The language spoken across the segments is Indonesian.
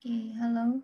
Okay, hello.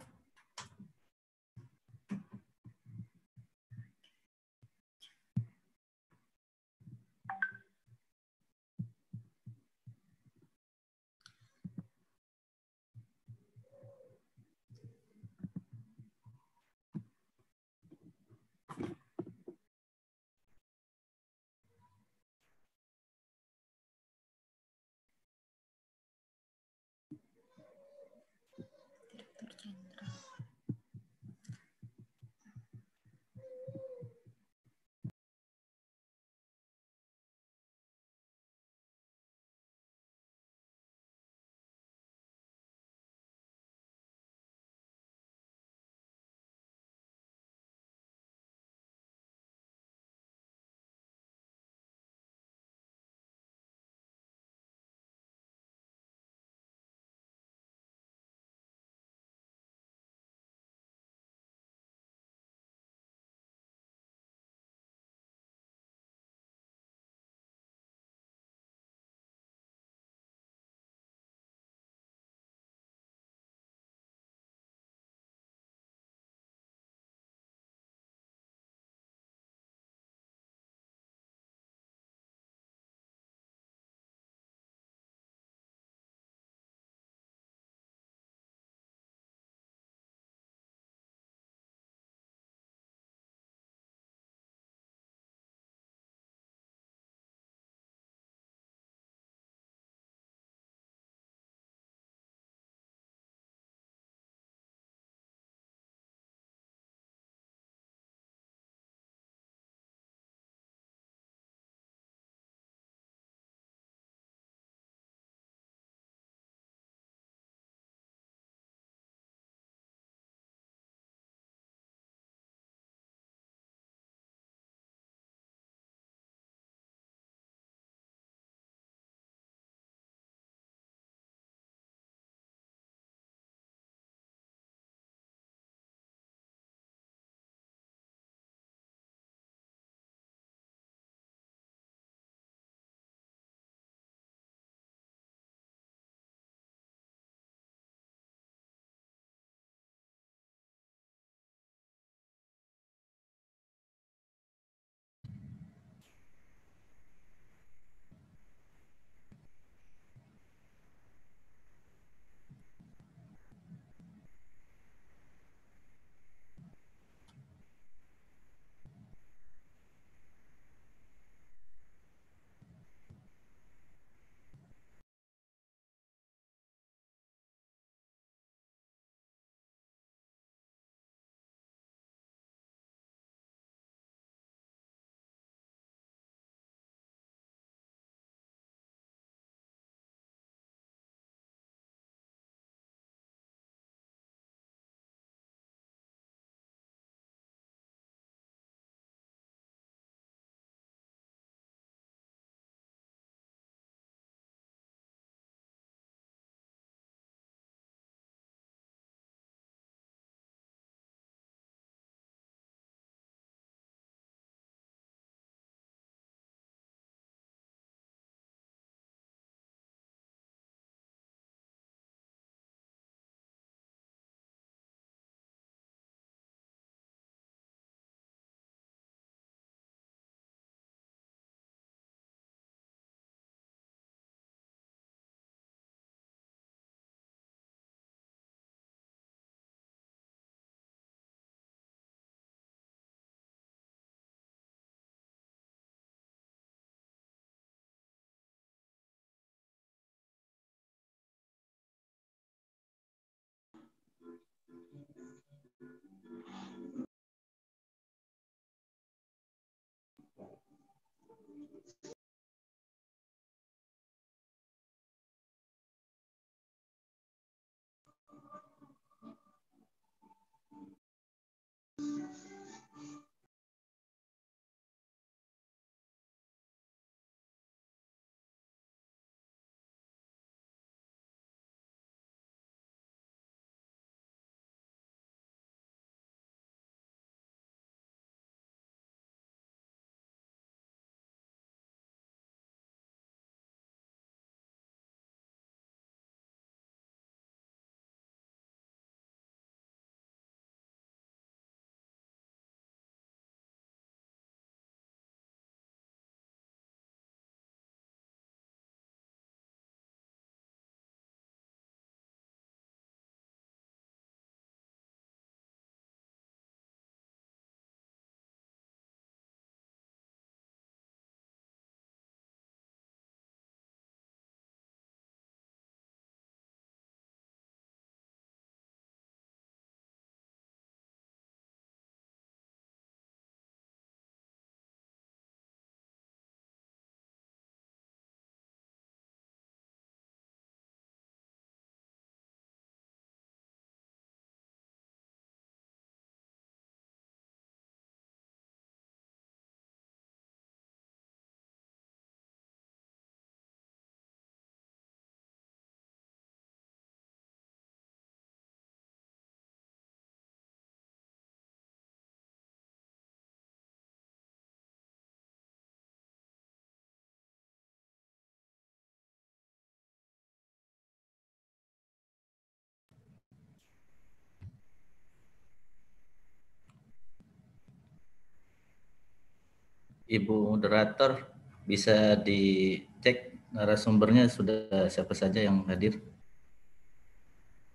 Ibu moderator bisa dicek narasumbernya sudah siapa saja yang hadir.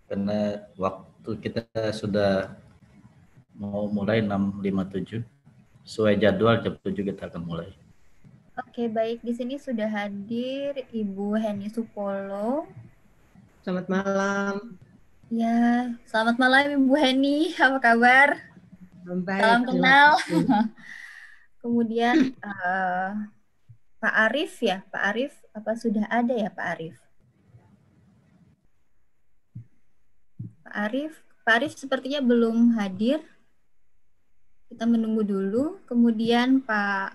Karena waktu kita sudah mau mulai 6.57. Sesuai jadwal jam 7 kita akan mulai. Oke, baik. Di sini sudah hadir Ibu Heni Supolo. Selamat malam. Ya, selamat malam Ibu Heni. Apa kabar? Baik, Salam kenal. Kemudian uh, Pak Arif ya, Pak Arif apa sudah ada ya Pak Arif? Pak Arif, Pak Arif sepertinya belum hadir. Kita menunggu dulu. Kemudian Pak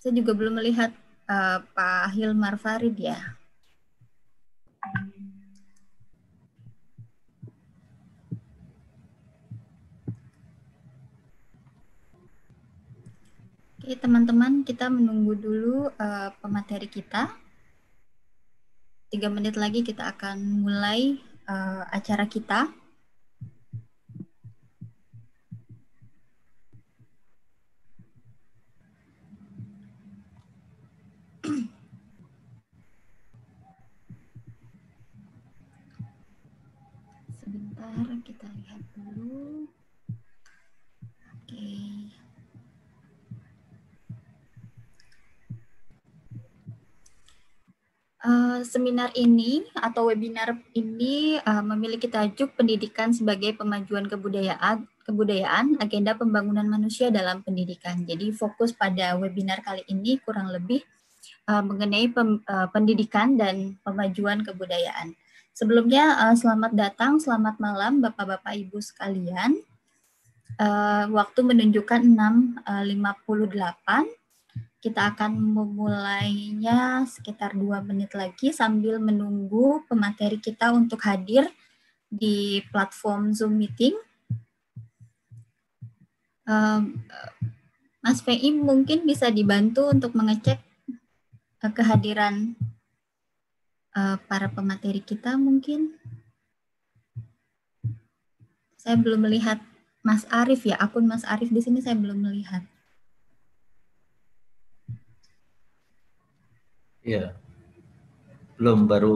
saya juga belum melihat uh, Pak Hilmar Farid ya. Oke, teman-teman, kita menunggu dulu uh, pemateri kita. Tiga menit lagi kita akan mulai uh, acara kita. Sebentar, kita lihat dulu. Oke. Okay. Eh, seminar ini atau webinar ini uh, memiliki tajuk pendidikan sebagai pemajuan kebudayaan kebudayaan agenda pembangunan manusia dalam pendidikan. Jadi fokus pada webinar kali ini kurang lebih uh, mengenai pem, uh, pendidikan dan pemajuan kebudayaan. Sebelumnya uh, selamat datang, selamat malam Bapak-bapak Ibu sekalian. Uh, waktu menunjukkan 6.58. Uh, kita akan memulainya sekitar dua menit lagi sambil menunggu pemateri kita untuk hadir di platform Zoom meeting. Mas Fei mungkin bisa dibantu untuk mengecek eh, kehadiran eh, para pemateri kita mungkin. Saya belum melihat Mas Arif ya, akun Mas Arif di sini saya belum melihat. Iya. Belum baru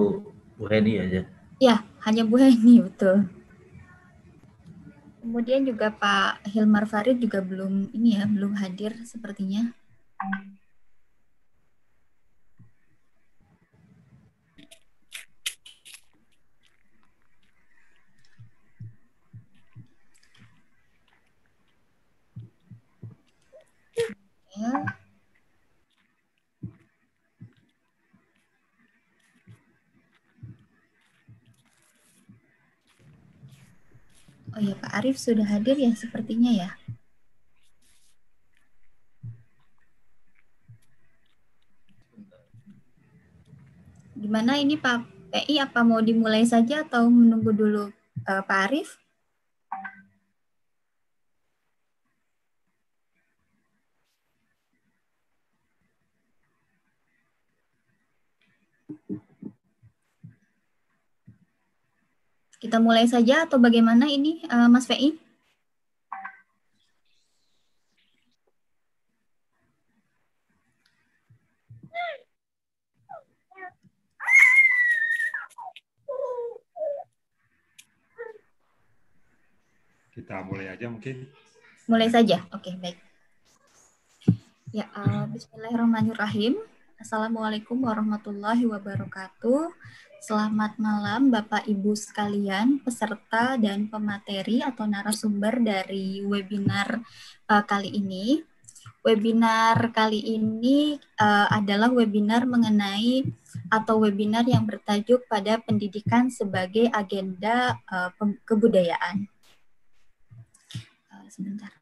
Bu Heni aja. Iya, hanya Bu Heni betul. Kemudian juga Pak Hilmar Farid juga belum ini ya, belum hadir sepertinya. Yeah. Oh ya Pak Arif sudah hadir ya sepertinya ya. Gimana ini Pak PI apa mau dimulai saja atau menunggu dulu uh, Pak Arif? Kita mulai saja atau bagaimana ini uh, Mas Fei? Kita mulai aja mungkin. Mulai saja. Oke, okay, baik. Ya, uh, bismillahirrahmanirrahim. Assalamualaikum warahmatullahi wabarakatuh. Selamat malam Bapak Ibu sekalian, peserta dan pemateri atau narasumber dari webinar uh, kali ini. Webinar kali ini uh, adalah webinar mengenai atau webinar yang bertajuk pada pendidikan sebagai agenda uh, kebudayaan. Uh, sebentar.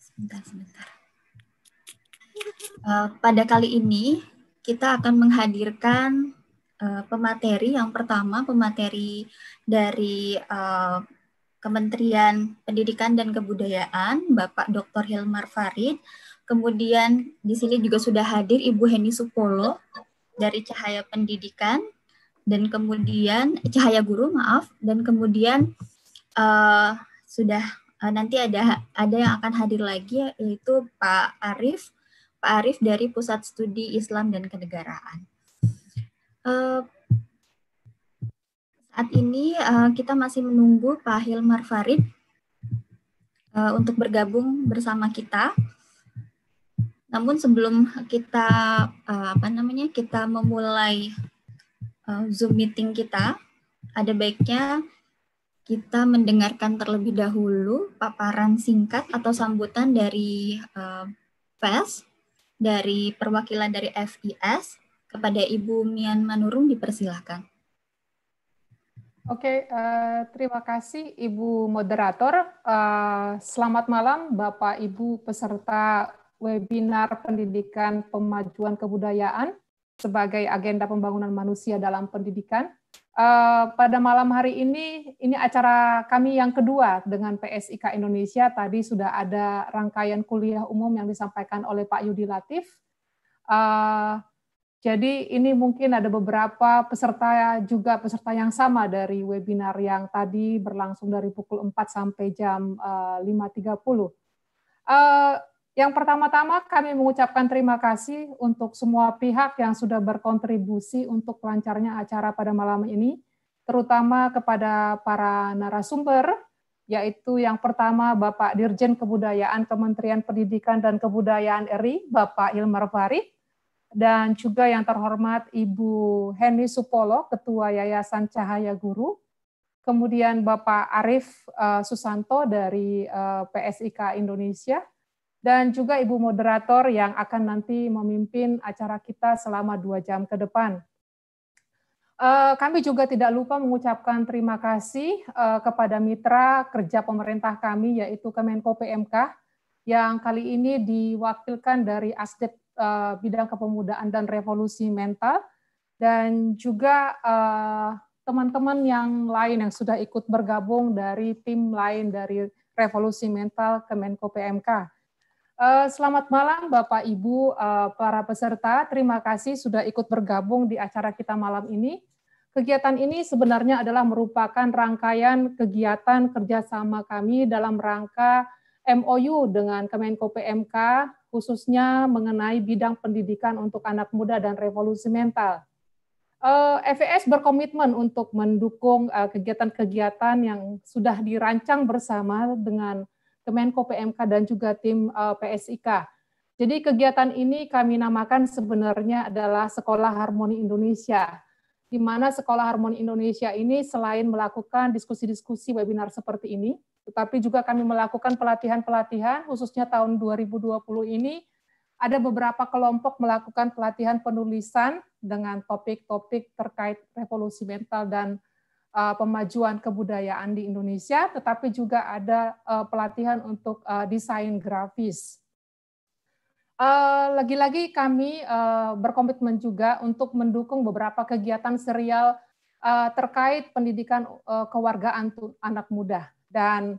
sebentar, sebentar. Uh, pada kali ini kita akan menghadirkan uh, pemateri yang pertama pemateri dari uh, Kementerian Pendidikan dan Kebudayaan Bapak Dr. Hilmar Farid. Kemudian di sini juga sudah hadir Ibu Heni Supolo dari Cahaya Pendidikan dan kemudian Cahaya Guru maaf dan kemudian uh, sudah uh, nanti ada ada yang akan hadir lagi yaitu Pak Arif Pak Arief dari Pusat Studi Islam dan Kenegaraan. Uh, saat ini uh, kita masih menunggu Pak Hilmar Farid uh, untuk bergabung bersama kita. Namun sebelum kita uh, apa namanya kita memulai uh, Zoom meeting kita, ada baiknya kita mendengarkan terlebih dahulu paparan singkat atau sambutan dari uh, PES dari perwakilan dari FIS kepada Ibu Mian Manurung dipersilahkan. Oke, uh, terima kasih Ibu moderator. Uh, selamat malam Bapak Ibu peserta webinar pendidikan pemajuan kebudayaan sebagai agenda pembangunan manusia dalam pendidikan. Eh, pada malam hari ini, ini acara kami yang kedua dengan PSIK Indonesia. Tadi sudah ada rangkaian kuliah umum yang disampaikan oleh Pak Yudi Latif. Uh, jadi ini mungkin ada beberapa peserta juga peserta yang sama dari webinar yang tadi berlangsung dari pukul 4 sampai jam uh, 5.30. Uh, yang pertama-tama kami mengucapkan terima kasih untuk semua pihak yang sudah berkontribusi untuk lancarnya acara pada malam ini, terutama kepada para narasumber, yaitu yang pertama Bapak Dirjen Kebudayaan Kementerian Pendidikan dan Kebudayaan RI, Bapak Hilmar Farid, dan juga yang terhormat Ibu Heni Supolo, Ketua Yayasan Cahaya Guru, kemudian Bapak Arief eh, Susanto dari eh, PSIK Indonesia, dan juga Ibu Moderator yang akan nanti memimpin acara kita selama dua jam ke depan. Eh, kami juga tidak lupa mengucapkan terima kasih eh, kepada mitra kerja pemerintah kami, yaitu Kemenko PMK, yang kali ini diwakilkan dari Asdep eh, Bidang Kepemudaan dan Revolusi Mental, dan juga teman-teman yang lain yang sudah ikut bergabung dari tim lain dari Revolusi Mental Kemenko PMK. Eh, selamat malam Bapak Ibu eh, para peserta. Terima kasih sudah ikut bergabung di acara kita malam ini. Kegiatan ini sebenarnya adalah merupakan rangkaian kegiatan kerjasama kami dalam rangka MOU dengan Kemenko PMK, khususnya mengenai bidang pendidikan untuk anak muda dan revolusi mental. Eh, FES berkomitmen untuk mendukung kegiatan-kegiatan yang sudah dirancang bersama dengan Kemenko PMK dan juga tim uh, eh, PSIK. Jadi kegiatan ini kami namakan sebenarnya adalah Sekolah Harmoni Indonesia, di mana Sekolah Harmoni Indonesia ini selain melakukan diskusi-diskusi webinar seperti ini, tetapi juga kami melakukan pelatihan-pelatihan, khususnya tahun 2020 ini, ada beberapa kelompok melakukan pelatihan penulisan dengan topik-topik terkait revolusi mental dan uh, pemajuan kebudayaan di Indonesia, tetapi juga ada uh, pelatihan untuk uh, desain grafis. Lagi-lagi uh, kami uh, berkomitmen juga untuk mendukung beberapa kegiatan serial uh, terkait pendidikan uh, kewargaan anak muda dan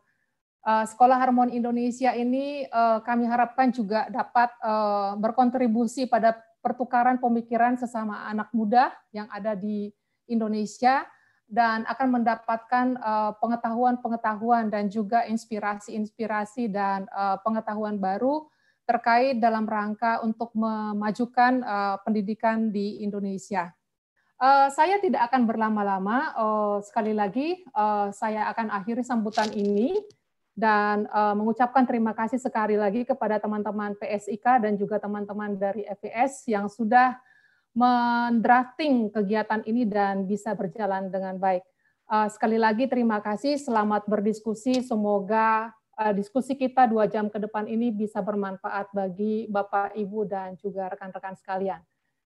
uh, Sekolah Harmon Indonesia ini uh, kami harapkan juga dapat uh, berkontribusi pada pertukaran pemikiran sesama anak muda yang ada di Indonesia dan akan mendapatkan eh, pengetahuan-pengetahuan dan juga inspirasi-inspirasi dan eh, pengetahuan baru terkait dalam rangka untuk memajukan eh, pendidikan di Indonesia. Saya tidak akan berlama-lama. Sekali lagi, saya akan akhiri sambutan ini dan mengucapkan terima kasih sekali lagi kepada teman-teman PSIK dan juga teman-teman dari FPS yang sudah mendrafting kegiatan ini dan bisa berjalan dengan baik. Eh, sekali lagi terima kasih, selamat berdiskusi. Semoga eh, diskusi kita dua jam ke depan ini bisa bermanfaat bagi Bapak, Ibu, dan juga rekan-rekan sekalian.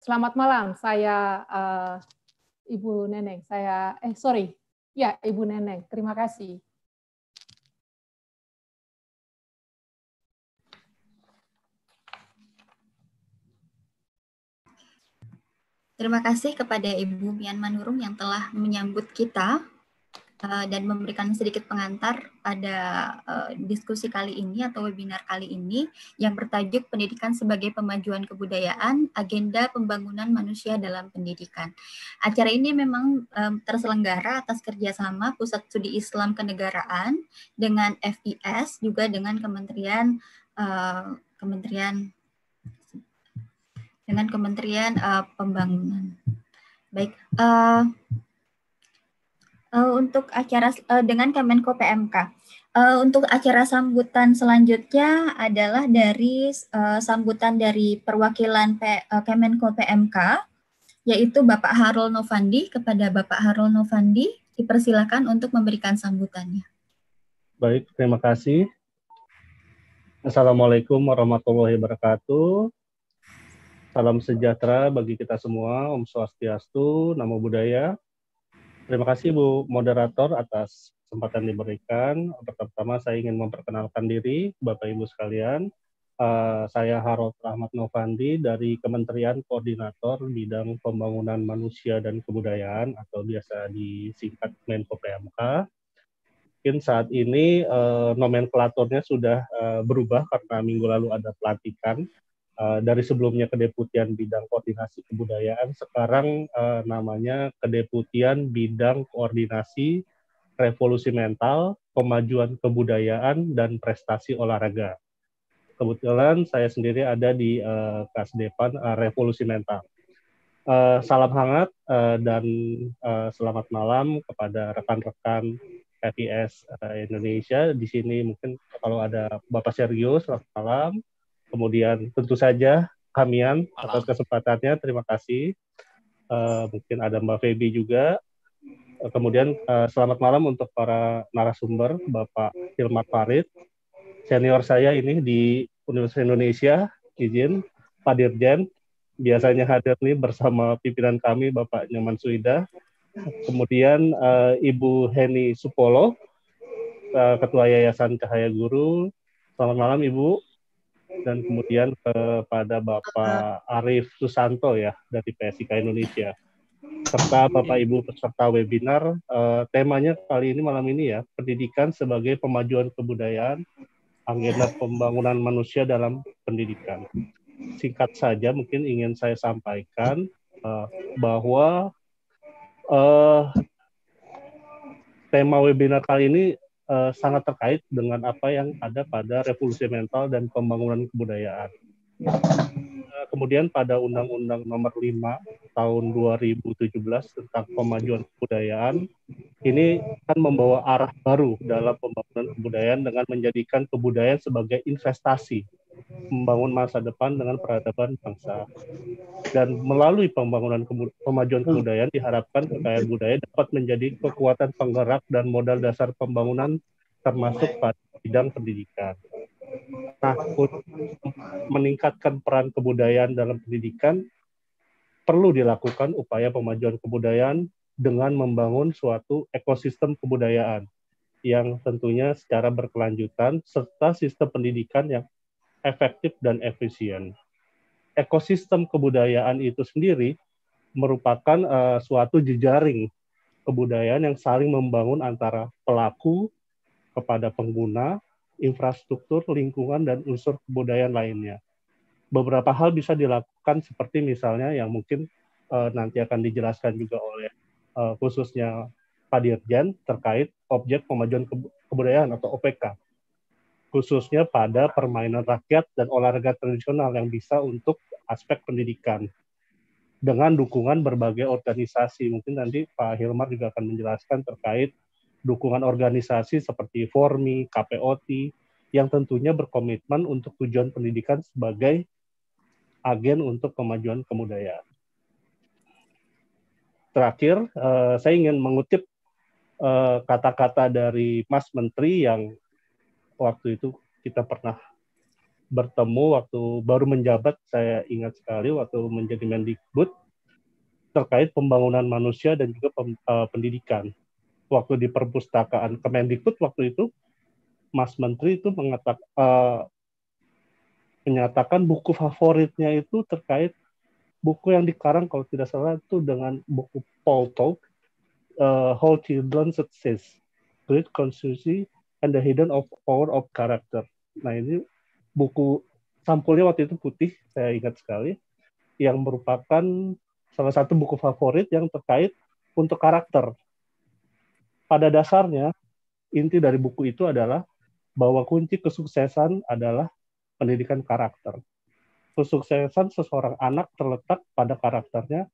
Selamat malam, saya uh, Ibu Neneng. Saya eh sorry, ya Ibu Neneng. Terima kasih. Terima kasih kepada Ibu Mian Manurung yang telah menyambut kita uh, dan memberikan sedikit pengantar pada uh, diskusi kali ini atau webinar kali ini yang bertajuk pendidikan sebagai pemajuan kebudayaan agenda pembangunan manusia dalam pendidikan. Acara ini memang um, terselenggara atas kerjasama Pusat Studi Islam Kenegaraan dengan FIS juga dengan Kementerian uh, Kementerian dengan Kementerian uh, Pembangunan. Baik, uh, uh, untuk acara uh, dengan Kemenko PMK. Uh, untuk acara sambutan selanjutnya adalah dari uh, sambutan dari perwakilan P, uh, Kemenko PMK, yaitu Bapak Harul Novandi. Kepada Bapak Harul Novandi, dipersilakan untuk memberikan sambutannya. Baik, terima kasih. Assalamualaikum warahmatullahi wabarakatuh. Salam sejahtera bagi kita semua, Om Swastiastu, Namo Buddhaya. Terima kasih Bu Moderator atas kesempatan diberikan. Pertama tama saya ingin memperkenalkan diri Bapak Ibu sekalian. Eh, saya Harold Rahmat Novandi dari Kementerian Koordinator Bidang Pembangunan Manusia dan Kebudayaan atau biasa disingkat Menko PMK. Mungkin saat ini eh, nomenklaturnya sudah eh, berubah karena minggu lalu ada pelatihan Eh, dari sebelumnya kedeputian bidang koordinasi kebudayaan sekarang uh, namanya kedeputian bidang koordinasi revolusi mental, pemajuan kebudayaan dan prestasi olahraga. Kebetulan saya sendiri ada di uh, eh, Kasdepan uh, Revolusi Mental. Uh, salam hangat uh, dan uh, selamat malam kepada rekan-rekan FPS uh, Indonesia. Di sini mungkin kalau ada Bapak Sergio, selamat malam. Kemudian tentu saja kamian atas kesempatannya, terima kasih. Uh, mungkin ada Mbak Feby juga. Uh, kemudian uh, selamat malam untuk para narasumber, Bapak Hilmar Farid, senior saya ini di Universitas Indonesia, izin Pak Dirjen, biasanya hadir nih bersama pimpinan kami Bapak Nyoman Suida, kemudian uh, Ibu Heni Supolo, uh, Ketua Yayasan Cahaya Guru. Selamat malam Ibu dan kemudian kepada eh, Bapak Arif Susanto ya dari PSIK Indonesia serta Bapak Ibu peserta webinar uh, temanya kali ini malam ini ya pendidikan sebagai pemajuan kebudayaan agenda ya. pembangunan manusia dalam pendidikan. Singkat saja mungkin ingin saya sampaikan uh, bahwa uh, tema webinar kali ini uh, sangat terkait dengan apa yang ada pada revolusi mental dan pembangunan kebudayaan. Uh, kemudian pada Undang-Undang Nomor 5 tahun 2017 tentang pemajuan kebudayaan ini kan membawa arah baru dalam pembangunan kebudayaan dengan menjadikan kebudayaan sebagai investasi membangun masa depan dengan peradaban bangsa. Dan melalui pembangunan kemajuan pemajuan kebudayaan diharapkan kekayaan budaya dapat menjadi kekuatan penggerak dan modal dasar pembangunan termasuk pada bidang pendidikan. Nah, meningkatkan peran kebudayaan dalam pendidikan perlu dilakukan upaya pemajuan kebudayaan dengan membangun suatu ekosistem kebudayaan yang tentunya secara berkelanjutan serta sistem pendidikan yang efektif dan efisien. Ekosistem kebudayaan itu sendiri merupakan uh, suatu jejaring kebudayaan yang saling membangun antara pelaku kepada pengguna, infrastruktur, lingkungan, dan unsur kebudayaan lainnya. Beberapa hal bisa dilakukan seperti misalnya yang mungkin uh, nanti akan dijelaskan juga oleh uh, khususnya Pak Dirjen terkait objek pemajuan kebudayaan atau OPK khususnya pada permainan rakyat dan olahraga tradisional yang bisa untuk aspek pendidikan dengan dukungan berbagai organisasi. Mungkin nanti Pak Hilmar juga akan menjelaskan terkait dukungan organisasi seperti Formi, KPOT, yang tentunya berkomitmen untuk tujuan pendidikan sebagai agen untuk kemajuan kebudayaan. Terakhir, eh, saya ingin mengutip eh, kata-kata dari Mas Menteri yang waktu itu kita pernah bertemu waktu baru menjabat saya ingat sekali waktu menjadi Mendikbud terkait pembangunan manusia dan juga pem, uh, pendidikan. Waktu di perpustakaan Kemendikbud waktu itu Mas Menteri itu mengatakan uh, eh, menyatakan buku favoritnya itu terkait buku yang dikarang kalau tidak salah itu dengan buku Paul Talk, uh, eh, Whole Children Success, Great Conspiracy and the Hidden of Power of Character. Nah ini buku sampulnya waktu itu putih, saya ingat sekali, yang merupakan salah satu buku favorit yang terkait untuk karakter. Pada dasarnya, inti dari buku itu adalah bahwa kunci kesuksesan adalah pendidikan karakter. Kesuksesan seseorang anak terletak pada karakternya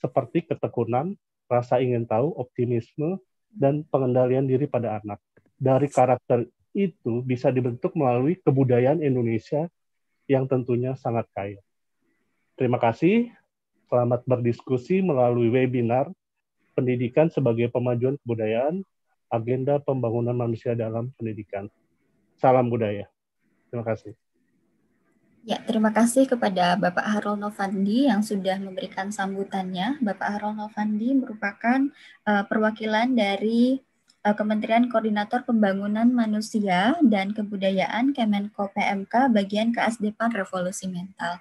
seperti ketekunan, rasa ingin tahu, optimisme, dan pengendalian diri pada anak dari karakter itu bisa dibentuk melalui kebudayaan Indonesia yang tentunya sangat kaya. Terima kasih. Selamat berdiskusi melalui webinar Pendidikan sebagai Pemajuan Kebudayaan, Agenda Pembangunan Manusia dalam Pendidikan. Salam budaya. Terima kasih. Ya, terima kasih kepada Bapak Harul Novandi yang sudah memberikan sambutannya. Bapak Harul Novandi merupakan uh, perwakilan dari Eh, Kementerian Koordinator Pembangunan Manusia dan Kebudayaan Kemenko PMK bagian Keasdepan Revolusi Mental.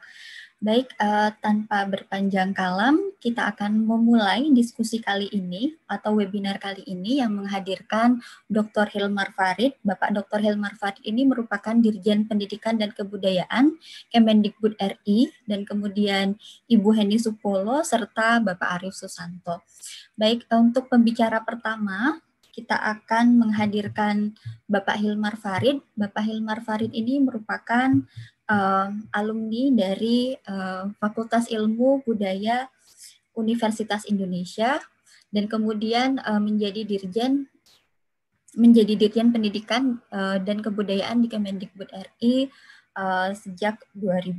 Baik, uh, tanpa berpanjang kalam, kita akan memulai diskusi kali ini atau webinar kali ini yang menghadirkan Dr. Hilmar Farid. Bapak Dr. Hilmar Farid ini merupakan Dirjen Pendidikan dan Kebudayaan Kemendikbud RI dan kemudian Ibu Heni Supolo serta Bapak Arif Susanto. Baik, eh, untuk pembicara pertama, kita akan menghadirkan Bapak Hilmar Farid. Bapak Hilmar Farid ini merupakan uh, alumni dari uh, Fakultas Ilmu Budaya Universitas Indonesia dan kemudian uh, menjadi dirjen menjadi dirjen pendidikan uh, dan kebudayaan di Kemendikbud RI uh, sejak 2000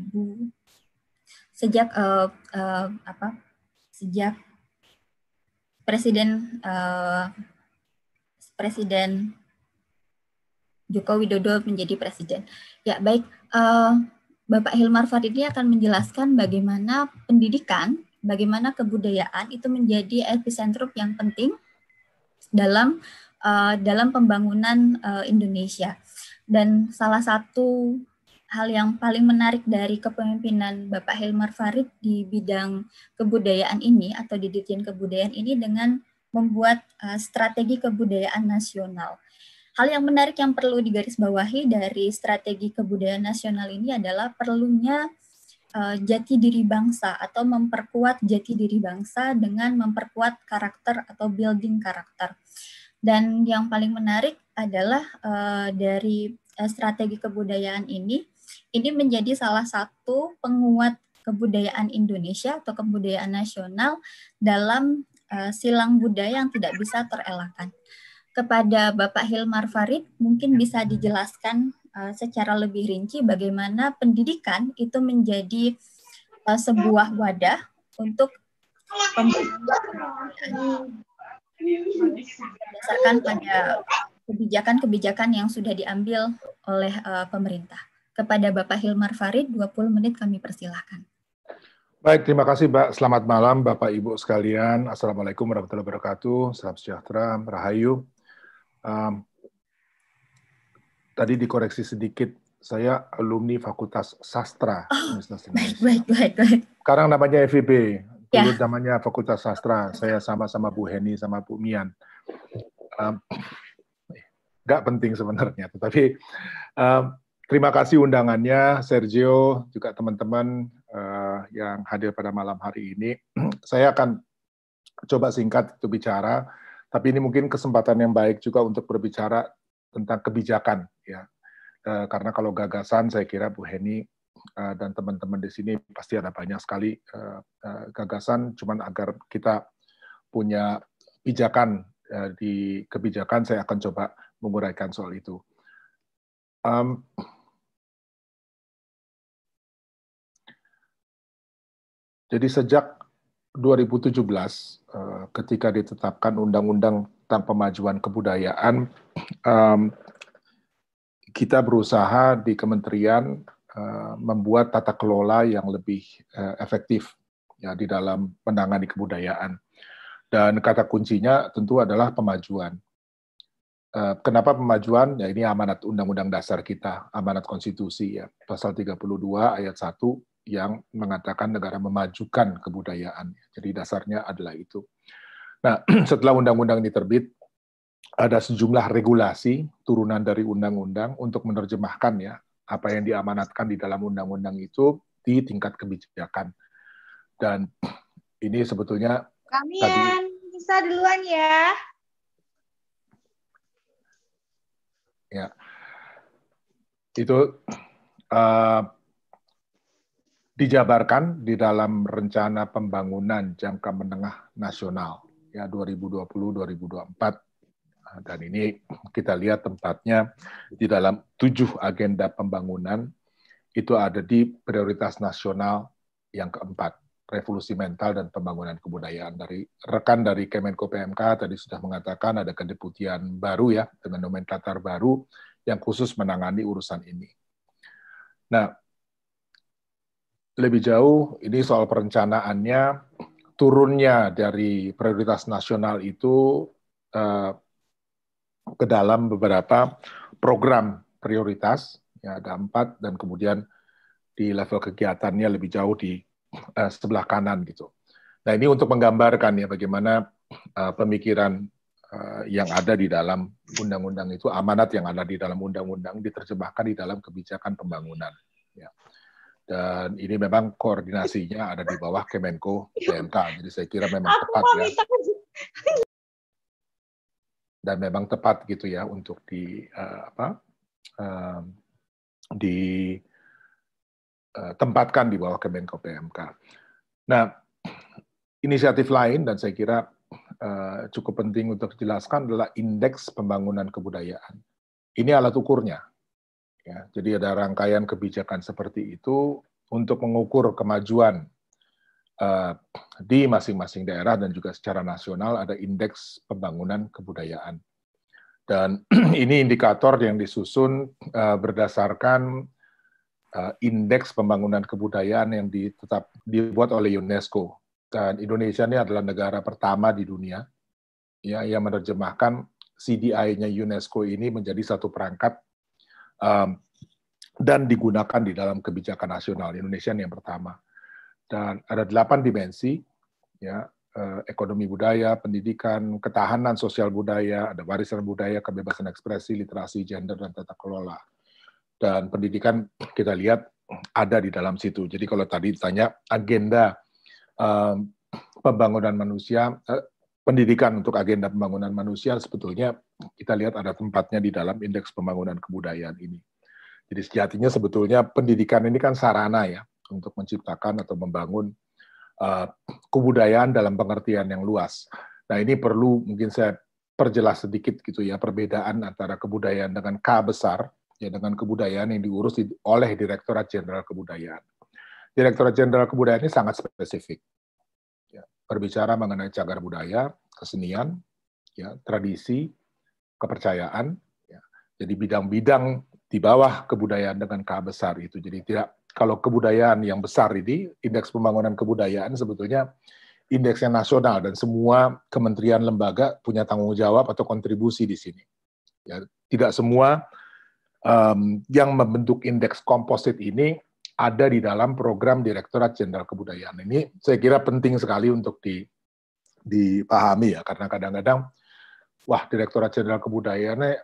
sejak uh, uh, apa sejak presiden uh, Presiden Joko Widodo menjadi presiden. Ya baik, uh, Bapak Hilmar Farid ini akan menjelaskan bagaimana pendidikan, bagaimana kebudayaan itu menjadi epicentrum yang penting dalam uh, dalam pembangunan uh, Indonesia. Dan salah satu hal yang paling menarik dari kepemimpinan Bapak Hilmar Farid di bidang kebudayaan ini atau di Dirjen Kebudayaan ini dengan membuat uh, strategi kebudayaan nasional. Hal yang menarik yang perlu digarisbawahi dari strategi kebudayaan nasional ini adalah perlunya uh, jati diri bangsa atau memperkuat jati diri bangsa dengan memperkuat karakter atau building karakter. Dan yang paling menarik adalah uh, dari uh, strategi kebudayaan ini, ini menjadi salah satu penguat kebudayaan Indonesia atau kebudayaan nasional dalam Eh, silang budaya yang tidak bisa terelakkan. Kepada Bapak Hilmar Farid, mungkin bisa dijelaskan eh, secara lebih rinci bagaimana pendidikan itu menjadi eh, sebuah wadah untuk berdasarkan pada kebijakan-kebijakan yang sudah diambil oleh pemerintah. Kepada Bapak Hilmar Farid, 20 menit kami persilahkan. Baik, terima kasih Mbak. Selamat malam Bapak Ibu sekalian. Assalamualaikum warahmatullahi wabarakatuh. Salam sejahtera, rahayu. Um, tadi dikoreksi sedikit, saya alumni Fakultas Sastra. Oh, baik, baik, baik, baik. Sekarang namanya FIB, ya. dulu ya. namanya Fakultas Sastra. Saya sama-sama Bu Heni sama Bu Mian. Um, ehm, gak penting sebenarnya, tetapi um, terima kasih undangannya, Sergio, juga teman-teman uh, yang hadir pada malam hari ini. Saya akan coba singkat itu bicara, tapi ini mungkin kesempatan yang baik juga untuk berbicara tentang kebijakan ya. Uh, karena kalau gagasan saya kira Bu Heni uh, dan teman-teman di sini pasti ada banyak sekali uh, uh, gagasan cuman agar kita punya pijakan uh, di kebijakan saya akan coba menguraikan soal itu. Um, Jadi sejak 2017 eh, ketika ditetapkan undang-undang tentang pemajuan kebudayaan kita berusaha di kementerian eh, membuat tata kelola yang lebih eh, efektif ya di dalam menangani kebudayaan. Dan kata kuncinya tentu adalah pemajuan. Kenapa pemajuan? Ya ini amanat Undang-Undang Dasar kita, amanat konstitusi ya, pasal 32 ayat 1 yang mengatakan negara memajukan kebudayaan. Jadi dasarnya adalah itu. Nah, setelah undang-undang ini terbit, ada sejumlah regulasi turunan dari undang-undang untuk menerjemahkan ya apa yang diamanatkan di dalam undang-undang itu di tingkat kebijakan. Dan ini sebetulnya kami tadi, bisa duluan ya. Ya. Itu uh, dijabarkan di dalam rencana pembangunan jangka menengah nasional ya 2020-2024 nah, dan ini kita lihat tempatnya di dalam tujuh agenda pembangunan itu ada di prioritas nasional yang keempat revolusi mental dan pembangunan kebudayaan dari rekan dari Kemenko PMK tadi sudah mengatakan ada kedeputian baru ya dengan nomenklatur baru yang khusus menangani urusan ini. Nah, lebih jauh ini soal perencanaannya turunnya dari prioritas nasional itu eh, ke dalam beberapa program prioritas ya ada empat dan kemudian di level kegiatannya lebih jauh di eh, sebelah kanan gitu. Nah ini untuk menggambarkan ya bagaimana eh, pemikiran eh, yang ada di dalam undang-undang itu amanat yang ada di dalam undang-undang diterjemahkan di dalam kebijakan pembangunan. Ya dan ini memang koordinasinya ada di bawah Kemenko PMK. Jadi saya kira memang tepat ya. Dan memang tepat gitu ya untuk di uh, apa uh, di uh, tempatkan di bawah Kemenko PMK. Nah, inisiatif lain dan saya kira uh, cukup penting untuk dijelaskan adalah indeks pembangunan kebudayaan. Ini alat ukurnya Ya, jadi ada rangkaian kebijakan seperti itu untuk mengukur kemajuan uh, di masing-masing daerah dan juga secara nasional ada indeks pembangunan kebudayaan. Dan ini indikator yang disusun uh, berdasarkan uh, indeks pembangunan kebudayaan yang ditetap dibuat oleh UNESCO. Dan Indonesia ini adalah negara pertama di dunia ya, yang menerjemahkan CDI-nya UNESCO ini menjadi satu perangkat um, dan digunakan di dalam kebijakan nasional Indonesia yang pertama. Dan ada delapan dimensi, ya eh, ekonomi budaya, pendidikan, ketahanan sosial budaya, ada warisan budaya, kebebasan ekspresi, literasi, gender, dan tata kelola. Dan pendidikan kita lihat ada di dalam situ. Jadi kalau tadi ditanya agenda um, pembangunan manusia, eh, pendidikan untuk agenda pembangunan manusia sebetulnya kita lihat ada tempatnya di dalam indeks pembangunan kebudayaan ini. Jadi sejatinya sebetulnya pendidikan ini kan sarana ya untuk menciptakan atau membangun uh, kebudayaan dalam pengertian yang luas. Nah ini perlu mungkin saya perjelas sedikit gitu ya perbedaan antara kebudayaan dengan K besar ya dengan kebudayaan yang diurus di, oleh Direktorat Jenderal Kebudayaan. Direktorat Jenderal Kebudayaan ini sangat spesifik. Ya, berbicara mengenai cagar budaya, kesenian, ya, tradisi, kepercayaan. Ya. Jadi bidang-bidang di bawah kebudayaan dengan K besar itu. Jadi tidak kalau kebudayaan yang besar ini indeks pembangunan kebudayaan sebetulnya indeksnya nasional dan semua kementerian lembaga punya tanggung jawab atau kontribusi di sini. Ya, tidak semua um, yang membentuk indeks komposit ini ada di dalam program Direktorat Jenderal Kebudayaan ini saya kira penting sekali untuk di, dipahami ya karena kadang-kadang wah Direktorat Jenderal Kebudayaan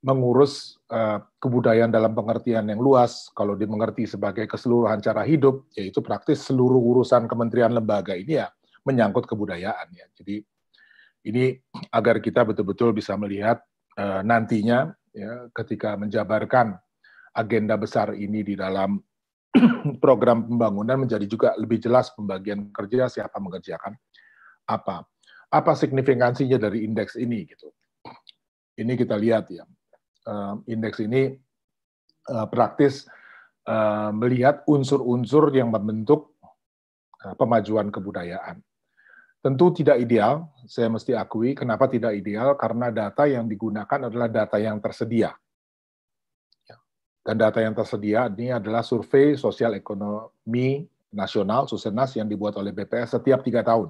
mengurus uh, kebudayaan dalam pengertian yang luas, kalau dimengerti sebagai keseluruhan cara hidup, yaitu praktis seluruh urusan kementerian lembaga ini ya menyangkut kebudayaan ya. Jadi ini agar kita betul-betul bisa melihat uh, nantinya ya ketika menjabarkan agenda besar ini di dalam program pembangunan menjadi juga lebih jelas pembagian kerja siapa mengerjakan apa apa signifikansinya dari indeks ini gitu. Ini kita lihat ya. Uh, indeks ini eh, praktis ehm, melihat unsur-unsur yang membentuk eh, pemajuan kebudayaan. Tentu tidak ideal, saya mesti akui kenapa tidak ideal karena data yang digunakan adalah data yang tersedia. Ya. Dan data yang tersedia ini adalah survei sosial ekonomi nasional, Susenas, yang dibuat oleh BPS setiap tiga tahun.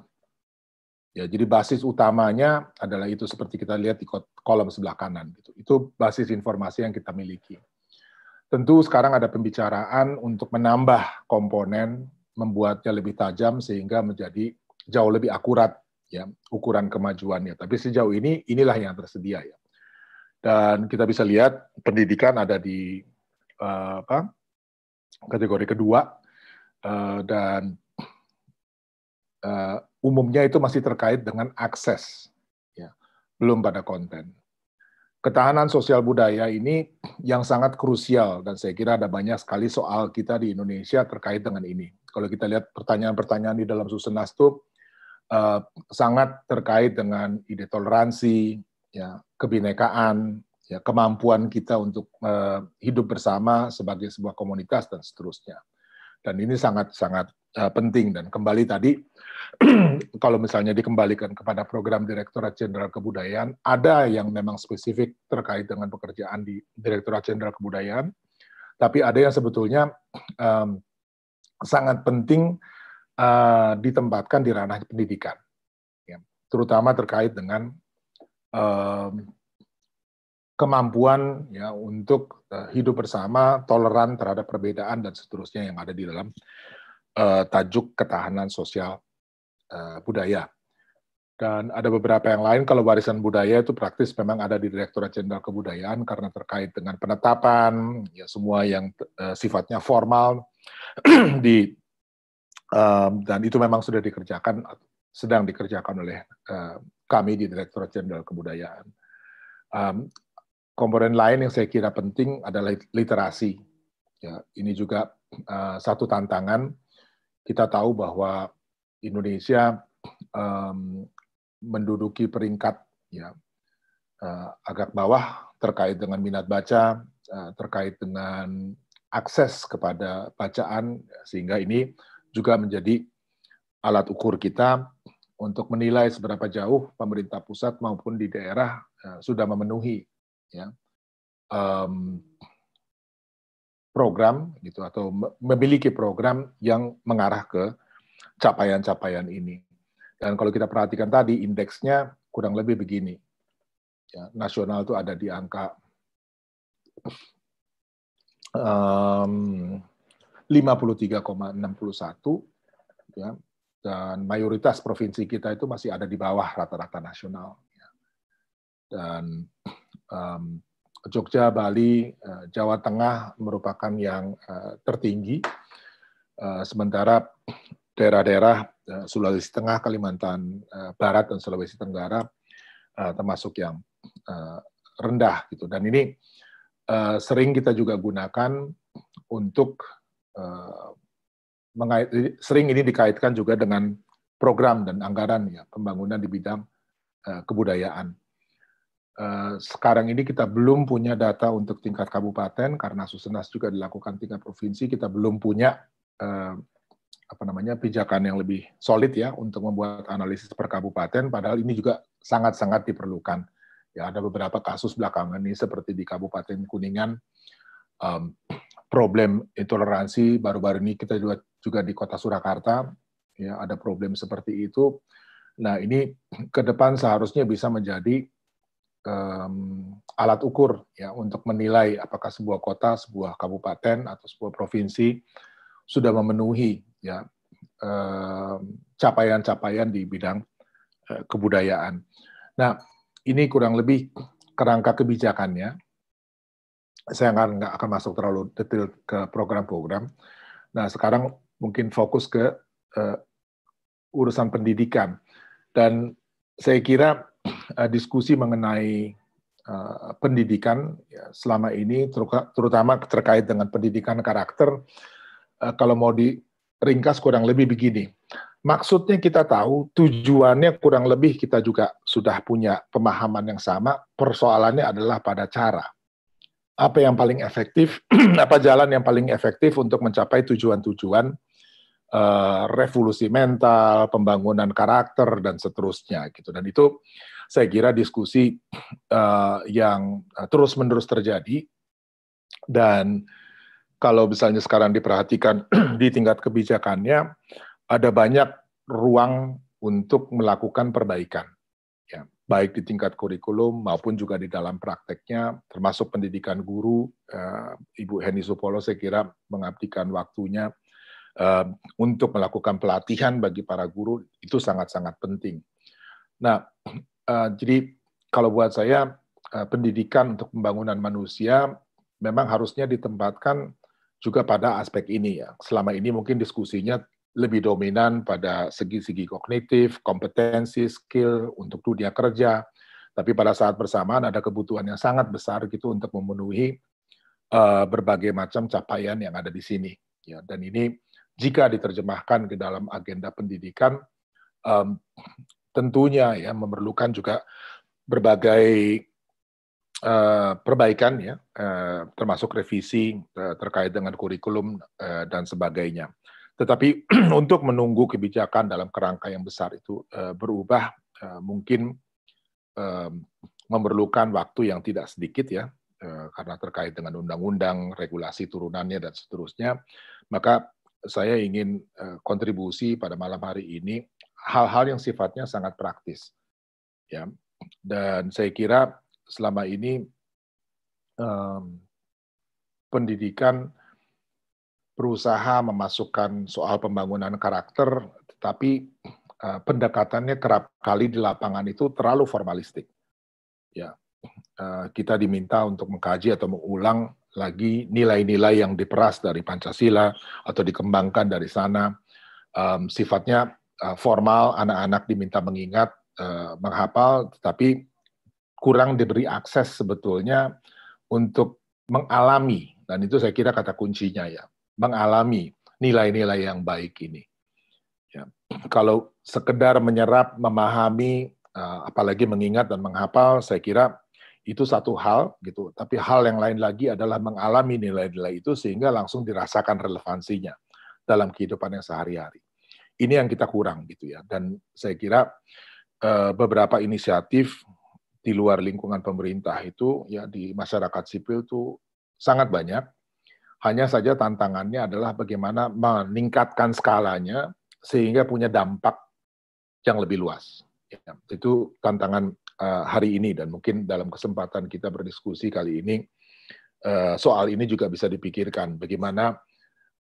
Ya, jadi basis utamanya adalah itu seperti kita lihat di kolom sebelah kanan. Gitu. Itu basis informasi yang kita miliki. Tentu sekarang ada pembicaraan untuk menambah komponen, membuatnya lebih tajam sehingga menjadi jauh lebih akurat ya ukuran kemajuannya. Tapi sejauh ini inilah yang tersedia ya. Dan kita bisa lihat pendidikan ada di uh, apa, kategori kedua uh, dan uh, umumnya itu masih terkait dengan akses, ya, belum pada konten. Ketahanan sosial budaya ini yang sangat krusial dan saya kira ada banyak sekali soal kita di Indonesia terkait dengan ini. Kalau kita lihat pertanyaan-pertanyaan di dalam susun itu eh, sangat terkait dengan ide toleransi, ya, kebinekaan, ya, kemampuan kita untuk eh, hidup bersama sebagai sebuah komunitas dan seterusnya. Dan ini sangat-sangat uh, eh, penting. Dan kembali tadi, kalau misalnya dikembalikan kepada program Direktorat Jenderal Kebudayaan, ada yang memang spesifik terkait dengan pekerjaan di Direktorat Jenderal Kebudayaan, tapi ada yang sebetulnya um, sangat penting uh, ditempatkan di ranah pendidikan, ya. terutama terkait dengan um, kemampuan ya untuk eh, hidup bersama, toleran terhadap perbedaan dan seterusnya yang ada di dalam uh, tajuk ketahanan sosial uh, budaya. Dan ada beberapa yang lain kalau warisan budaya itu praktis memang ada di Direktorat Jenderal Kebudayaan karena terkait dengan penetapan ya semua yang uh, sifatnya formal di um, dan itu memang sudah dikerjakan sedang dikerjakan oleh uh, kami di Direktorat Jenderal Kebudayaan. Um, komponen lain yang saya kira penting adalah literasi. Ya, ini juga uh, satu tantangan. Kita tahu bahwa Indonesia um, menduduki peringkat ya uh, agak bawah terkait dengan minat baca, uh, terkait dengan akses kepada bacaan, sehingga ini juga menjadi alat ukur kita untuk menilai seberapa jauh pemerintah pusat maupun di daerah sudah memenuhi ya, um, program gitu atau memiliki program yang mengarah ke capaian-capaian ini. Dan kalau kita perhatikan tadi indeksnya kurang lebih begini. Ya, nasional itu ada di angka um, 53,61 ya dan mayoritas provinsi kita itu masih ada di bawah rata-rata nasional ya. dan um, Jogja, Bali, uh, Jawa Tengah merupakan yang uh, tertinggi, uh, sementara daerah-daerah uh, Sulawesi Tengah, Kalimantan uh, Barat, dan Sulawesi Tenggara uh, termasuk yang uh, rendah gitu. Dan ini uh, sering kita juga gunakan untuk mengait, sering ini dikaitkan juga dengan program dan anggaran ya pembangunan di bidang kebudayaan. Eh, sekarang ini kita belum punya data untuk tingkat kabupaten karena susenas juga dilakukan tingkat provinsi kita belum punya eh, apa namanya pijakan yang lebih solid ya untuk membuat analisis per kabupaten padahal ini juga sangat-sangat diperlukan ya ada beberapa kasus belakangan ini seperti di Kabupaten Kuningan um, problem intoleransi baru-baru ini kita juga juga di Kota Surakarta ya ada problem seperti itu nah ini ke depan seharusnya bisa menjadi um, alat ukur ya untuk menilai apakah sebuah kota, sebuah kabupaten atau sebuah provinsi sudah memenuhi ya capaian-capaian um, di bidang uh, kebudayaan. Nah, ini kurang lebih kerangka kebijakannya. Saya akan nggak akan masuk terlalu detail ke program-program. Nah, sekarang mungkin fokus ke uh, urusan pendidikan dan saya kira Eh, diskusi mengenai eh, pendidikan ya, selama ini, terutama terkait dengan pendidikan karakter. Eh, kalau mau diringkas kurang lebih begini, maksudnya kita tahu, tujuannya kurang lebih kita juga sudah punya pemahaman yang sama. Persoalannya adalah pada cara. Apa yang paling efektif, apa jalan yang paling efektif untuk mencapai tujuan-tujuan Uh, revolusi mental, pembangunan karakter dan seterusnya gitu. Dan itu saya kira diskusi uh, yang eh, terus-menerus terjadi dan kalau misalnya sekarang diperhatikan di tingkat kebijakannya ada banyak ruang untuk melakukan perbaikan ya baik di tingkat kurikulum maupun juga di dalam prakteknya termasuk pendidikan guru uh, Ibu Heni Supolo saya kira mengabdikan waktunya uh, untuk melakukan pelatihan bagi para guru itu sangat-sangat penting. Nah, Eh, jadi kalau buat saya eh, pendidikan untuk pembangunan manusia memang harusnya ditempatkan juga pada aspek ini ya. Selama ini mungkin diskusinya lebih dominan pada segi-segi kognitif, kompetensi, skill untuk dunia kerja. Tapi pada saat bersamaan ada kebutuhan yang sangat besar gitu untuk memenuhi uh, berbagai macam capaian yang ada di sini. Ya, dan ini jika diterjemahkan ke dalam agenda pendidikan, um, tentunya ya memerlukan juga berbagai uh, perbaikan ya uh, termasuk revisi uh, terkait dengan kurikulum uh, dan sebagainya. Tetapi untuk menunggu kebijakan dalam kerangka yang besar itu uh, berubah uh, mungkin uh, memerlukan waktu yang tidak sedikit ya uh, karena terkait dengan undang-undang, regulasi turunannya dan seterusnya. Maka saya ingin kontribusi pada malam hari ini hal-hal yang sifatnya sangat praktis. Ya. Dan saya kira selama ini um, pendidikan berusaha memasukkan soal pembangunan karakter, tetapi uh, pendekatannya kerap kali di lapangan itu terlalu formalistik. Ya, uh, kita diminta untuk mengkaji atau mengulang lagi nilai-nilai yang diperas dari Pancasila atau dikembangkan dari sana, um, sifatnya Eh, formal anak-anak diminta mengingat, eh, menghafal, tetapi kurang diberi akses sebetulnya untuk mengalami dan itu saya kira kata kuncinya ya mengalami nilai-nilai yang baik ini. Ya. Kalau sekedar menyerap, memahami, eh, apalagi mengingat dan menghafal, saya kira itu satu hal gitu tapi hal yang lain lagi adalah mengalami nilai-nilai itu sehingga langsung dirasakan relevansinya dalam kehidupan yang sehari-hari ini yang kita kurang gitu ya. Dan saya kira eh, beberapa inisiatif di luar lingkungan pemerintah itu ya di masyarakat sipil itu sangat banyak. Hanya saja tantangannya adalah bagaimana meningkatkan skalanya sehingga punya dampak yang lebih luas. Ya, itu tantangan eh, hari ini dan mungkin dalam kesempatan kita berdiskusi kali ini eh, soal ini juga bisa dipikirkan bagaimana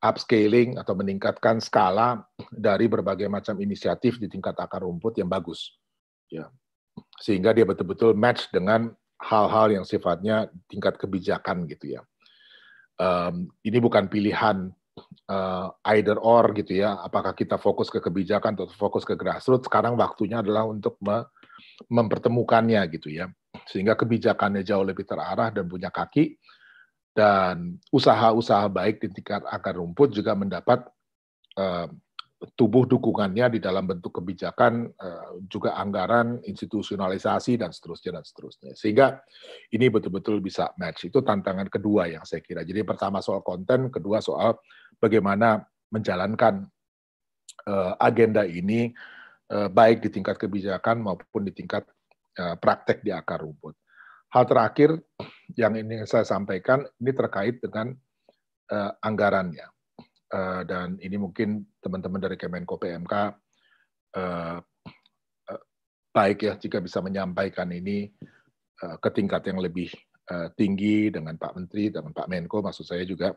upscaling atau meningkatkan skala dari berbagai macam inisiatif di tingkat akar rumput yang bagus. Ya. Sehingga dia betul-betul match dengan hal-hal yang sifatnya tingkat kebijakan gitu ya. Um, ini bukan pilihan uh, either or gitu ya, apakah kita fokus ke kebijakan atau fokus ke grassroots, sekarang waktunya adalah untuk me mempertemukannya gitu ya. Sehingga kebijakannya jauh lebih terarah dan punya kaki, dan usaha-usaha baik di tingkat akar rumput juga mendapat uh, eh, tubuh dukungannya di dalam bentuk kebijakan uh, juga anggaran institusionalisasi dan seterusnya dan seterusnya sehingga ini betul-betul bisa match itu tantangan kedua yang saya kira jadi pertama soal konten kedua soal bagaimana menjalankan uh, agenda ini uh, baik di tingkat kebijakan maupun di tingkat uh, praktek di akar rumput hal terakhir yang ini saya sampaikan ini terkait dengan uh, anggarannya. Uh, dan ini mungkin teman-teman dari Kemenko PMK uh, eh, uh, baik ya jika bisa menyampaikan ini uh, ke tingkat yang lebih uh, tinggi dengan Pak Menteri, dengan Pak Menko maksud saya juga,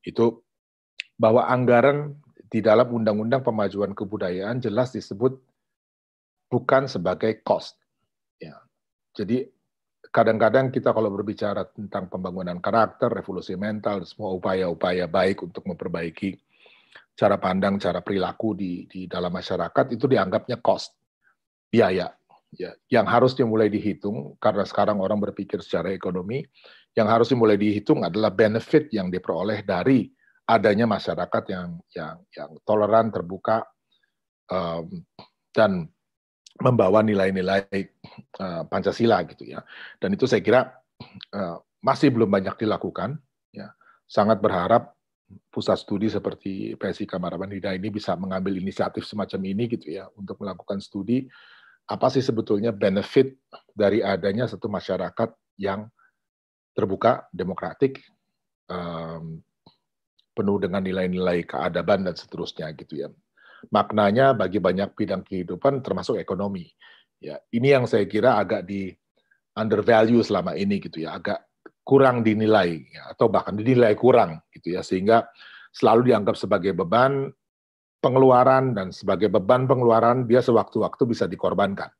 itu bahwa anggaran di dalam Undang-Undang Pemajuan Kebudayaan jelas disebut bukan sebagai cost. Ya. Jadi kadang-kadang kita kalau berbicara tentang pembangunan karakter, revolusi mental, semua upaya-upaya baik untuk memperbaiki cara pandang, cara perilaku di, di dalam masyarakat itu dianggapnya cost, biaya. Ya, yang harus dimulai dihitung karena sekarang orang berpikir secara ekonomi, yang harus dimulai dihitung adalah benefit yang diperoleh dari adanya masyarakat yang yang yang toleran, terbuka, um, dan membawa nilai-nilai Eh, Pancasila gitu ya. Dan itu saya kira eh, masih belum banyak dilakukan. Ya. Sangat berharap pusat studi seperti PSI Kamar Bandida ini bisa mengambil inisiatif semacam ini gitu ya untuk melakukan studi apa sih sebetulnya benefit dari adanya satu masyarakat yang terbuka, demokratik, penuh dengan nilai-nilai keadaban dan seterusnya gitu ya. Maknanya bagi banyak bidang kehidupan termasuk ekonomi. Ya, ini yang saya kira agak di undervalue selama ini gitu ya, agak kurang dinilai ya, atau bahkan dinilai kurang gitu ya sehingga selalu dianggap sebagai beban pengeluaran dan sebagai beban pengeluaran dia sewaktu-waktu bisa dikorbankan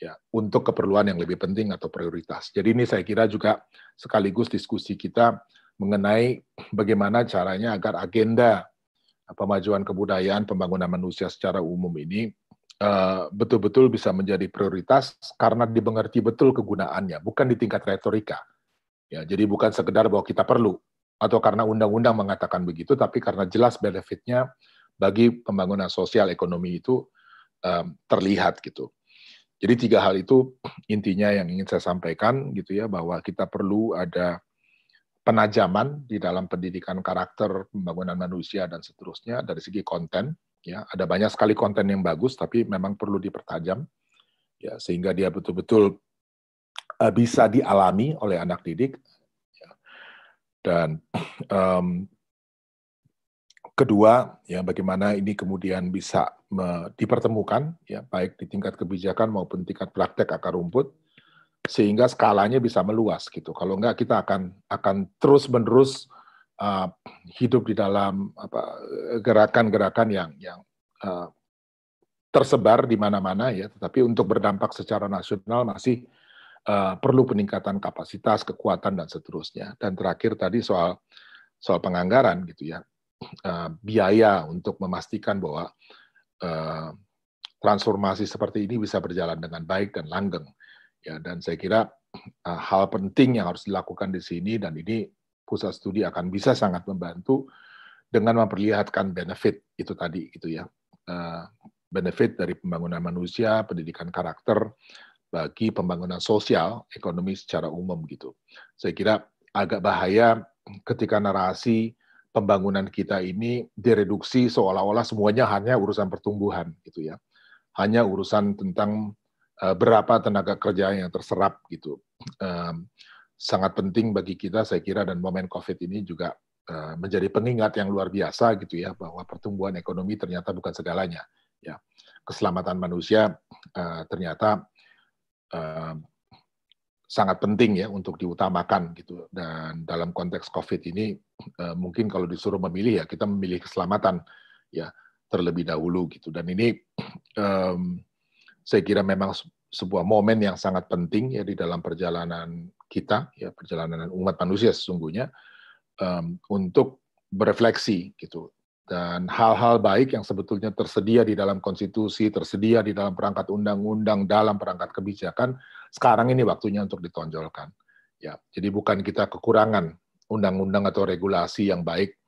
ya untuk keperluan yang lebih penting atau prioritas. Jadi ini saya kira juga sekaligus diskusi kita mengenai bagaimana caranya agar agenda pemajuan kebudayaan, pembangunan manusia secara umum ini Eh, betul-betul uh, bisa menjadi prioritas karena dimengerti betul kegunaannya, bukan di tingkat retorika. Ya, jadi bukan sekedar bahwa kita perlu atau karena undang-undang mengatakan begitu, tapi karena jelas benefitnya bagi pembangunan sosial ekonomi itu um, terlihat gitu. Jadi tiga hal itu intinya yang ingin saya sampaikan gitu ya bahwa kita perlu ada penajaman di dalam pendidikan karakter, pembangunan manusia dan seterusnya dari segi konten ya ada banyak sekali konten yang bagus tapi memang perlu dipertajam ya sehingga dia betul-betul uh, bisa dialami oleh anak didik ya. dan um, kedua ya bagaimana ini kemudian bisa dipertemukan ya baik di tingkat kebijakan maupun tingkat praktek akar rumput sehingga skalanya bisa meluas gitu kalau enggak kita akan akan terus menerus uh, hidup di dalam gerakan-gerakan yang yang uh, tersebar di mana-mana ya, tetapi untuk berdampak secara nasional masih uh, perlu peningkatan kapasitas, kekuatan dan seterusnya. Dan terakhir tadi soal soal penganggaran gitu ya, uh, biaya untuk memastikan bahwa uh, transformasi seperti ini bisa berjalan dengan baik dan langgeng. Ya, dan saya kira uh, hal penting yang harus dilakukan di sini dan ini pusat studi akan bisa sangat membantu dengan memperlihatkan benefit itu tadi gitu ya eh, benefit dari pembangunan manusia, pendidikan karakter bagi pembangunan sosial, ekonomi secara umum gitu. Saya kira agak bahaya ketika narasi pembangunan kita ini direduksi seolah-olah semuanya hanya urusan pertumbuhan gitu ya. Hanya urusan tentang eh, berapa tenaga kerja yang terserap gitu sangat penting bagi kita saya kira dan momen COVID ini juga eh, menjadi pengingat yang luar biasa gitu ya bahwa pertumbuhan ekonomi ternyata bukan segalanya ya keselamatan manusia uh, ternyata uh, sangat penting ya untuk diutamakan gitu dan dalam konteks COVID ini uh, mungkin kalau disuruh memilih ya kita memilih keselamatan ya terlebih dahulu gitu dan ini um, saya kira memang sebuah momen yang sangat penting ya di dalam perjalanan kita ya perjalanan umat manusia sesungguhnya um, untuk berefleksi gitu dan hal-hal baik yang sebetulnya tersedia di dalam konstitusi, tersedia di dalam perangkat undang-undang, dalam perangkat kebijakan, sekarang ini waktunya untuk ditonjolkan. Ya, jadi bukan kita kekurangan undang-undang atau regulasi yang baik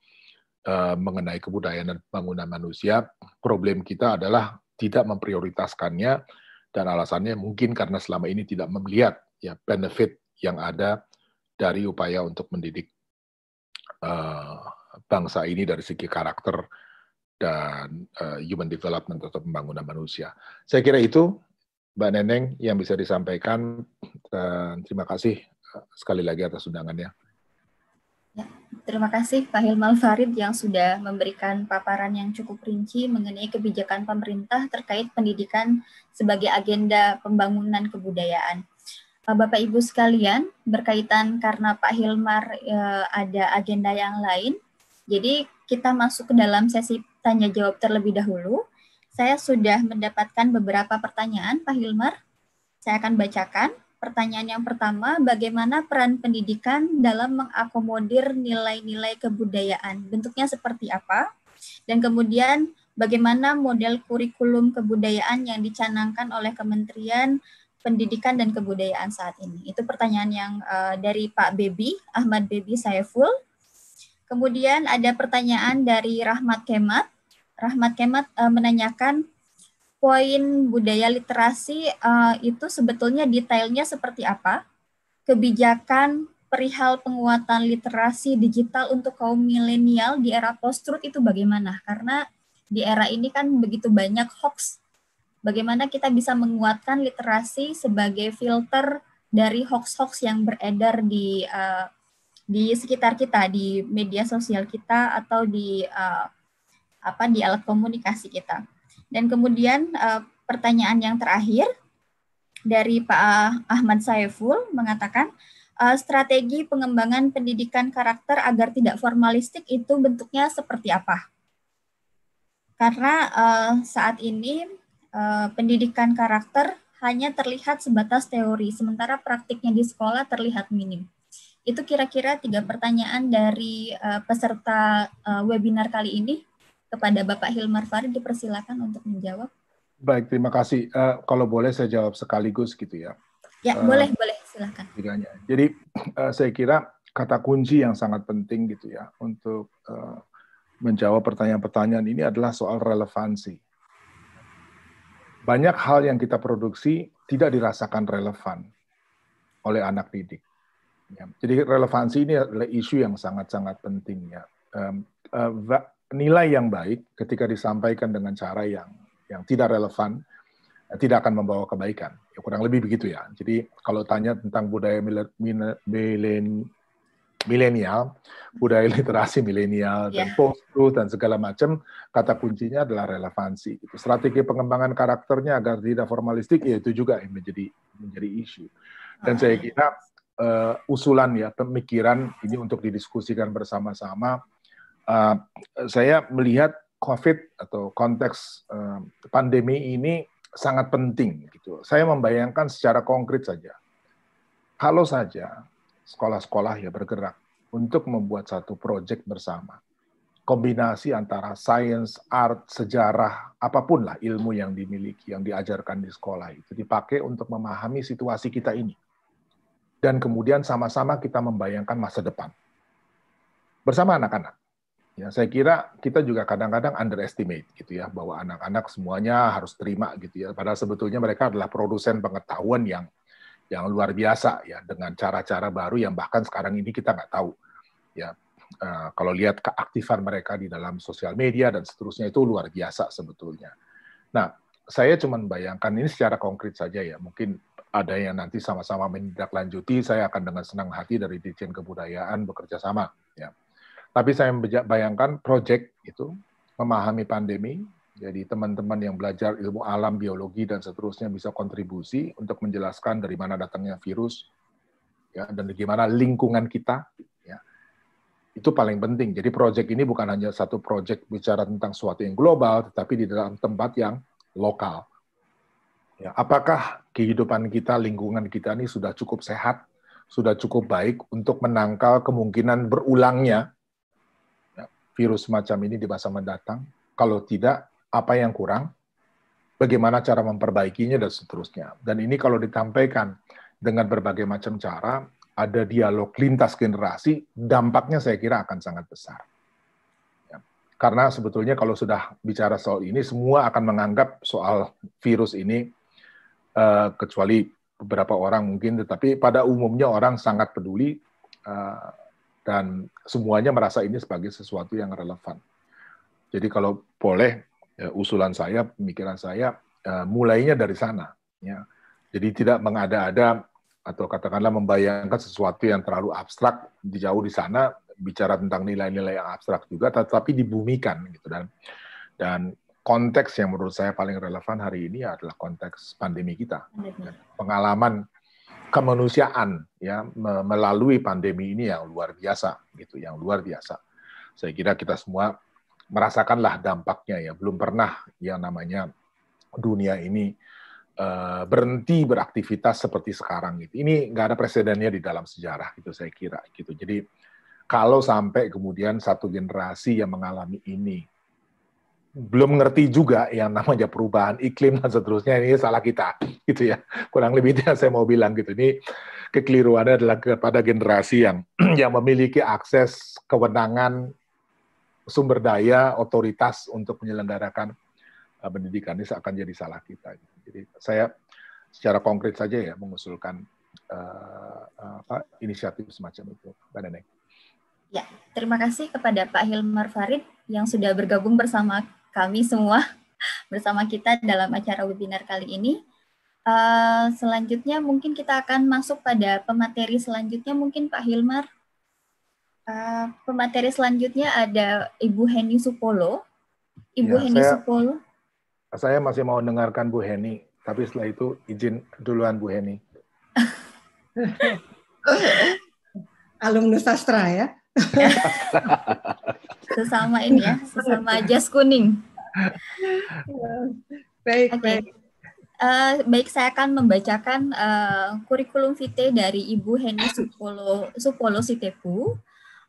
eh, mengenai kebudayaan dan pembangunan manusia. Problem kita adalah tidak memprioritaskannya dan alasannya mungkin karena selama ini tidak melihat ya benefit yang ada dari upaya untuk mendidik uh, bangsa ini dari segi karakter dan uh, human development atau pembangunan manusia. Saya kira itu Mbak Neneng yang bisa disampaikan dan terima kasih eh, sekali lagi atas undangannya. Ya, terima kasih Pak Hilmal Farid yang sudah memberikan paparan yang cukup rinci mengenai kebijakan pemerintah terkait pendidikan sebagai agenda pembangunan kebudayaan. Eh, Bapak Ibu sekalian, berkaitan karena Pak Hilmar e, ada agenda yang lain, jadi kita masuk ke dalam sesi tanya jawab terlebih dahulu. Saya sudah mendapatkan beberapa pertanyaan, Pak Hilmar. Saya akan bacakan. Pertanyaan yang pertama, bagaimana peran pendidikan dalam mengakomodir nilai-nilai kebudayaan? Bentuknya seperti apa? Dan kemudian, bagaimana model kurikulum kebudayaan yang dicanangkan oleh Kementerian pendidikan dan kebudayaan saat ini? Itu pertanyaan yang uh, dari Pak Bebi, Ahmad Bebi Saiful. Kemudian ada pertanyaan dari Rahmat Kemat. Rahmat Kemat uh, menanyakan poin budaya literasi uh, itu sebetulnya detailnya seperti apa? Kebijakan perihal penguatan literasi digital untuk kaum milenial di era post-truth itu bagaimana? Karena di era ini kan begitu banyak hoax bagaimana kita bisa menguatkan literasi sebagai filter dari hoax-hoax yang beredar di uh, di sekitar kita, di media sosial kita atau di uh, apa di alat komunikasi kita. Dan kemudian uh, pertanyaan yang terakhir dari Pak Ahmad Saiful mengatakan uh, strategi pengembangan pendidikan karakter agar tidak formalistik itu bentuknya seperti apa? Karena uh, saat ini Eh, pendidikan karakter hanya terlihat sebatas teori, sementara praktiknya di sekolah terlihat minim. Itu kira-kira tiga pertanyaan dari uh, peserta uh, webinar kali ini. Kepada Bapak Hilmar Farid dipersilakan untuk menjawab. Baik, terima kasih. Uh, kalau boleh saya jawab sekaligus gitu ya. Ya, uh, boleh, boleh, silakan. Tiganya. Jadi uh, saya kira kata kunci yang sangat penting gitu ya untuk uh, menjawab pertanyaan-pertanyaan ini adalah soal relevansi banyak hal yang kita produksi tidak dirasakan relevan oleh anak didik. Ya, jadi relevansi ini adalah isu yang sangat-sangat penting ya. Eh, nilai yang baik ketika disampaikan dengan cara yang yang tidak relevan eh, tidak akan membawa kebaikan. Ya, kurang lebih begitu ya. Jadi kalau tanya tentang budaya milenial milenial, budaya hmm. literasi milenial yeah. dan ya. post truth dan segala macam kata kuncinya adalah relevansi. Gitu. Strategi pengembangan karakternya agar tidak formalistik yaitu juga yang menjadi menjadi isu. Dan saya ah. kira uh, usulan ya pemikiran ini untuk didiskusikan bersama-sama. Uh, saya melihat COVID atau konteks uh, pandemi ini sangat penting. Gitu. Saya membayangkan secara konkret saja. Kalau saja sekolah-sekolah ya bergerak untuk membuat satu proyek bersama. Kombinasi antara sains, art, sejarah, apapun lah ilmu yang dimiliki, yang diajarkan di sekolah itu dipakai untuk memahami situasi kita ini. Dan kemudian sama-sama kita membayangkan masa depan. Bersama anak-anak. Ya, saya kira kita juga kadang-kadang underestimate gitu ya bahwa anak-anak semuanya harus terima gitu ya. Padahal sebetulnya mereka adalah produsen pengetahuan yang yang luar biasa ya dengan cara-cara baru yang bahkan sekarang ini kita nggak tahu ya uh, kalau lihat keaktifan mereka di dalam sosial media dan seterusnya itu luar biasa sebetulnya. Nah saya cuma bayangkan ini secara konkret saja ya mungkin ada yang nanti sama-sama menindaklanjuti saya akan dengan senang hati dari Dirjen Kebudayaan bekerja sama ya. Tapi saya bayangkan proyek itu memahami pandemi, jadi teman-teman yang belajar ilmu alam, biologi, dan seterusnya bisa kontribusi untuk menjelaskan dari mana datangnya virus, ya, dan bagaimana lingkungan kita. Ya. Itu paling penting. Jadi proyek ini bukan hanya satu proyek bicara tentang sesuatu yang global, tetapi di dalam tempat yang lokal. Ya, apakah kehidupan kita, lingkungan kita ini sudah cukup sehat, sudah cukup baik untuk menangkal kemungkinan berulangnya ya, virus macam ini di masa mendatang? Kalau tidak, apa yang kurang, bagaimana cara memperbaikinya, dan seterusnya. Dan ini kalau ditampilkan dengan berbagai macam cara, ada dialog lintas generasi, dampaknya saya kira akan sangat besar. Ya. Karena sebetulnya kalau sudah bicara soal ini, semua akan menganggap soal virus ini, uh, kecuali beberapa orang mungkin, tetapi pada umumnya orang sangat peduli uh, dan semuanya merasa ini sebagai sesuatu yang relevan. Jadi kalau boleh Ya, usulan saya, pemikiran saya eh, mulainya dari sana. Ya. Jadi tidak mengada-ada atau katakanlah membayangkan sesuatu yang terlalu abstrak di jauh di sana bicara tentang nilai-nilai yang abstrak juga, tetapi dibumikan gitu dan dan konteks yang menurut saya paling relevan hari ini adalah konteks pandemi kita, ya, pengalaman kemanusiaan ya melalui pandemi ini yang luar biasa gitu, yang luar biasa. Saya kira kita semua merasakanlah dampaknya ya. Belum pernah yang namanya dunia ini uh, berhenti beraktivitas seperti sekarang gitu. Ini nggak ada presidennya di dalam sejarah gitu saya kira gitu. Jadi kalau sampai kemudian satu generasi yang mengalami ini belum ngerti juga yang namanya perubahan iklim dan seterusnya ini salah kita gitu ya kurang lebih itu yang saya mau bilang gitu ini kekeliruannya adalah kepada generasi yang yang memiliki akses kewenangan sumber daya otoritas untuk menyelenggarakan uh, pendidikan ini akan jadi salah kita. Jadi saya secara konkret saja ya mengusulkan uh, apa inisiatif semacam itu, Mbak Neneng. Ya, terima kasih kepada Pak Hilmar Farid yang sudah bergabung bersama kami semua, bersama kita dalam acara webinar kali ini. Uh, selanjutnya mungkin kita akan masuk pada pemateri selanjutnya mungkin Pak Hilmar Uh, pemateri selanjutnya ada Ibu Heni Supolo. Ibu ya, Heni saya, Supolo. Saya masih mau dengarkan Bu Heni, tapi setelah itu izin duluan Bu Heni. Alumni sastra ya. sesama ini ya, sesama jas kuning. Baik, okay. baik. Uh, baik, saya akan membacakan uh, kurikulum vitae dari Ibu Heni Supolo, Supolo Sitepu.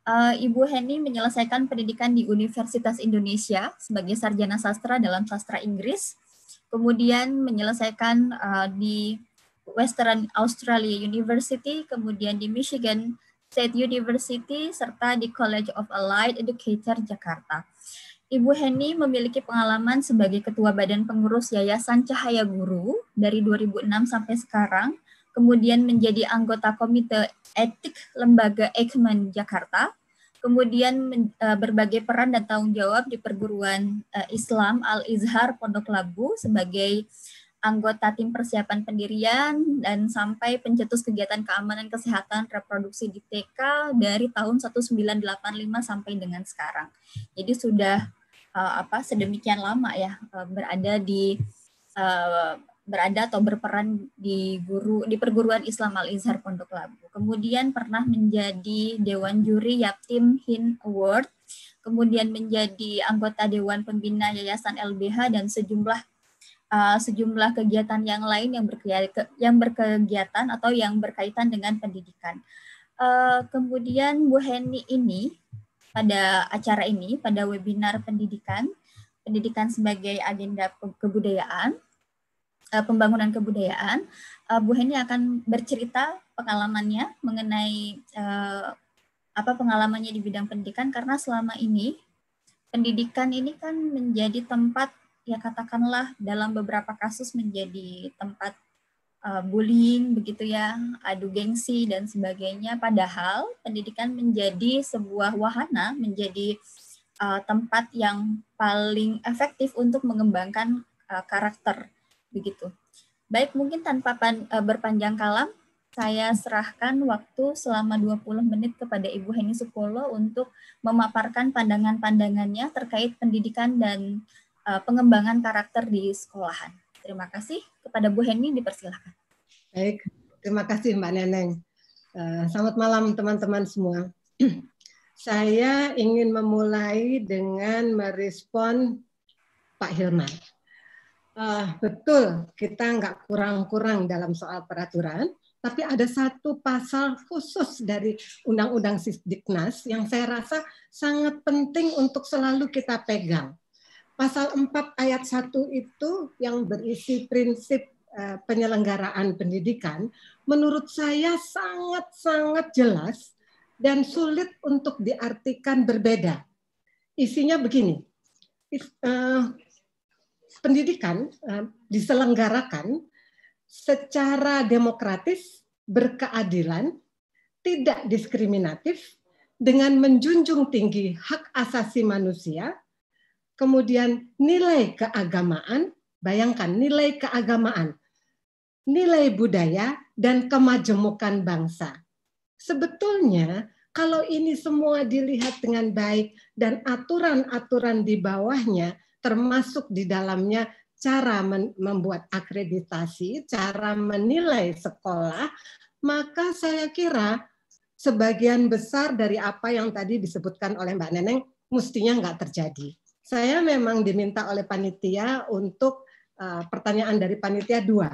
Uh, Ibu Heni menyelesaikan pendidikan di Universitas Indonesia sebagai sarjana sastra dalam sastra Inggris, kemudian menyelesaikan uh, di Western Australia University, kemudian di Michigan State University, serta di College of Allied Educator Jakarta. Ibu Heni memiliki pengalaman sebagai ketua badan pengurus Yayasan Cahaya Guru dari 2006 sampai sekarang, kemudian menjadi anggota komite etik lembaga Eijkman Jakarta, kemudian e, berbagai peran dan tanggung jawab di perguruan e, Islam Al Izhar Pondok Labu sebagai anggota tim persiapan pendirian dan sampai pencetus kegiatan keamanan kesehatan reproduksi di TK dari tahun 1985 sampai dengan sekarang. Jadi sudah uh, apa sedemikian lama ya uh, berada di berada atau berperan di guru di perguruan Islam Al Izhar Pondok Labu. Kemudian pernah menjadi dewan juri Yaptim Hin Award, kemudian menjadi anggota dewan pembina Yayasan LBH dan sejumlah uh, sejumlah kegiatan yang lain yang berkegiatan, yang berkegiatan atau yang berkaitan dengan pendidikan. Uh, kemudian Bu Heni ini pada acara ini pada webinar pendidikan pendidikan sebagai agenda kebudayaan Eh, pembangunan kebudayaan. Uh, Bu Heni akan bercerita pengalamannya mengenai uh, apa pengalamannya di bidang pendidikan karena selama ini pendidikan ini kan menjadi tempat ya katakanlah dalam beberapa kasus menjadi tempat uh, bullying begitu ya, adu gengsi dan sebagainya. Padahal pendidikan menjadi sebuah wahana, menjadi uh, tempat yang paling efektif untuk mengembangkan uh, karakter begitu. Baik, mungkin tanpa pan, e, berpanjang kalam, saya serahkan waktu selama 20 menit kepada Ibu Heni Sukolo untuk memaparkan pandangan-pandangannya terkait pendidikan dan e, pengembangan karakter di sekolahan. Terima kasih. Kepada Bu Heni dipersilahkan. Baik, terima kasih Mbak Neneng. E, selamat malam teman-teman semua. Saya ingin memulai dengan merespon Pak Hilman uh, betul kita nggak kurang-kurang dalam soal peraturan, tapi ada satu pasal khusus dari Undang-Undang Sisdiknas yang saya rasa sangat penting untuk selalu kita pegang. Pasal 4 ayat 1 itu yang berisi prinsip uh, penyelenggaraan pendidikan menurut saya sangat-sangat jelas dan sulit untuk diartikan berbeda. Isinya begini, eh, pendidikan eh, diselenggarakan secara demokratis, berkeadilan, tidak diskriminatif, dengan menjunjung tinggi hak asasi manusia, kemudian nilai keagamaan, bayangkan nilai keagamaan, nilai budaya, dan kemajemukan bangsa. Sebetulnya, kalau ini semua dilihat dengan baik dan aturan-aturan di bawahnya termasuk di dalamnya cara membuat akreditasi, cara menilai sekolah, maka saya kira sebagian besar dari apa yang tadi disebutkan oleh Mbak Neneng mestinya nggak terjadi. Saya memang diminta oleh panitia untuk uh, pertanyaan dari panitia dua,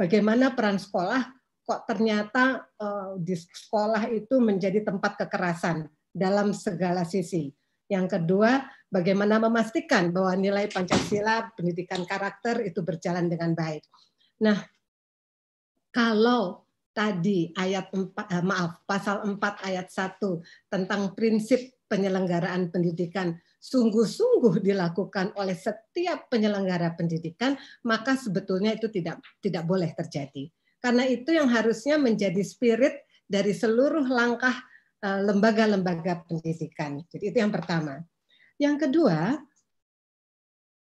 bagaimana peran sekolah kok ternyata uh, di sekolah itu menjadi tempat kekerasan dalam segala sisi yang kedua, bagaimana memastikan bahwa nilai Pancasila, pendidikan karakter itu berjalan dengan baik. Nah, kalau tadi ayat 4 eh, maaf, pasal 4 ayat 1 tentang prinsip penyelenggaraan pendidikan sungguh-sungguh dilakukan oleh setiap penyelenggara pendidikan, maka sebetulnya itu tidak tidak boleh terjadi. Karena itu yang harusnya menjadi spirit dari seluruh langkah Eh, lembaga-lembaga pendidikan. Jadi itu yang pertama. Yang kedua,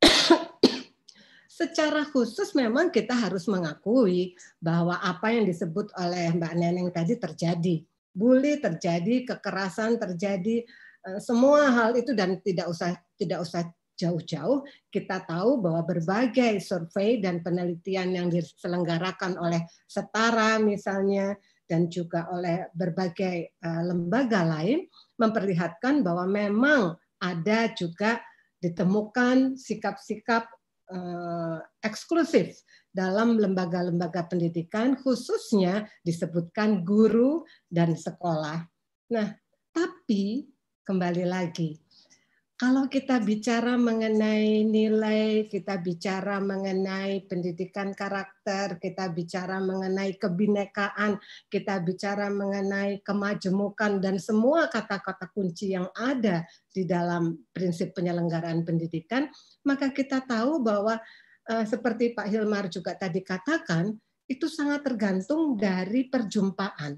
secara khusus memang kita harus mengakui bahwa apa yang disebut oleh Mbak Neneng tadi terjadi. Bully terjadi, kekerasan terjadi, eh, semua hal itu dan tidak usah tidak usah jauh-jauh kita tahu bahwa berbagai survei dan penelitian yang diselenggarakan oleh setara misalnya dan juga oleh berbagai eh, lembaga lain memperlihatkan bahwa memang ada juga ditemukan sikap-sikap eh, eksklusif dalam lembaga-lembaga pendidikan khususnya disebutkan guru dan sekolah. Nah, tapi kembali lagi kalau kita bicara mengenai nilai, kita bicara mengenai pendidikan karakter, kita bicara mengenai kebinekaan, kita bicara mengenai kemajemukan dan semua kata-kata kunci yang ada di dalam prinsip penyelenggaraan pendidikan, maka kita tahu bahwa eh, seperti Pak Hilmar juga tadi katakan, itu sangat tergantung dari perjumpaan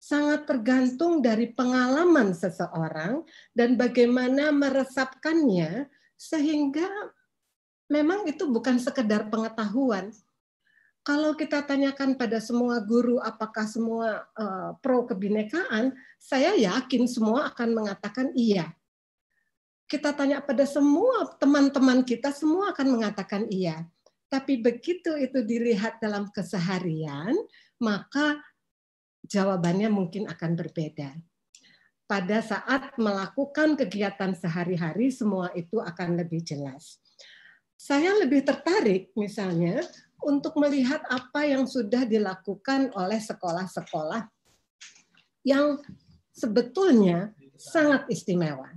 sangat tergantung dari pengalaman seseorang dan bagaimana meresapkannya sehingga memang itu bukan sekedar pengetahuan. Kalau kita tanyakan pada semua guru apakah semua eh, pro kebinekaan, saya yakin semua akan mengatakan iya. Kita tanya pada semua teman-teman kita, semua akan mengatakan iya. Tapi begitu itu dilihat dalam keseharian, maka jawabannya mungkin akan berbeda. Pada saat melakukan kegiatan sehari-hari, semua itu akan lebih jelas. Saya lebih tertarik, misalnya, untuk melihat apa yang sudah dilakukan oleh sekolah-sekolah yang sebetulnya sangat istimewa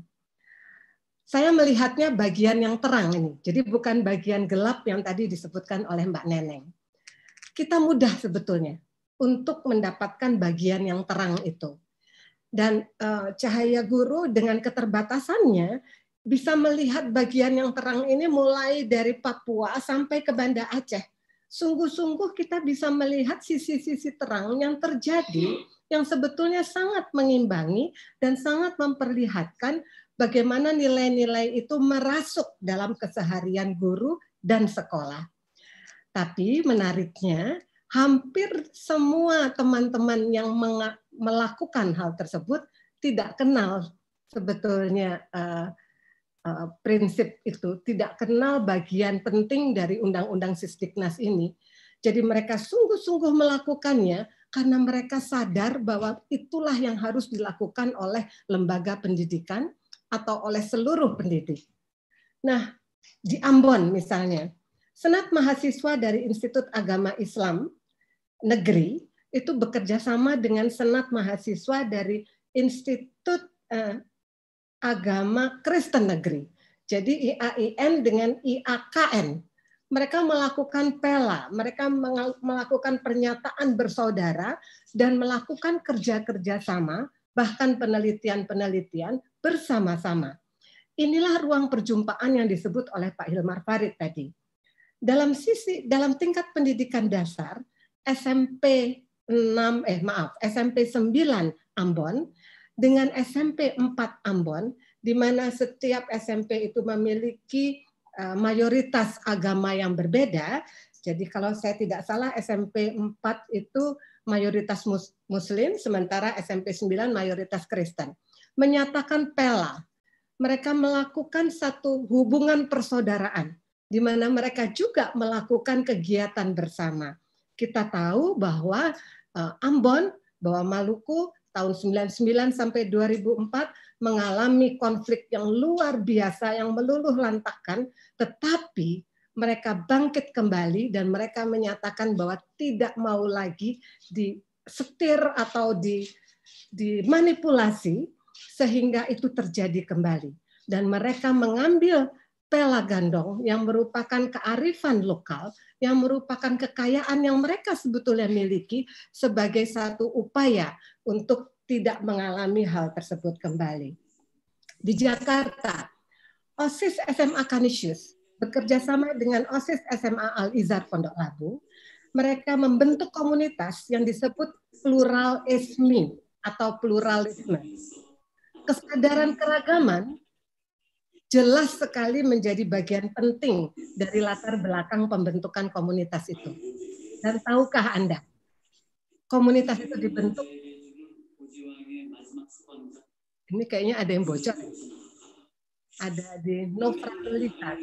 saya melihatnya bagian yang terang ini. Jadi bukan bagian gelap yang tadi disebutkan oleh Mbak Neneng. Kita mudah sebetulnya untuk mendapatkan bagian yang terang itu. Dan uh, cahaya guru dengan keterbatasannya bisa melihat bagian yang terang ini mulai dari Papua sampai ke Banda Aceh. Sungguh-sungguh kita bisa melihat sisi-sisi terang yang terjadi yang sebetulnya sangat mengimbangi dan sangat memperlihatkan bagaimana nilai-nilai itu merasuk dalam keseharian guru dan sekolah. Tapi menariknya, hampir semua teman-teman yang melakukan hal tersebut tidak kenal sebetulnya uh, uh, prinsip itu, tidak kenal bagian penting dari Undang-Undang Sisdiknas ini. Jadi mereka sungguh-sungguh melakukannya karena mereka sadar bahwa itulah yang harus dilakukan oleh lembaga pendidikan atau oleh seluruh pendidik. Nah, di Ambon misalnya, Senat Mahasiswa dari Institut Agama Islam negeri itu bekerja sama dengan senat mahasiswa dari Institut uh, Agama Kristen Negeri. Jadi IAIN dengan IAKN. Mereka melakukan pela, mereka melakukan pernyataan bersaudara dan melakukan kerja-kerja sama, bahkan penelitian-penelitian bersama-sama. Inilah ruang perjumpaan yang disebut oleh Pak Hilmar Farid tadi. Dalam sisi dalam tingkat pendidikan dasar, SMP 6 eh maaf SMP 9 Ambon dengan SMP 4 Ambon di mana setiap SMP itu memiliki eh, mayoritas agama yang berbeda. Jadi kalau saya tidak salah SMP 4 itu mayoritas muslim sementara SMP 9 mayoritas Kristen. Menyatakan pela. Mereka melakukan satu hubungan persaudaraan di mana mereka juga melakukan kegiatan bersama kita tahu bahwa eh, Ambon, bahwa Maluku tahun 99 sampai 2004 mengalami konflik yang luar biasa yang meluluh lantakan, tetapi mereka bangkit kembali dan mereka menyatakan bahwa tidak mau lagi disetir atau di dimanipulasi sehingga itu terjadi kembali dan mereka mengambil pela gandong yang merupakan kearifan lokal, yang merupakan kekayaan yang mereka sebetulnya miliki sebagai satu upaya untuk tidak mengalami hal tersebut kembali. Di Jakarta, OSIS SMA Kanisius bekerja sama dengan OSIS SMA Al-Izhar Pondok Labu, mereka membentuk komunitas yang disebut pluralisme atau pluralisme. Kesadaran keragaman jelas sekali menjadi bagian penting dari latar belakang pembentukan komunitas itu. Dan tahukah Anda, komunitas itu dibentuk ini kayaknya ada yang bocor. Ada di Novralita.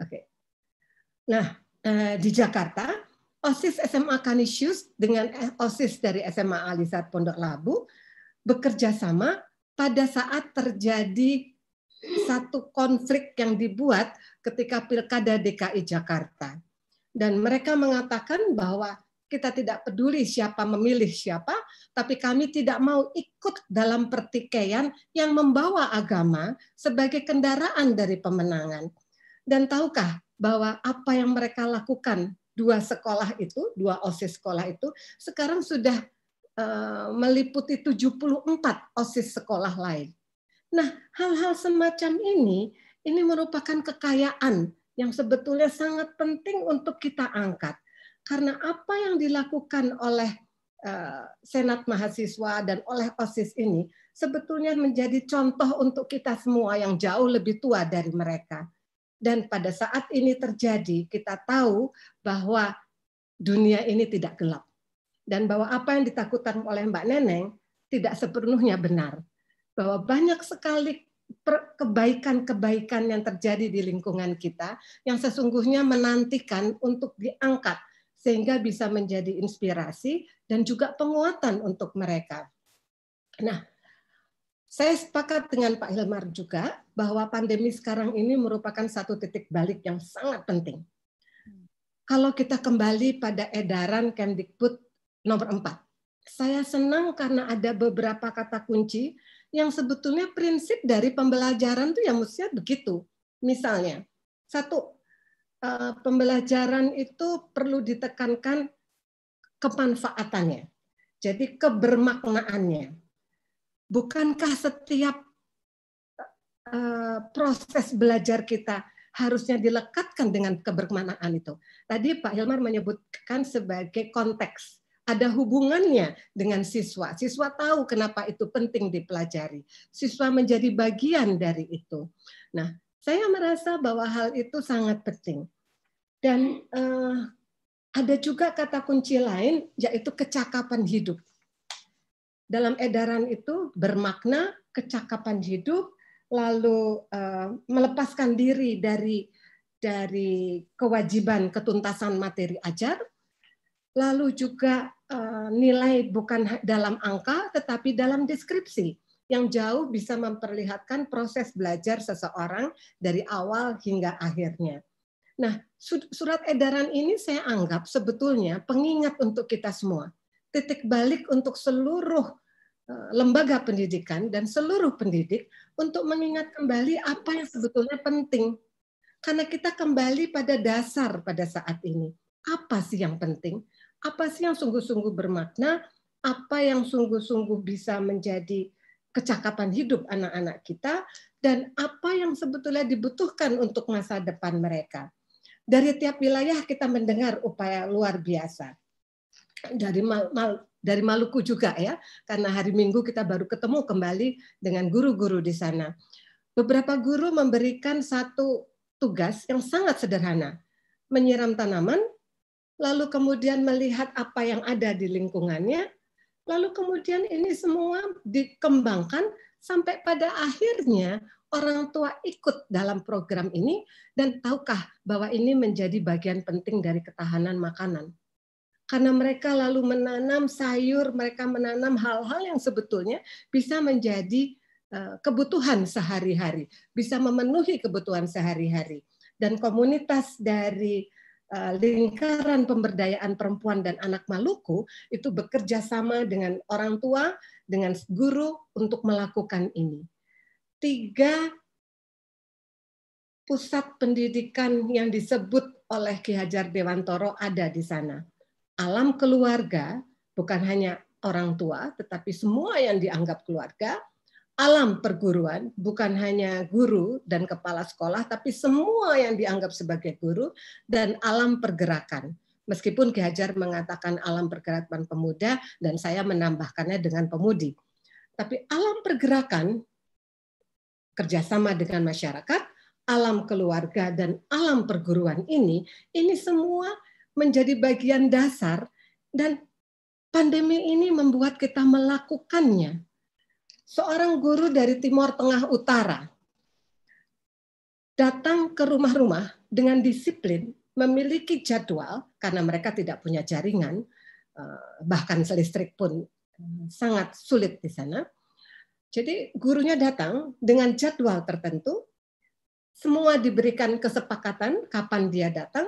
Oke. Nah, eh, di Jakarta, OSIS SMA Kanisius dengan eh, OSIS dari SMA Alisat Pondok Labu bekerja sama pada saat terjadi satu konflik yang dibuat ketika Pilkada DKI Jakarta. Dan mereka mengatakan bahwa kita tidak peduli siapa memilih siapa, tapi kami tidak mau ikut dalam pertikaian yang membawa agama sebagai kendaraan dari pemenangan. Dan tahukah bahwa apa yang mereka lakukan dua sekolah itu, dua OSIS sekolah itu sekarang sudah Eh, meliputi 74 OSIS sekolah lain. Nah, hal-hal semacam ini ini merupakan kekayaan yang sebetulnya sangat penting untuk kita angkat. Karena apa yang dilakukan oleh eh, Senat Mahasiswa dan oleh OSIS ini sebetulnya menjadi contoh untuk kita semua yang jauh lebih tua dari mereka. Dan pada saat ini terjadi, kita tahu bahwa dunia ini tidak gelap dan bahwa apa yang ditakutkan oleh Mbak Neneng tidak sepenuhnya benar. Bahwa banyak sekali kebaikan-kebaikan yang terjadi di lingkungan kita yang sesungguhnya menantikan untuk diangkat sehingga bisa menjadi inspirasi dan juga penguatan untuk mereka. Nah, saya sepakat dengan Pak Hilmar juga bahwa pandemi sekarang ini merupakan satu titik balik yang sangat penting. Hmm. Kalau kita kembali pada edaran Kemdikbud nomor empat. Saya senang karena ada beberapa kata kunci yang sebetulnya prinsip dari pembelajaran tuh yang mestinya begitu. Misalnya, satu, eh, pembelajaran itu perlu ditekankan kemanfaatannya. Jadi kebermaknaannya. Bukankah setiap eh, proses belajar kita harusnya dilekatkan dengan kebermaknaan itu. Tadi Pak Hilmar menyebutkan sebagai konteks ada hubungannya dengan siswa. Siswa tahu kenapa itu penting dipelajari. Siswa menjadi bagian dari itu. Nah, saya merasa bahwa hal itu sangat penting. Dan eh, ada juga kata kunci lain, yaitu kecakapan hidup. Dalam edaran itu bermakna kecakapan hidup, lalu eh, melepaskan diri dari dari kewajiban ketuntasan materi ajar, lalu juga eh, nilai bukan dalam angka tetapi dalam deskripsi yang jauh bisa memperlihatkan proses belajar seseorang dari awal hingga akhirnya. Nah, surat edaran ini saya anggap sebetulnya pengingat untuk kita semua, titik balik untuk seluruh eh, lembaga pendidikan dan seluruh pendidik untuk mengingat kembali apa yang sebetulnya penting. Karena kita kembali pada dasar pada saat ini. Apa sih yang penting? apa sih yang sungguh-sungguh bermakna, apa yang sungguh-sungguh bisa menjadi kecakapan hidup anak-anak kita, dan apa yang sebetulnya dibutuhkan untuk masa depan mereka. Dari tiap wilayah kita mendengar upaya luar biasa. Dari mal, mal, dari Maluku juga ya, karena hari Minggu kita baru ketemu kembali dengan guru-guru di sana. Beberapa guru memberikan satu tugas yang sangat sederhana, menyiram tanaman lalu kemudian melihat apa yang ada di lingkungannya, lalu kemudian ini semua dikembangkan sampai pada akhirnya orang tua ikut dalam program ini dan tahukah bahwa ini menjadi bagian penting dari ketahanan makanan. Karena mereka lalu menanam sayur, mereka menanam hal-hal yang sebetulnya bisa menjadi eh, kebutuhan sehari-hari, bisa memenuhi kebutuhan sehari-hari. Dan komunitas dari Eh, lingkaran pemberdayaan perempuan dan anak Maluku itu bekerja sama dengan orang tua, dengan guru untuk melakukan ini. Tiga pusat pendidikan yang disebut oleh Ki Hajar Dewantoro ada di sana. Alam keluarga bukan hanya orang tua, tetapi semua yang dianggap keluarga, alam perguruan, bukan hanya guru dan kepala sekolah, tapi semua yang dianggap sebagai guru dan alam pergerakan. Meskipun Ki Hajar mengatakan alam pergerakan pemuda dan saya menambahkannya dengan pemudi. Tapi alam pergerakan kerjasama dengan masyarakat, alam keluarga, dan alam perguruan ini, ini semua menjadi bagian dasar dan pandemi ini membuat kita melakukannya seorang guru dari Timur Tengah Utara datang ke rumah-rumah dengan disiplin, memiliki jadwal karena mereka tidak punya jaringan, eh, bahkan listrik pun sangat sulit di sana. Jadi gurunya datang dengan jadwal tertentu, semua diberikan kesepakatan kapan dia datang,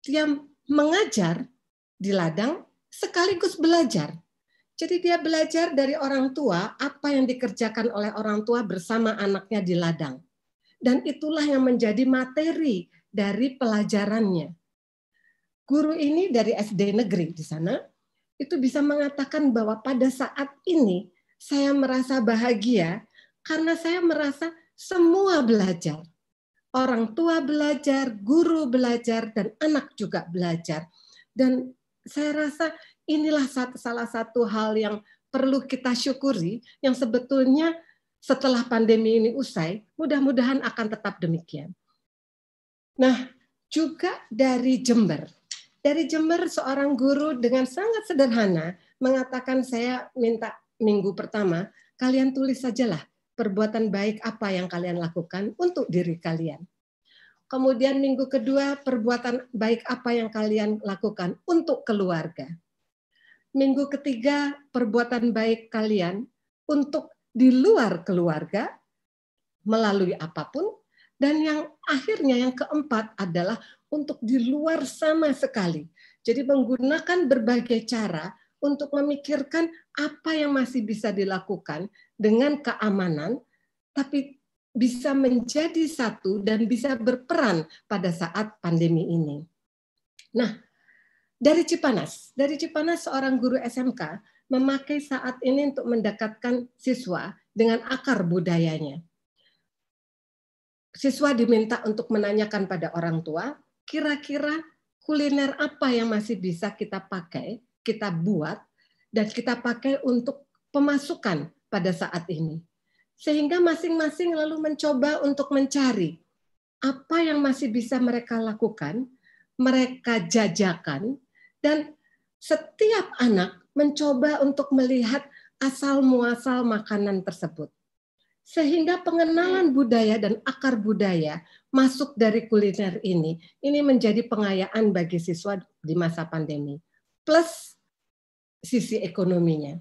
dia mengajar di ladang sekaligus belajar jadi dia belajar dari orang tua apa yang dikerjakan oleh orang tua bersama anaknya di ladang. Dan itulah yang menjadi materi dari pelajarannya. Guru ini dari SD negeri di sana itu bisa mengatakan bahwa pada saat ini saya merasa bahagia karena saya merasa semua belajar. Orang tua belajar, guru belajar dan anak juga belajar. Dan saya rasa inilah salah satu hal yang perlu kita syukuri yang sebetulnya setelah pandemi ini usai, mudah-mudahan akan tetap demikian. Nah, juga dari Jember. Dari Jember seorang guru dengan sangat sederhana mengatakan saya minta minggu pertama, kalian tulis sajalah perbuatan baik apa yang kalian lakukan untuk diri kalian. Kemudian minggu kedua, perbuatan baik apa yang kalian lakukan untuk keluarga minggu ketiga perbuatan baik kalian untuk di luar keluarga melalui apapun dan yang akhirnya yang keempat adalah untuk di luar sama sekali. Jadi menggunakan berbagai cara untuk memikirkan apa yang masih bisa dilakukan dengan keamanan tapi bisa menjadi satu dan bisa berperan pada saat pandemi ini. Nah, dari Cipanas, dari Cipanas seorang guru SMK memakai saat ini untuk mendekatkan siswa dengan akar budayanya. Siswa diminta untuk menanyakan pada orang tua, kira-kira kuliner apa yang masih bisa kita pakai, kita buat, dan kita pakai untuk pemasukan pada saat ini. Sehingga masing-masing lalu mencoba untuk mencari apa yang masih bisa mereka lakukan, mereka jajakan, dan setiap anak mencoba untuk melihat asal muasal makanan tersebut. Sehingga pengenalan budaya dan akar budaya masuk dari kuliner ini, ini menjadi pengayaan bagi siswa di masa pandemi. Plus sisi ekonominya.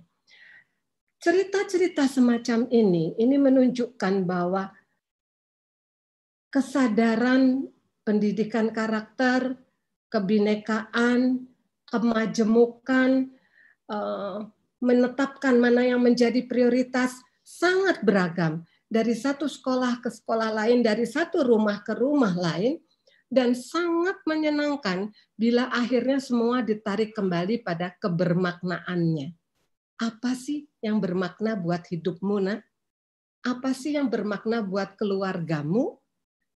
Cerita-cerita semacam ini, ini menunjukkan bahwa kesadaran pendidikan karakter, kebinekaan, kemajemukan, eh, menetapkan mana yang menjadi prioritas sangat beragam dari satu sekolah ke sekolah lain, dari satu rumah ke rumah lain, dan sangat menyenangkan bila akhirnya semua ditarik kembali pada kebermaknaannya. Apa sih yang bermakna buat hidupmu, nak? Apa sih yang bermakna buat keluargamu?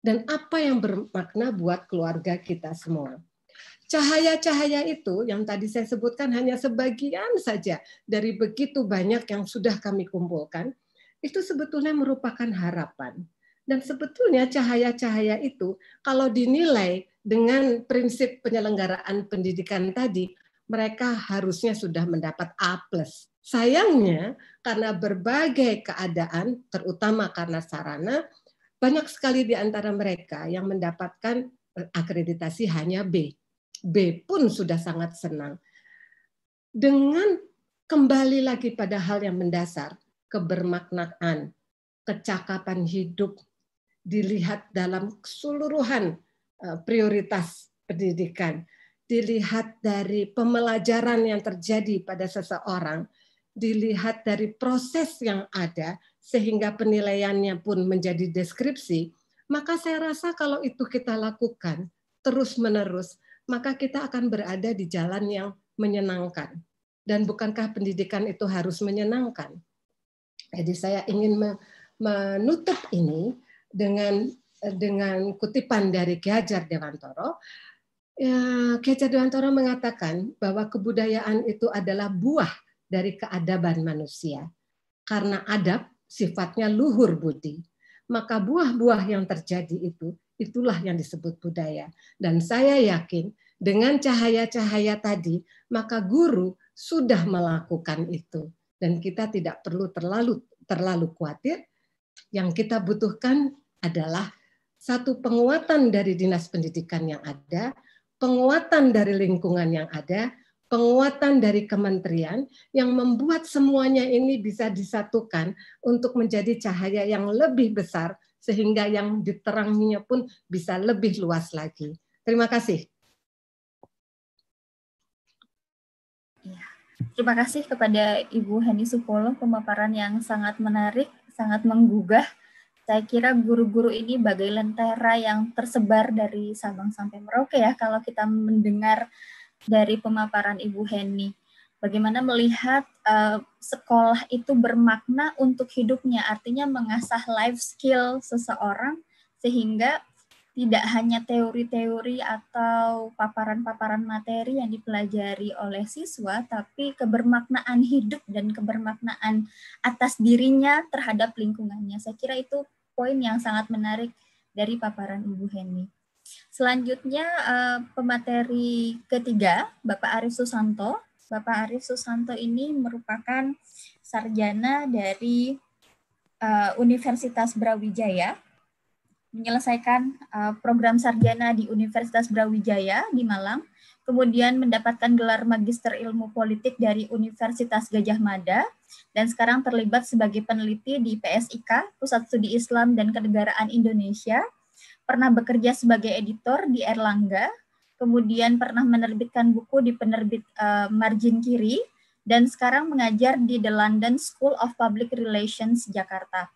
Dan apa yang bermakna buat keluarga kita semua? Cahaya-cahaya itu yang tadi saya sebutkan hanya sebagian saja dari begitu banyak yang sudah kami kumpulkan, itu sebetulnya merupakan harapan. Dan sebetulnya cahaya-cahaya itu kalau dinilai dengan prinsip penyelenggaraan pendidikan tadi, mereka harusnya sudah mendapat A+. Sayangnya, karena berbagai keadaan, terutama karena sarana, banyak sekali di antara mereka yang mendapatkan eh, akreditasi hanya B. B pun sudah sangat senang. Dengan kembali lagi pada hal yang mendasar, kebermaknaan, kecakapan hidup, dilihat dalam keseluruhan eh, prioritas pendidikan, dilihat dari pemelajaran yang terjadi pada seseorang, dilihat dari proses yang ada sehingga penilaiannya pun menjadi deskripsi, maka saya rasa kalau itu kita lakukan terus-menerus, maka kita akan berada di jalan yang menyenangkan. Dan bukankah pendidikan itu harus menyenangkan? Jadi saya ingin menutup ini dengan dengan kutipan dari Ki Hajar Dewantoro. Ya, Ki Hajar Dewantoro mengatakan bahwa kebudayaan itu adalah buah dari keadaban manusia. Karena adab sifatnya luhur budi, maka buah-buah yang terjadi itu Itulah yang disebut budaya. Dan saya yakin dengan cahaya-cahaya tadi, maka guru sudah melakukan itu. Dan kita tidak perlu terlalu terlalu khawatir. Yang kita butuhkan adalah satu penguatan dari dinas pendidikan yang ada, penguatan dari lingkungan yang ada, penguatan dari kementerian yang membuat semuanya ini bisa disatukan untuk menjadi cahaya yang lebih besar sehingga yang diteranginya pun bisa lebih luas lagi. Terima kasih. Iya. Terima kasih kepada Ibu Hani Supolo pemaparan yang sangat menarik, sangat menggugah. Saya kira guru-guru ini bagai lentera yang tersebar dari Sabang sampai Merauke ya kalau kita mendengar dari pemaparan Ibu Heni bagaimana melihat uh, sekolah itu bermakna untuk hidupnya, artinya mengasah life skill seseorang sehingga tidak hanya teori-teori atau paparan-paparan materi yang dipelajari oleh siswa, tapi kebermaknaan hidup dan kebermaknaan atas dirinya terhadap lingkungannya. Saya kira itu poin yang sangat menarik dari paparan Ibu Heni. Selanjutnya, eh, pemateri ketiga, Bapak Arif Susanto, Bapak Arif Susanto ini merupakan sarjana dari uh, Universitas Brawijaya, menyelesaikan uh, program sarjana di Universitas Brawijaya di Malang, kemudian mendapatkan gelar Magister Ilmu Politik dari Universitas Gajah Mada, dan sekarang terlibat sebagai peneliti di PSIK, Pusat Studi Islam dan Kenegaraan Indonesia, pernah bekerja sebagai editor di Erlangga, kemudian pernah menerbitkan buku di penerbit uh, margin kiri, dan sekarang mengajar di The London School of Public Relations Jakarta.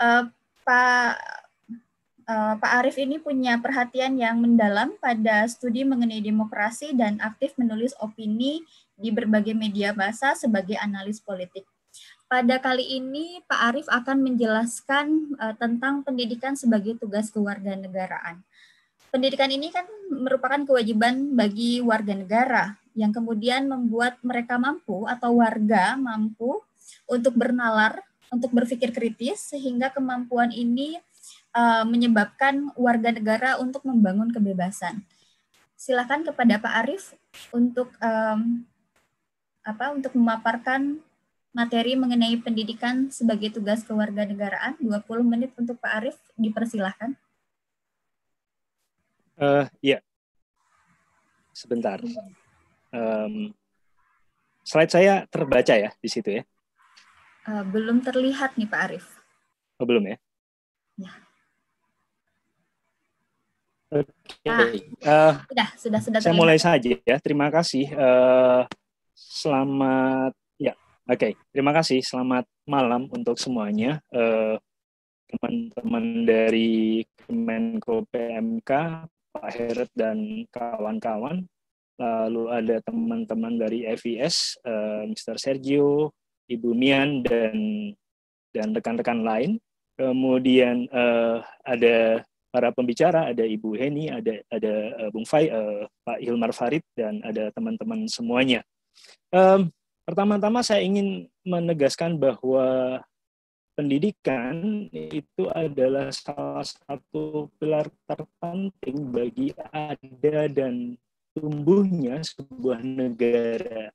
Uh, Pak uh, Pak Arief ini punya perhatian yang mendalam pada studi mengenai demokrasi dan aktif menulis opini di berbagai media massa sebagai analis politik. Pada kali ini Pak Arief akan menjelaskan uh, tentang pendidikan sebagai tugas kewarganegaraan. Pendidikan ini kan merupakan kewajiban bagi warga negara yang kemudian membuat mereka mampu atau warga mampu untuk bernalar, untuk berpikir kritis sehingga kemampuan ini uh, menyebabkan warga negara untuk membangun kebebasan. Silakan kepada Pak Arif untuk um, apa untuk memaparkan materi mengenai pendidikan sebagai tugas kewarganegaraan 20 menit untuk Pak Arif dipersilahkan. Uh, iya. Sebentar. Um, slide saya terbaca ya di situ ya? Uh, belum terlihat nih Pak Arif. Oh, belum ya? Ya. Oke. Okay. Nah, uh, sudah, sudah, sudah. Saya mulai saja ya. Terima kasih. Uh, selamat ya. Oke, okay. terima kasih. Selamat malam untuk semuanya. Uh, teman-teman dari Kemenko PMK, Pak Heret dan kawan-kawan. Lalu ada teman-teman dari FIS, eh, Mr. Sergio, Ibu Mian, dan dan rekan-rekan lain. Kemudian eh, ada para pembicara, ada Ibu Heni, ada ada eh, Bung Fai, Pak Hilmar Farid, dan ada teman-teman semuanya. Pertama-tama saya ingin menegaskan bahwa pendidikan itu adalah salah satu pilar terpenting bagi ada dan tumbuhnya sebuah negara.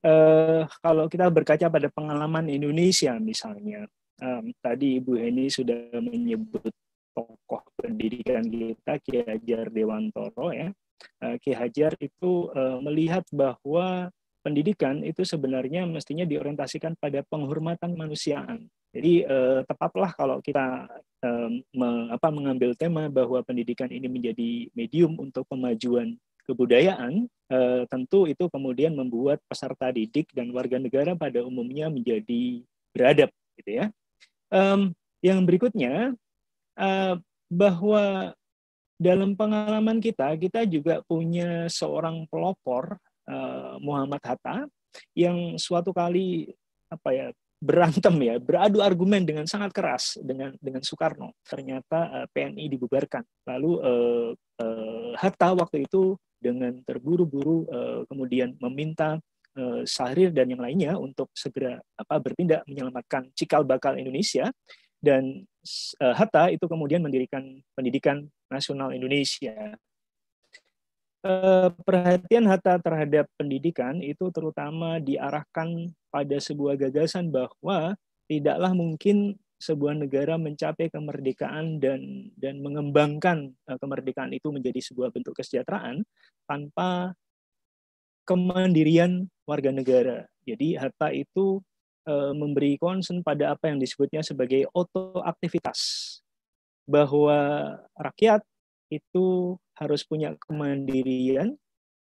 Uh, kalau kita berkaca pada pengalaman Indonesia misalnya, um, tadi Ibu Heni sudah menyebut tokoh pendidikan kita Ki Hajar Dewantoro ya. Eh, Ki Hajar itu eh, melihat bahwa pendidikan itu sebenarnya mestinya diorientasikan pada penghormatan manusiaan. Jadi eh, tepatlah kalau kita eh, me, apa, mengambil tema bahwa pendidikan ini menjadi medium untuk pemajuan kebudayaan, eh, tentu itu kemudian membuat peserta didik dan warga negara pada umumnya menjadi beradab, gitu ya. Um, yang berikutnya uh, bahwa dalam pengalaman kita, kita juga punya seorang pelopor Eh, Muhammad Hatta yang suatu kali apa ya berantem ya beradu argumen dengan sangat keras dengan dengan Soekarno ternyata eh, PNI dibubarkan lalu eh, eh, Hatta waktu itu dengan terburu-buru eh, kemudian meminta eh, Sahrir dan yang lainnya untuk segera apa bertindak menyelamatkan cikal bakal Indonesia dan eh, Hatta itu kemudian mendirikan pendidikan nasional Indonesia Eh, perhatian Hatta terhadap pendidikan itu terutama diarahkan pada sebuah gagasan bahwa tidaklah mungkin sebuah negara mencapai kemerdekaan dan dan mengembangkan eh, kemerdekaan itu menjadi sebuah bentuk kesejahteraan tanpa kemandirian warga negara. Jadi Hatta itu eh, memberi concern pada apa yang disebutnya sebagai otoaktivitas bahwa rakyat itu harus punya kemandirian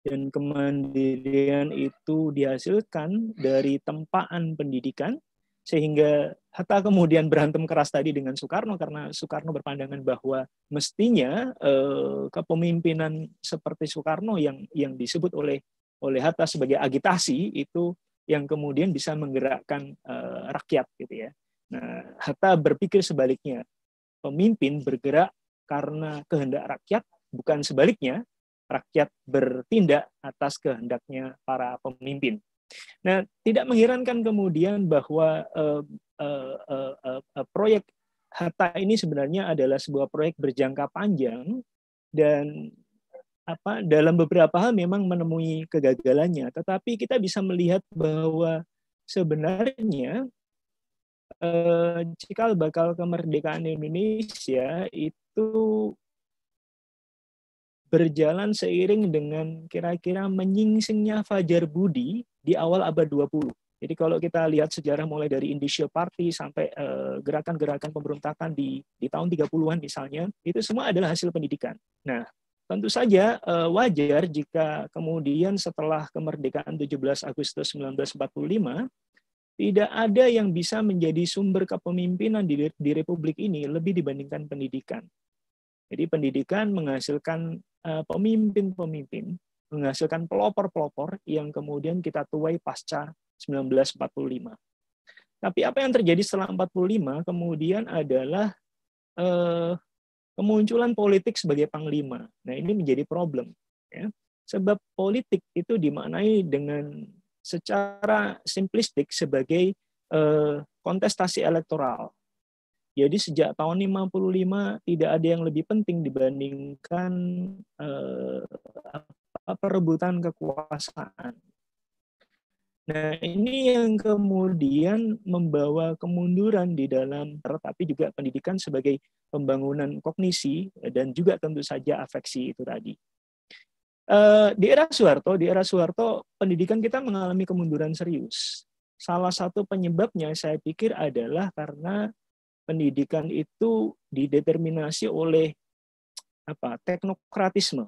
dan kemandirian itu dihasilkan dari tempaan pendidikan sehingga Hatta kemudian berantem keras tadi dengan Soekarno karena Soekarno berpandangan bahwa mestinya eh, kepemimpinan seperti Soekarno yang yang disebut oleh oleh Hatta sebagai agitasi itu yang kemudian bisa menggerakkan eh, rakyat gitu ya. Nah, Hatta berpikir sebaliknya. Pemimpin bergerak karena kehendak rakyat, bukan sebaliknya, rakyat bertindak atas kehendaknya para pemimpin. Nah, tidak mengherankan kemudian bahwa uh, uh, uh, uh, proyek Hatta ini sebenarnya adalah sebuah proyek berjangka panjang dan apa dalam beberapa hal memang menemui kegagalannya, tetapi kita bisa melihat bahwa sebenarnya eh, cikal bakal kemerdekaan Indonesia itu berjalan seiring dengan kira-kira menyingsingnya Fajar Budi di awal abad 20. Jadi kalau kita lihat sejarah mulai dari Indonesia Party sampai eh, gerakan-gerakan pemberontakan di di tahun 30-an misalnya, itu semua adalah hasil pendidikan. Nah, tentu saja eh, wajar jika kemudian setelah kemerdekaan 17 Agustus 1945 tidak ada yang bisa menjadi sumber kepemimpinan di, di republik ini lebih dibandingkan pendidikan. Jadi pendidikan menghasilkan eh, pemimpin-pemimpin, menghasilkan pelopor-pelopor yang kemudian kita tuai pasca 1945. Tapi apa yang terjadi setelah 45 kemudian adalah uh, kemunculan politik sebagai panglima. Nah ini menjadi problem, ya. sebab politik itu dimaknai dengan secara simplistik sebagai eh, kontestasi elektoral. Jadi sejak tahun 55 tidak ada yang lebih penting dibandingkan eh, perebutan kekuasaan. Nah, ini yang kemudian membawa kemunduran di dalam tetapi juga pendidikan sebagai pembangunan kognisi dan juga tentu saja afeksi itu tadi. Eh, di era Soeharto, di era Soeharto pendidikan kita mengalami kemunduran serius. Salah satu penyebabnya saya pikir adalah karena pendidikan itu dideterminasi oleh apa teknokratisme.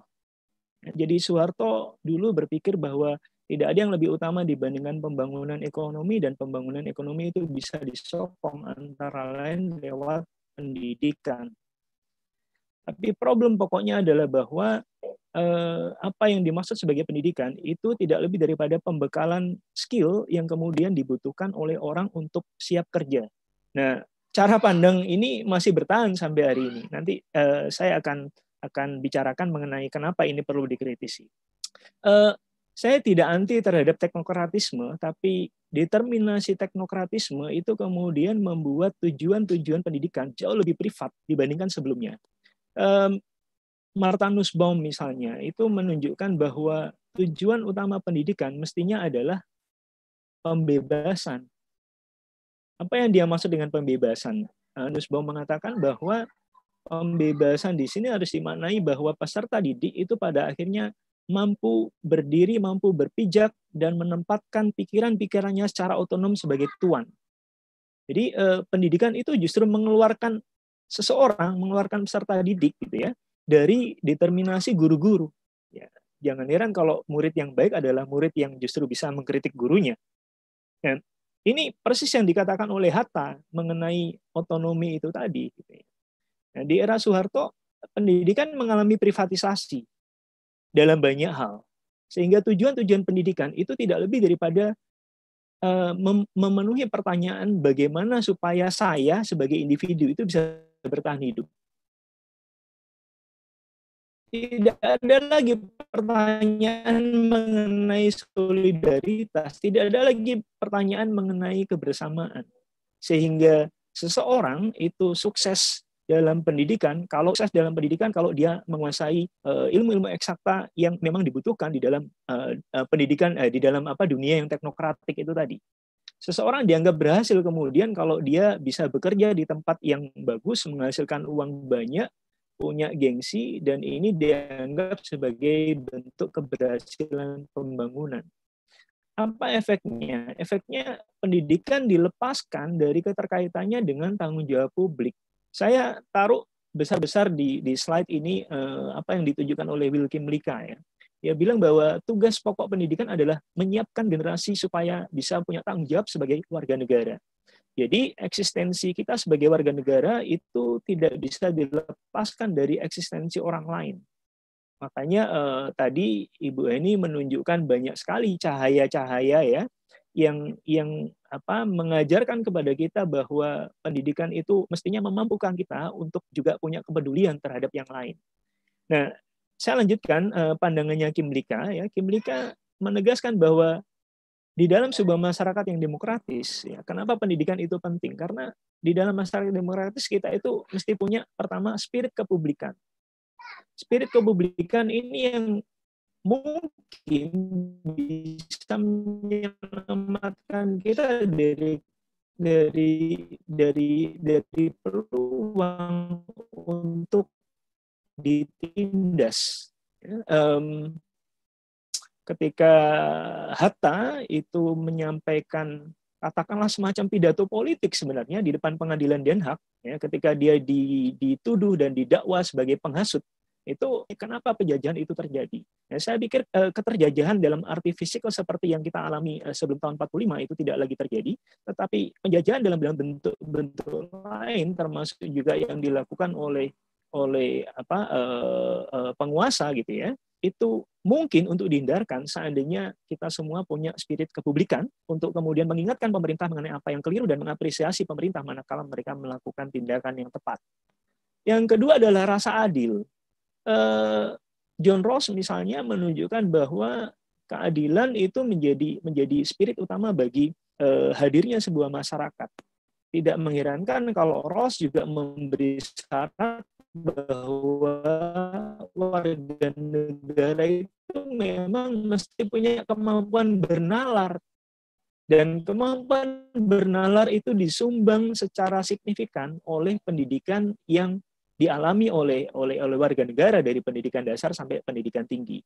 Jadi Soeharto dulu berpikir bahwa tidak ada yang lebih utama dibandingkan pembangunan ekonomi dan pembangunan ekonomi itu bisa disokong antara lain lewat pendidikan. Tapi problem pokoknya adalah bahwa eh, apa yang dimaksud sebagai pendidikan itu tidak lebih daripada pembekalan skill yang kemudian dibutuhkan oleh orang untuk siap kerja. Nah, cara pandang ini masih bertahan sampai hari ini. Nanti eh, saya akan akan bicarakan mengenai kenapa ini perlu dikritisi. Eh, saya tidak anti terhadap teknokratisme, tapi determinasi teknokratisme itu kemudian membuat tujuan-tujuan pendidikan jauh lebih privat dibandingkan sebelumnya. Martanus Baum misalnya itu menunjukkan bahwa tujuan utama pendidikan mestinya adalah pembebasan. Apa yang dia maksud dengan pembebasan? Eh, Baum mengatakan bahwa pembebasan di sini harus dimaknai bahwa peserta didik itu pada akhirnya mampu berdiri, mampu berpijak, dan menempatkan pikiran-pikirannya secara otonom sebagai tuan. Jadi eh, pendidikan itu justru mengeluarkan seseorang mengeluarkan peserta didik gitu ya dari determinasi guru-guru. Ya, jangan heran kalau murid yang baik adalah murid yang justru bisa mengkritik gurunya. Ya, ini persis yang dikatakan oleh Hatta mengenai otonomi itu tadi. Gitu ya. Nah, di era Soeharto, pendidikan mengalami privatisasi dalam banyak hal. Sehingga tujuan-tujuan pendidikan itu tidak lebih daripada eh, memenuhi pertanyaan bagaimana supaya saya sebagai individu itu bisa bertahan hidup. Tidak ada lagi pertanyaan mengenai solidaritas, tidak ada lagi pertanyaan mengenai kebersamaan. Sehingga seseorang itu sukses dalam pendidikan kalau sukses dalam pendidikan kalau dia menguasai eh, ilmu-ilmu eksakta yang memang dibutuhkan di dalam uh, pendidikan uh, di dalam apa dunia yang teknokratik itu tadi Seseorang dianggap berhasil kemudian kalau dia bisa bekerja di tempat yang bagus, menghasilkan uang banyak, punya gengsi, dan ini dianggap sebagai bentuk keberhasilan pembangunan. Apa efeknya? Efeknya pendidikan dilepaskan dari keterkaitannya dengan tanggung jawab publik. Saya taruh besar-besar di, di slide ini eh, apa yang ditunjukkan oleh Wilkin Melika ya ya bilang bahwa tugas pokok pendidikan adalah menyiapkan generasi supaya bisa punya tanggung jawab sebagai warga negara. Jadi eksistensi kita sebagai warga negara itu tidak bisa dilepaskan dari eksistensi orang lain. Makanya eh, tadi Ibu Eni menunjukkan banyak sekali cahaya-cahaya ya yang yang apa mengajarkan kepada kita bahwa pendidikan itu mestinya memampukan kita untuk juga punya kepedulian terhadap yang lain. Nah, saya lanjutkan uh, pandangannya Kimblika ya. Kimblika menegaskan bahwa di dalam sebuah masyarakat yang demokratis ya kenapa pendidikan itu penting karena di dalam masyarakat demokratis kita itu mesti punya pertama spirit kepublikan spirit kepublikan ini yang mungkin bisa menyelamatkan kita dari dari dari dari peluang untuk ditindas. Um, ketika Hatta itu menyampaikan katakanlah semacam pidato politik sebenarnya di depan pengadilan Den Haag ya ketika dia dituduh dan didakwa sebagai penghasut itu kenapa penjajahan itu terjadi ya, saya pikir eh, keterjajahan dalam arti fisikal seperti yang kita alami eh, sebelum tahun 45 itu tidak lagi terjadi tetapi penjajahan dalam bentuk-bentuk lain termasuk juga yang dilakukan oleh oleh apa eh, eh, penguasa gitu ya itu mungkin untuk dihindarkan seandainya kita semua punya spirit kepublikan untuk kemudian mengingatkan pemerintah mengenai apa yang keliru dan mengapresiasi pemerintah manakala mereka melakukan tindakan yang tepat. Yang kedua adalah rasa adil. Eh, John Ross misalnya menunjukkan bahwa keadilan itu menjadi menjadi spirit utama bagi hadirnya sebuah masyarakat. Tidak mengherankan kalau Ross juga memberi syarat bahwa warga negara itu memang mesti punya kemampuan bernalar dan kemampuan bernalar itu disumbang secara signifikan oleh pendidikan yang dialami oleh oleh oleh warga negara dari pendidikan dasar sampai pendidikan tinggi.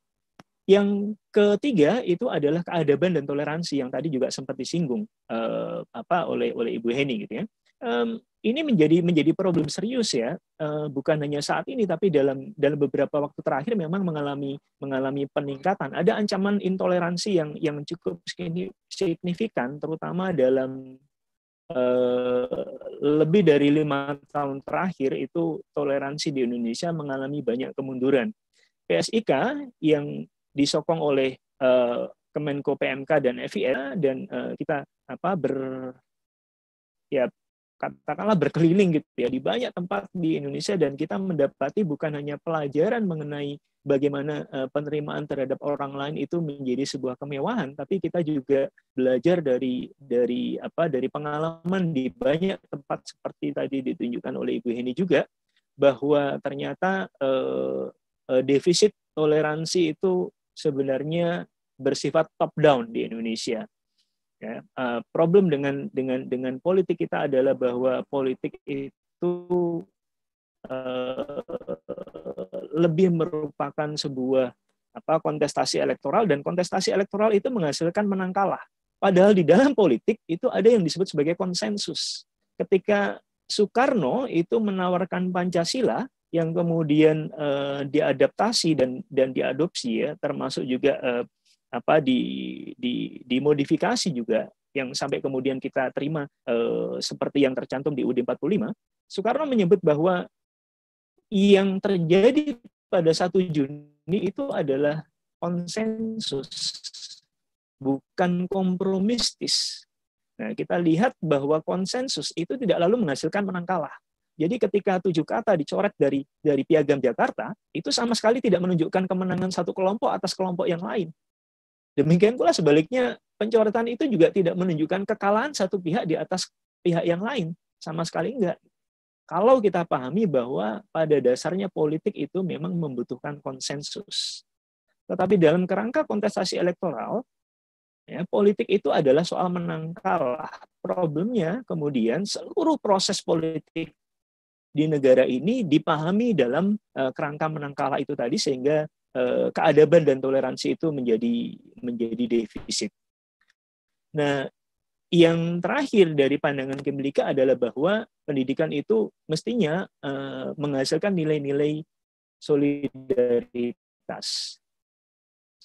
Yang ketiga itu adalah keadaban dan toleransi yang tadi juga sempat disinggung eh, apa oleh oleh Ibu Heni gitu ya. Um, ini menjadi menjadi problem serius ya eh, bukan hanya saat ini tapi dalam dalam beberapa waktu terakhir memang mengalami mengalami peningkatan ada ancaman intoleransi yang yang cukup signifikan terutama dalam uh, lebih dari lima tahun terakhir itu toleransi di Indonesia mengalami banyak kemunduran PSIK yang disokong oleh uh, Kemenko PMK dan FIA dan uh, kita apa ber ya katakanlah berkeliling gitu ya di banyak tempat di Indonesia dan kita mendapati bukan hanya pelajaran mengenai bagaimana eh, penerimaan terhadap orang lain itu menjadi sebuah kemewahan tapi kita juga belajar dari dari apa dari pengalaman di banyak tempat seperti tadi ditunjukkan oleh Ibu Heni juga bahwa ternyata eh, eh defisit toleransi itu sebenarnya bersifat top down di Indonesia Ya, uh, problem dengan dengan dengan politik kita adalah bahwa politik itu uh, lebih merupakan sebuah apa kontestasi elektoral dan kontestasi elektoral itu menghasilkan menang kalah. Padahal di dalam politik itu ada yang disebut sebagai konsensus. Ketika Soekarno itu menawarkan Pancasila yang kemudian uh, diadaptasi dan dan diadopsi ya termasuk juga uh, apa di, di dimodifikasi juga yang sampai kemudian kita terima eh, seperti yang tercantum di UD 45, Soekarno menyebut bahwa yang terjadi pada satu Juni itu adalah konsensus, bukan kompromistis. Nah, kita lihat bahwa konsensus itu tidak lalu menghasilkan menang kalah. Jadi ketika tujuh kata dicoret dari dari piagam Jakarta, itu sama sekali tidak menunjukkan kemenangan satu kelompok atas kelompok yang lain. Demikian pula sebaliknya, pencoretan itu juga tidak menunjukkan kekalahan satu pihak di atas pihak yang lain. Sama sekali enggak. Kalau kita pahami bahwa pada dasarnya politik itu memang membutuhkan konsensus. Tetapi dalam kerangka kontestasi elektoral, ya, politik itu adalah soal menang kalah. Problemnya kemudian seluruh proses politik di negara ini dipahami dalam eh, kerangka menang kalah itu tadi sehingga Eh, keadaban dan toleransi itu menjadi menjadi defisit. Nah, yang terakhir dari pandangan Kimlika adalah bahwa pendidikan itu mestinya eh, menghasilkan nilai-nilai solidaritas.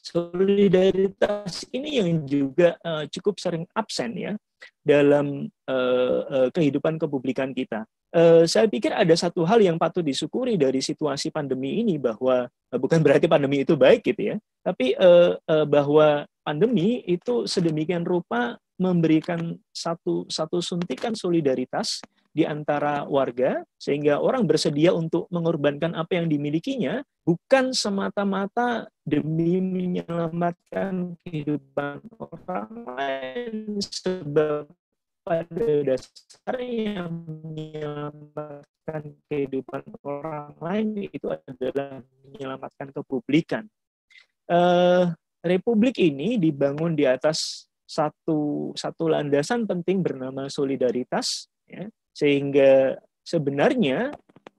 Solidaritas ini yang juga uh, cukup sering absen ya dalam uh, uh, kehidupan kepublikan kita. Uh, saya pikir ada satu hal yang patut disyukuri dari situasi pandemi ini bahwa uh, bukan berarti pandemi itu baik gitu ya, tapi uh, uh, bahwa pandemi itu sedemikian rupa memberikan satu satu suntikan solidaritas di antara warga, sehingga orang bersedia untuk mengorbankan apa yang dimilikinya, bukan semata-mata demi menyelamatkan kehidupan orang lain, sebab pada dasarnya menyelamatkan kehidupan orang lain itu adalah menyelamatkan kepublikan. Uh, Republik ini dibangun di atas satu satu landasan penting bernama solidaritas. Ya. Sehingga sebenarnya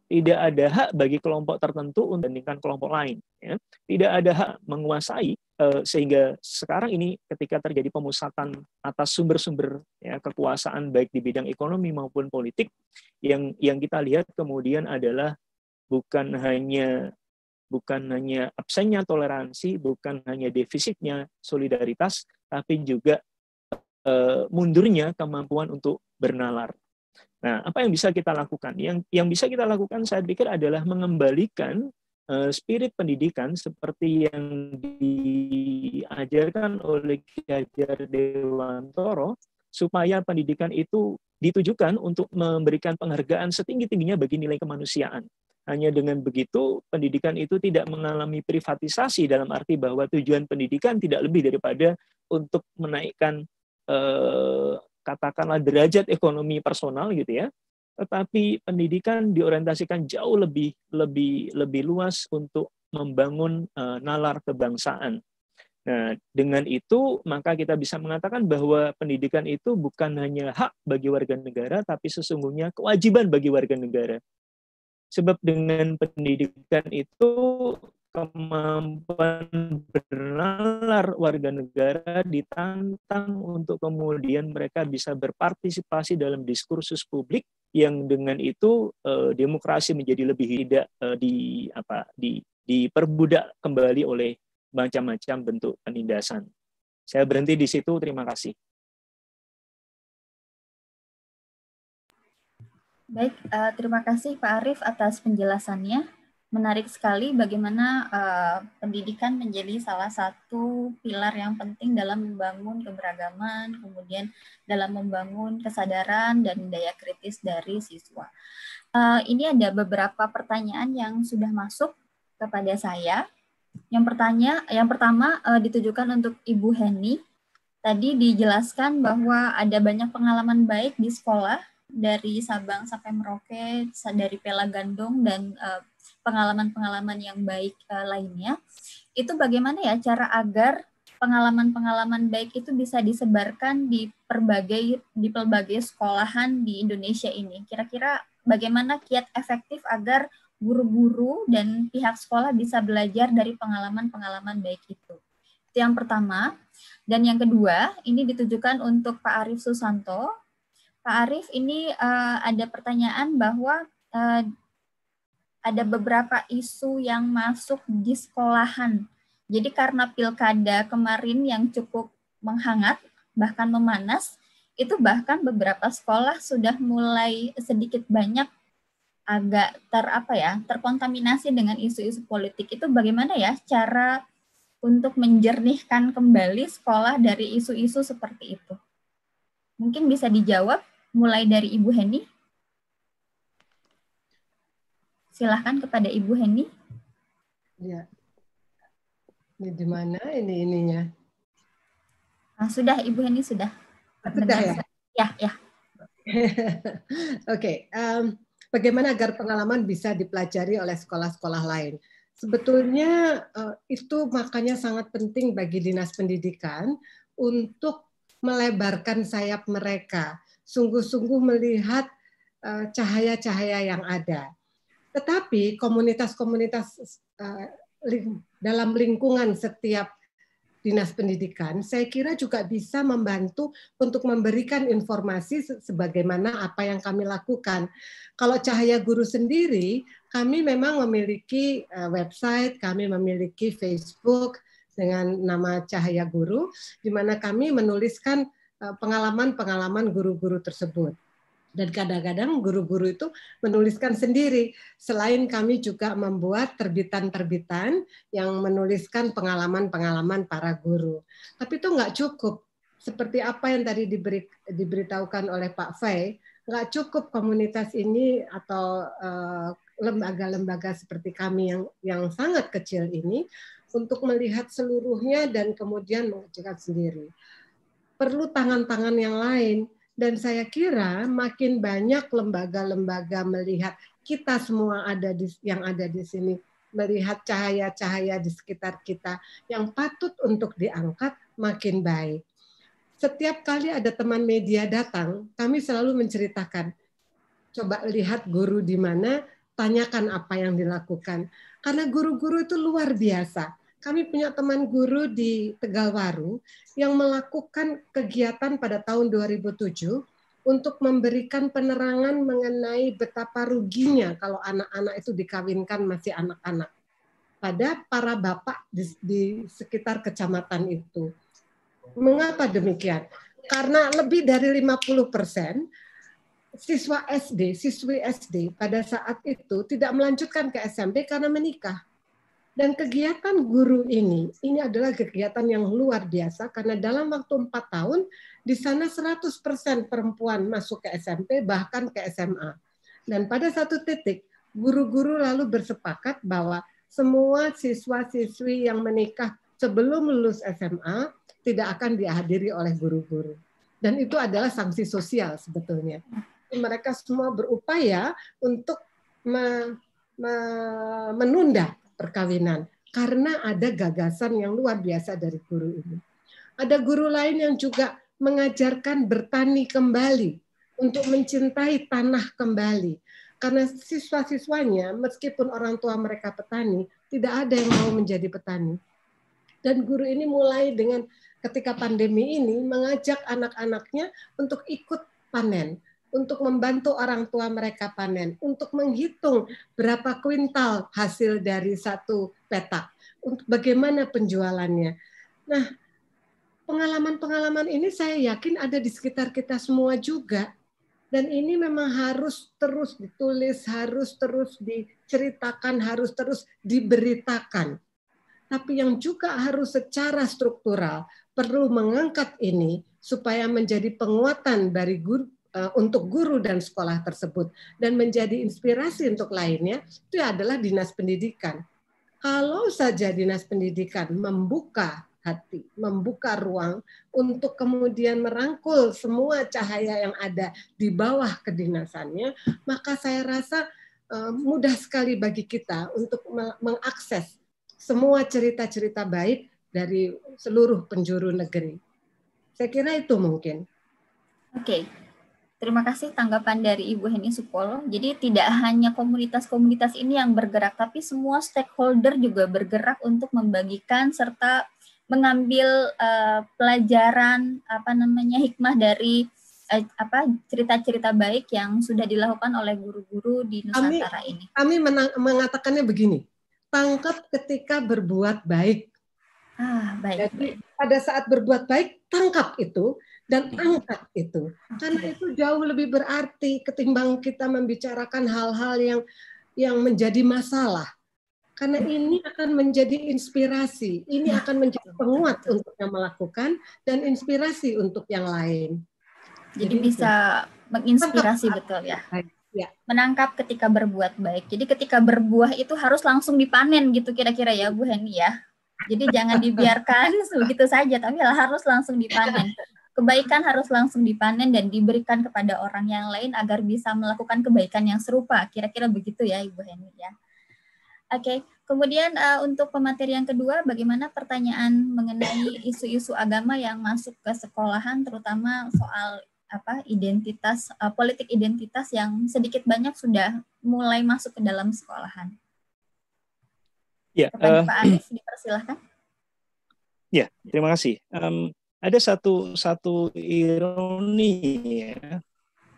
tidak ada hak bagi kelompok tertentu untuk kelompok lain. Ya. Tidak ada hak menguasai eh, sehingga sekarang ini ketika terjadi pemusatan atas sumber-sumber ya, kekuasaan baik di bidang ekonomi maupun politik yang yang kita lihat kemudian adalah bukan hanya bukan hanya absennya toleransi, bukan hanya defisitnya solidaritas, tapi juga eh, mundurnya kemampuan untuk bernalar. Nah, apa yang bisa kita lakukan? Yang yang bisa kita lakukan saya pikir adalah mengembalikan eh, spirit pendidikan seperti yang diajarkan oleh Hajar Dewantoro supaya pendidikan itu ditujukan untuk memberikan penghargaan setinggi-tingginya bagi nilai kemanusiaan. Hanya dengan begitu, pendidikan itu tidak mengalami privatisasi dalam arti bahwa tujuan pendidikan tidak lebih daripada untuk menaikkan eh, katakanlah derajat ekonomi personal gitu ya tetapi pendidikan diorientasikan jauh lebih lebih lebih luas untuk membangun uh, nalar kebangsaan. Nah, dengan itu maka kita bisa mengatakan bahwa pendidikan itu bukan hanya hak bagi warga negara tapi sesungguhnya kewajiban bagi warga negara. Sebab dengan pendidikan itu kemampuan bernalar warga negara ditantang untuk kemudian mereka bisa berpartisipasi dalam diskursus publik yang dengan itu eh, demokrasi menjadi lebih tidak eh, di apa di diperbudak kembali oleh macam-macam bentuk penindasan. Saya berhenti di situ. Terima kasih. Baik, eh, terima kasih Pak Arif atas penjelasannya menarik sekali bagaimana uh, pendidikan menjadi salah satu pilar yang penting dalam membangun keberagaman, kemudian dalam membangun kesadaran dan daya kritis dari siswa. Uh, ini ada beberapa pertanyaan yang sudah masuk kepada saya. Yang pertanya, yang pertama uh, ditujukan untuk Ibu Heni. Tadi dijelaskan bahwa ada banyak pengalaman baik di sekolah dari Sabang sampai Merauke, dari Pela Gandong dan uh, pengalaman-pengalaman yang baik uh, lainnya, itu bagaimana ya cara agar pengalaman-pengalaman baik itu bisa disebarkan di berbagai di pelbagai sekolahan di Indonesia ini. Kira-kira bagaimana kiat efektif agar guru-guru dan pihak sekolah bisa belajar dari pengalaman-pengalaman baik itu. Itu yang pertama. Dan yang kedua, ini ditujukan untuk Pak Arief Susanto. Pak Arief, ini uh, ada pertanyaan bahwa uh, ada beberapa isu yang masuk di sekolahan. Jadi karena pilkada kemarin yang cukup menghangat, bahkan memanas, itu bahkan beberapa sekolah sudah mulai sedikit banyak agak ter apa ya terkontaminasi dengan isu-isu politik itu bagaimana ya cara untuk menjernihkan kembali sekolah dari isu-isu seperti itu mungkin bisa dijawab mulai dari Ibu Heni Silahkan kepada Ibu Heni. Ya. Ini di mana ini ininya? Nah, sudah Ibu Heni sudah. Sudah ya? Ya, ya. Oke, okay. um, bagaimana agar pengalaman bisa dipelajari oleh sekolah-sekolah lain? Sebetulnya uh, itu makanya sangat penting bagi dinas pendidikan untuk melebarkan sayap mereka, sungguh-sungguh melihat eh, cahaya-cahaya uh, yang ada tetapi komunitas-komunitas eh, dalam lingkungan setiap dinas pendidikan, saya kira juga bisa membantu untuk memberikan informasi sebagaimana apa yang kami lakukan. Kalau Cahaya Guru sendiri, kami memang memiliki eh, website, kami memiliki Facebook dengan nama Cahaya Guru, di mana kami menuliskan eh, pengalaman-pengalaman guru-guru tersebut. Dan kadang-kadang guru-guru itu menuliskan sendiri. Selain kami juga membuat terbitan-terbitan yang menuliskan pengalaman-pengalaman para guru. Tapi itu nggak cukup. Seperti apa yang tadi diberi, diberitahukan oleh Pak Fei, nggak cukup komunitas ini atau lembaga eh, lembaga-lembaga seperti kami yang yang sangat kecil ini untuk melihat seluruhnya dan kemudian mengerjakan sendiri. Perlu tangan-tangan yang lain dan saya kira makin banyak lembaga-lembaga melihat kita semua ada di, yang ada di sini melihat cahaya-cahaya di sekitar kita yang patut untuk diangkat makin baik. Setiap kali ada teman media datang, kami selalu menceritakan, coba lihat guru di mana, tanyakan apa yang dilakukan. Karena guru-guru itu luar biasa kami punya teman guru di Tegalwaru yang melakukan kegiatan pada tahun 2007 untuk memberikan penerangan mengenai betapa ruginya kalau anak-anak itu dikawinkan masih anak-anak pada para bapak di, di sekitar kecamatan itu. Mengapa demikian? Karena lebih dari 50 persen siswa SD, siswi SD pada saat itu tidak melanjutkan ke SMP karena menikah. Dan kegiatan guru ini, ini adalah kegiatan yang luar biasa karena dalam waktu empat tahun, di sana 100% perempuan masuk ke SMP, bahkan ke SMA. Dan pada satu titik, guru-guru lalu bersepakat bahwa semua siswa-siswi yang menikah sebelum lulus SMA tidak akan dihadiri oleh guru-guru. Dan itu adalah sanksi sosial sebetulnya. Mereka semua berupaya untuk menunda perkawinan karena ada gagasan yang luar biasa dari guru ini. Ada guru lain yang juga mengajarkan bertani kembali untuk mencintai tanah kembali. Karena siswa-siswanya meskipun orang tua mereka petani, tidak ada yang mau menjadi petani. Dan guru ini mulai dengan ketika pandemi ini mengajak anak-anaknya untuk ikut panen untuk membantu orang tua mereka panen, untuk menghitung berapa kuintal hasil dari satu petak, untuk bagaimana penjualannya. Nah, pengalaman-pengalaman ini saya yakin ada di sekitar kita semua juga. Dan ini memang harus terus ditulis, harus terus diceritakan, harus terus diberitakan. Tapi yang juga harus secara struktural perlu mengangkat ini supaya menjadi penguatan dari guru, Eh, untuk guru dan sekolah tersebut dan menjadi inspirasi untuk lainnya itu adalah dinas pendidikan. Kalau saja dinas pendidikan membuka hati, membuka ruang untuk kemudian merangkul semua cahaya yang ada di bawah kedinasannya, maka saya rasa eh, mudah sekali bagi kita untuk mengakses semua cerita-cerita baik dari seluruh penjuru negeri. Saya kira itu mungkin. Oke, okay. Terima kasih tanggapan dari Ibu Heni Supolo. Jadi tidak hanya komunitas-komunitas ini yang bergerak, tapi semua stakeholder juga bergerak untuk membagikan serta mengambil uh, pelajaran apa namanya hikmah dari uh, apa cerita-cerita baik yang sudah dilakukan oleh guru-guru di Nusantara kami, ini. Kami mengatakannya begini, tangkap ketika berbuat baik. Ah, baik. Jadi baik. pada saat berbuat baik tangkap itu, dan iya. angkat itu karena itu jauh lebih berarti ketimbang kita membicarakan hal-hal yang yang menjadi masalah karena iya. ini akan menjadi inspirasi, ini iya. akan menjadi penguat untuk yang melakukan dan inspirasi untuk yang lain. Jadi, bisa menginspirasi betul ya. ya. Menangkap ketika berbuat baik. Jadi ketika berbuah itu harus langsung dipanen gitu kira-kira ya Bu Heni ya. Jadi jangan dibiarkan begitu saja, tapi harus langsung dipanen. Kebaikan harus langsung dipanen dan diberikan kepada orang yang lain agar bisa melakukan kebaikan yang serupa. Kira-kira begitu ya Ibu Heni ya. Oke, okay. kemudian uh, untuk pemateri yang kedua, bagaimana pertanyaan mengenai isu-isu agama yang masuk ke sekolahan, terutama soal apa identitas uh, politik identitas yang sedikit banyak sudah mulai masuk ke dalam sekolahan. Ya, uh, Pak Arief dipersilahkan. Ya, terima kasih. Um, ada satu satu ironi ya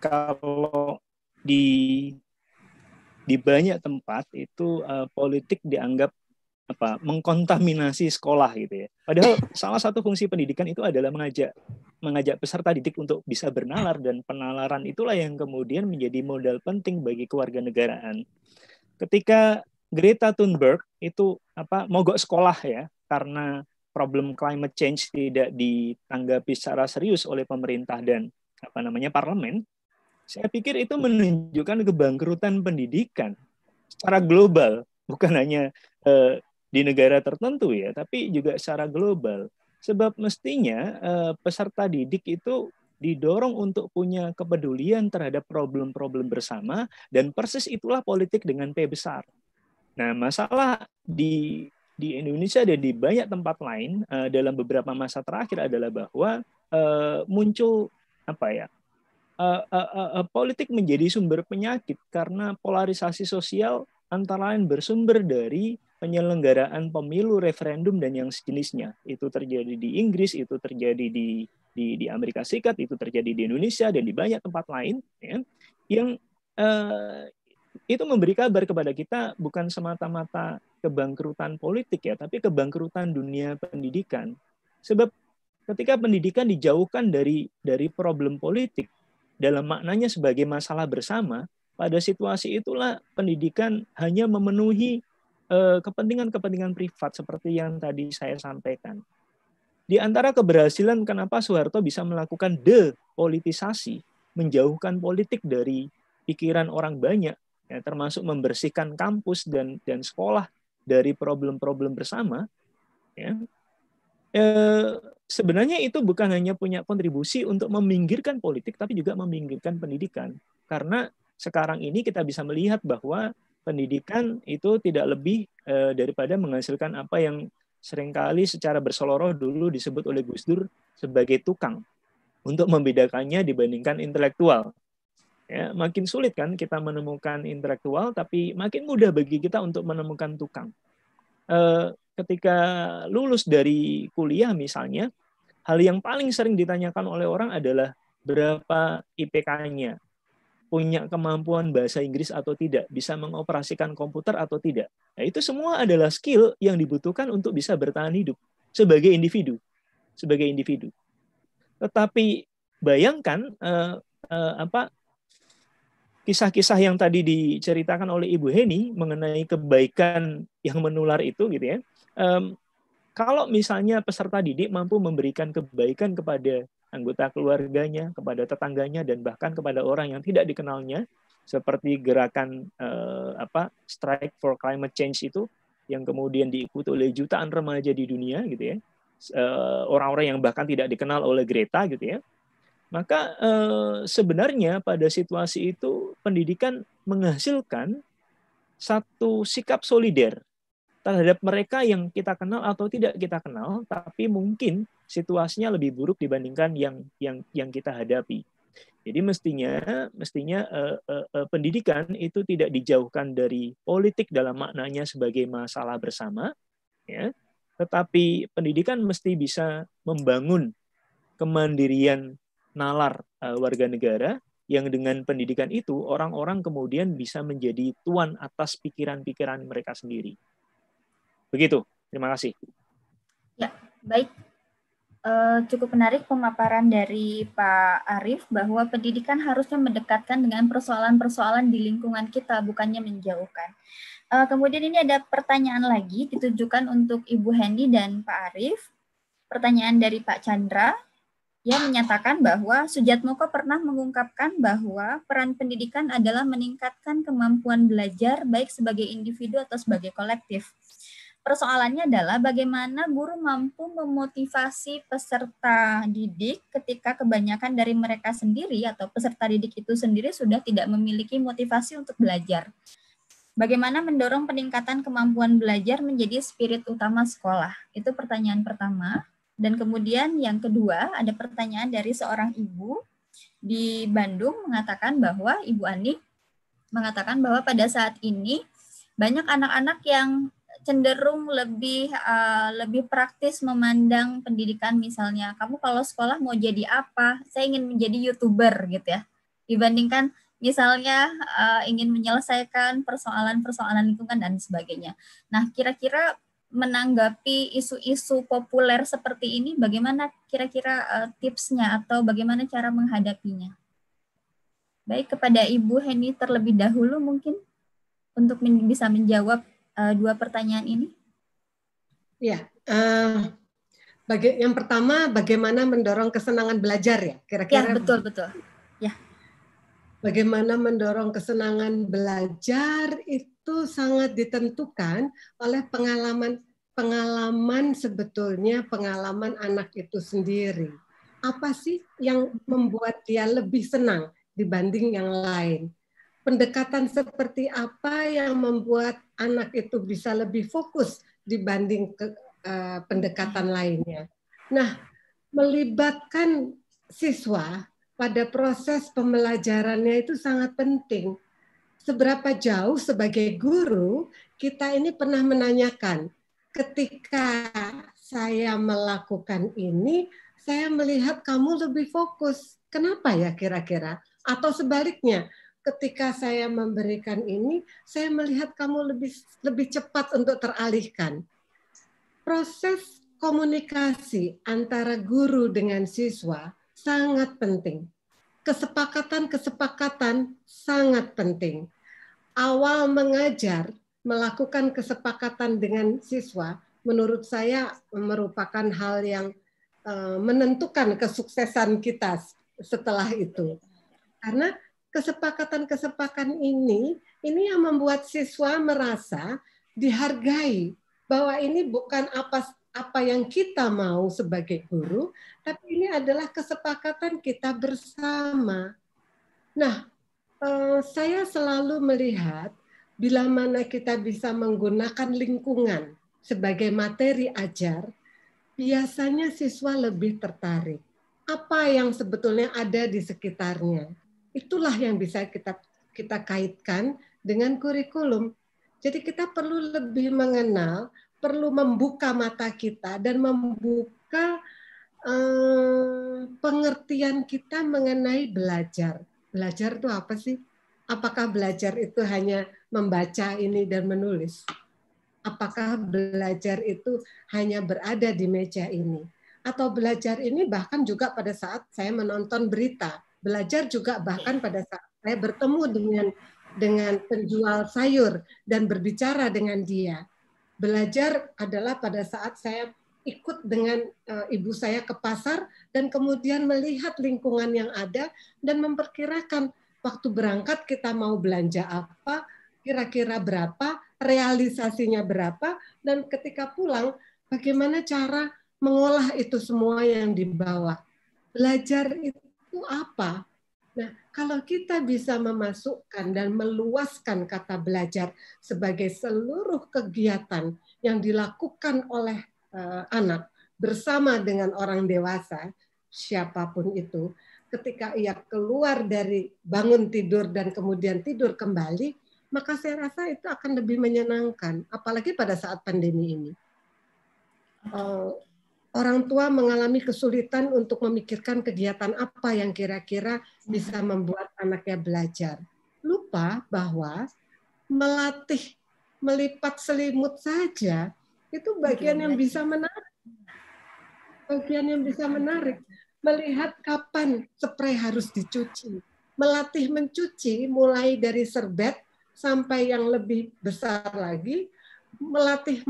kalau di di banyak tempat itu uh, politik dianggap apa mengkontaminasi sekolah gitu ya. Padahal salah satu fungsi pendidikan itu adalah mengajak mengajak peserta didik untuk bisa bernalar dan penalaran itulah yang kemudian menjadi modal penting bagi kewarganegaraan. Ketika Greta Thunberg itu apa mogok sekolah ya karena problem climate change tidak ditanggapi secara serius oleh pemerintah dan apa namanya parlemen, saya pikir itu menunjukkan kebangkrutan pendidikan secara global, bukan hanya eh, di negara tertentu ya, tapi juga secara global. Sebab mestinya eh, peserta didik itu didorong untuk punya kepedulian terhadap problem-problem bersama dan persis itulah politik dengan P besar. Nah, masalah di di Indonesia dan di banyak tempat lain uh, dalam beberapa masa terakhir adalah bahwa uh, muncul apa ya uh, uh, uh, uh, politik menjadi sumber penyakit karena polarisasi sosial antara lain bersumber dari penyelenggaraan pemilu, referendum dan yang sejenisnya. Itu terjadi di Inggris, itu terjadi di di, di Amerika Serikat, itu terjadi di Indonesia dan di banyak tempat lain ya, yang itu memberi kabar kepada kita bukan semata-mata kebangkrutan politik ya, tapi kebangkrutan dunia pendidikan. Sebab ketika pendidikan dijauhkan dari dari problem politik dalam maknanya sebagai masalah bersama, pada situasi itulah pendidikan hanya memenuhi eh, kepentingan-kepentingan privat seperti yang tadi saya sampaikan. Di antara keberhasilan kenapa Soeharto bisa melakukan depolitisasi, menjauhkan politik dari pikiran orang banyak, ya, termasuk membersihkan kampus dan dan sekolah dari problem-problem bersama ya e, sebenarnya itu bukan hanya punya kontribusi untuk meminggirkan politik tapi juga meminggirkan pendidikan karena sekarang ini kita bisa melihat bahwa pendidikan itu tidak lebih e, daripada menghasilkan apa yang seringkali secara berseloroh dulu disebut oleh Gus Dur sebagai tukang untuk membedakannya dibandingkan intelektual Ya, makin sulit kan kita menemukan intelektual, tapi makin mudah bagi kita untuk menemukan tukang. E, ketika lulus dari kuliah misalnya, hal yang paling sering ditanyakan oleh orang adalah berapa IPK-nya, punya kemampuan bahasa Inggris atau tidak, bisa mengoperasikan komputer atau tidak. Nah, itu semua adalah skill yang dibutuhkan untuk bisa bertahan hidup sebagai individu, sebagai individu. Tetapi bayangkan eh, eh, apa kisah-kisah yang tadi diceritakan oleh Ibu Heni mengenai kebaikan yang menular itu gitu ya. Um, kalau misalnya peserta didik mampu memberikan kebaikan kepada anggota keluarganya, kepada tetangganya dan bahkan kepada orang yang tidak dikenalnya seperti gerakan uh, apa Strike for Climate Change itu yang kemudian diikuti oleh jutaan remaja di dunia gitu ya. Eh, orang-orang uh, yang bahkan tidak dikenal oleh Greta gitu ya maka eh, sebenarnya pada situasi itu pendidikan menghasilkan satu sikap solider terhadap mereka yang kita kenal atau tidak kita kenal, tapi mungkin situasinya lebih buruk dibandingkan yang yang yang kita hadapi. Jadi mestinya mestinya eh, eh, pendidikan itu tidak dijauhkan dari politik dalam maknanya sebagai masalah bersama, ya. Tetapi pendidikan mesti bisa membangun kemandirian nalar uh, warga negara yang dengan pendidikan itu orang-orang kemudian bisa menjadi tuan atas pikiran-pikiran mereka sendiri. Begitu. Terima kasih. Ya, baik. Eh, cukup menarik pemaparan dari Pak Arief bahwa pendidikan harusnya mendekatkan dengan persoalan-persoalan di lingkungan kita, bukannya menjauhkan. Eh, kemudian ini ada pertanyaan lagi ditujukan untuk Ibu Hendi dan Pak Arief. Pertanyaan dari Pak Chandra, ia menyatakan bahwa Sujatmoko pernah mengungkapkan bahwa peran pendidikan adalah meningkatkan kemampuan belajar baik sebagai individu atau sebagai kolektif. Persoalannya adalah bagaimana guru mampu memotivasi peserta didik ketika kebanyakan dari mereka sendiri atau peserta didik itu sendiri sudah tidak memiliki motivasi untuk belajar. Bagaimana mendorong peningkatan kemampuan belajar menjadi spirit utama sekolah? Itu pertanyaan pertama. Dan kemudian yang kedua, ada pertanyaan dari seorang ibu di Bandung mengatakan bahwa Ibu Ani mengatakan bahwa pada saat ini banyak anak-anak yang cenderung lebih uh, lebih praktis memandang pendidikan misalnya kamu kalau sekolah mau jadi apa saya ingin menjadi youtuber gitu ya dibandingkan misalnya uh, ingin menyelesaikan persoalan-persoalan lingkungan dan sebagainya nah kira-kira menanggapi isu-isu populer seperti ini, bagaimana kira-kira eh, tipsnya atau bagaimana cara menghadapinya? Baik, kepada Ibu Heni terlebih dahulu mungkin untuk bisa menjawab eh, dua pertanyaan ini. Ya, eh, yang pertama bagaimana mendorong kesenangan belajar ya, kira-kira. Ya, betul, betul. Ya bagaimana mendorong kesenangan belajar itu sangat ditentukan oleh pengalaman pengalaman sebetulnya pengalaman anak itu sendiri. Apa sih yang membuat dia lebih senang dibanding yang lain? Pendekatan seperti apa yang membuat anak itu bisa lebih fokus dibanding ke, uh, pendekatan lainnya? Nah, melibatkan siswa pada proses pembelajarannya itu sangat penting. Seberapa jauh sebagai guru kita ini pernah menanyakan, ketika saya melakukan ini, saya melihat kamu lebih fokus. Kenapa ya kira-kira? Atau sebaliknya, ketika saya memberikan ini, saya melihat kamu lebih lebih cepat untuk teralihkan. Proses komunikasi antara guru dengan siswa sangat penting. Kesepakatan-kesepakatan sangat penting. Awal mengajar melakukan kesepakatan dengan siswa menurut saya merupakan hal yang eh, menentukan kesuksesan kita setelah itu. Karena kesepakatan-kesepakatan ini ini yang membuat siswa merasa dihargai bahwa ini bukan apa apa yang kita mau sebagai guru, tapi ini adalah kesepakatan kita bersama. Nah, eh, saya selalu melihat bila mana kita bisa menggunakan lingkungan sebagai materi ajar, biasanya siswa lebih tertarik. Apa yang sebetulnya ada di sekitarnya, itulah yang bisa kita kita kaitkan dengan kurikulum. Jadi kita perlu lebih mengenal perlu membuka mata kita dan membuka eh, pengertian kita mengenai belajar. Belajar itu apa sih? Apakah belajar itu hanya membaca ini dan menulis? Apakah belajar itu hanya berada di meja ini? Atau belajar ini bahkan juga pada saat saya menonton berita. Belajar juga bahkan pada saat saya bertemu dengan dengan penjual sayur dan berbicara dengan dia belajar adalah pada saat saya ikut dengan uh, ibu saya ke pasar dan kemudian melihat lingkungan yang ada dan memperkirakan waktu berangkat kita mau belanja apa, kira-kira berapa, realisasinya berapa dan ketika pulang bagaimana cara mengolah itu semua yang dibawa. Belajar itu apa? Nah, kalau kita bisa memasukkan dan meluaskan kata belajar sebagai seluruh kegiatan yang dilakukan oleh eh, anak bersama dengan orang dewasa, siapapun itu, ketika ia keluar dari bangun tidur dan kemudian tidur kembali, maka saya rasa itu akan lebih menyenangkan, apalagi pada saat pandemi ini orang tua mengalami kesulitan untuk memikirkan kegiatan apa yang kira-kira bisa hmm. membuat anaknya belajar. Lupa bahwa melatih melipat selimut saja itu bagian yang bisa menarik. Bagian yang bisa menarik melihat kapan spray harus dicuci. Melatih mencuci mulai dari serbet sampai yang lebih besar lagi, melatih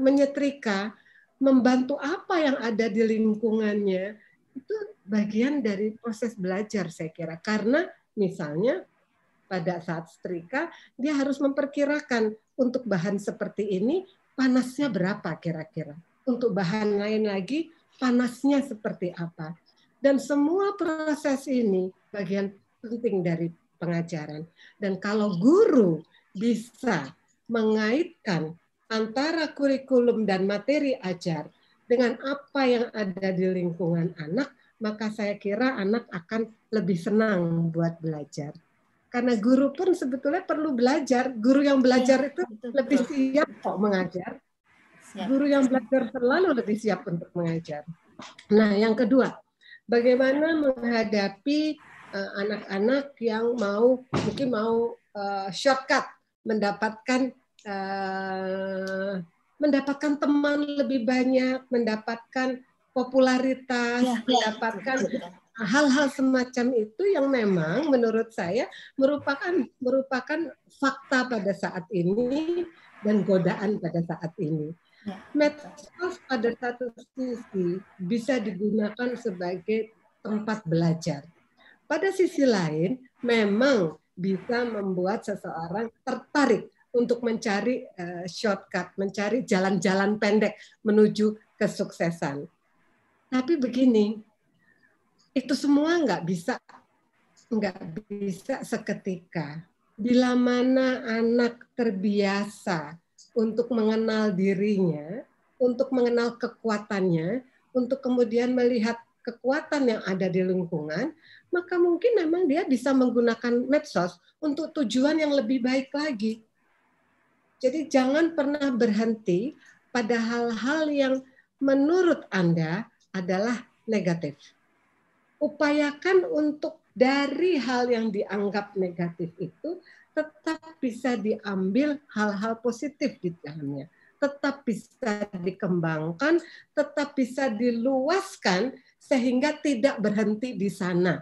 menyetrika membantu apa yang ada di lingkungannya itu bagian dari proses belajar saya kira karena misalnya pada saat setrika dia harus memperkirakan untuk bahan seperti ini panasnya berapa kira-kira untuk bahan lain lagi panasnya seperti apa dan semua proses ini bagian penting dari pengajaran dan kalau guru bisa mengaitkan antara kurikulum dan materi ajar dengan apa yang ada di lingkungan anak, maka saya kira anak akan lebih senang buat belajar. Karena guru pun sebetulnya perlu belajar. Guru yang iya, belajar ya, itu betul, lebih siap kok mengajar. Siap. Guru yang belajar selalu lebih siap untuk mengajar. Nah, yang kedua, bagaimana menghadapi eh, anak-anak uh, yang mau mungkin mau uh, shortcut mendapatkan uh, mendapatkan teman lebih banyak, mendapatkan popularitas, ya, ya. mendapatkan hal-hal ya. semacam itu yang memang menurut saya merupakan merupakan fakta pada saat ini dan godaan pada saat ini. Ya. Medsos pada satu sisi bisa digunakan sebagai tempat belajar. Pada sisi lain, memang bisa membuat seseorang tertarik untuk mencari uh, shortcut, mencari jalan-jalan pendek menuju kesuksesan. Tapi begini, itu semua nggak bisa nggak bisa seketika. Bila mana anak terbiasa untuk mengenal dirinya, untuk mengenal kekuatannya, untuk kemudian melihat kekuatan yang ada di lingkungan, maka mungkin memang dia bisa menggunakan medsos untuk tujuan yang lebih baik lagi. Jadi jangan pernah berhenti pada hal-hal yang menurut Anda adalah negatif. Upayakan untuk dari hal yang dianggap negatif itu tetap bisa diambil hal-hal positif di dalamnya. Tetap bisa dikembangkan, tetap bisa diluaskan sehingga tidak berhenti di sana.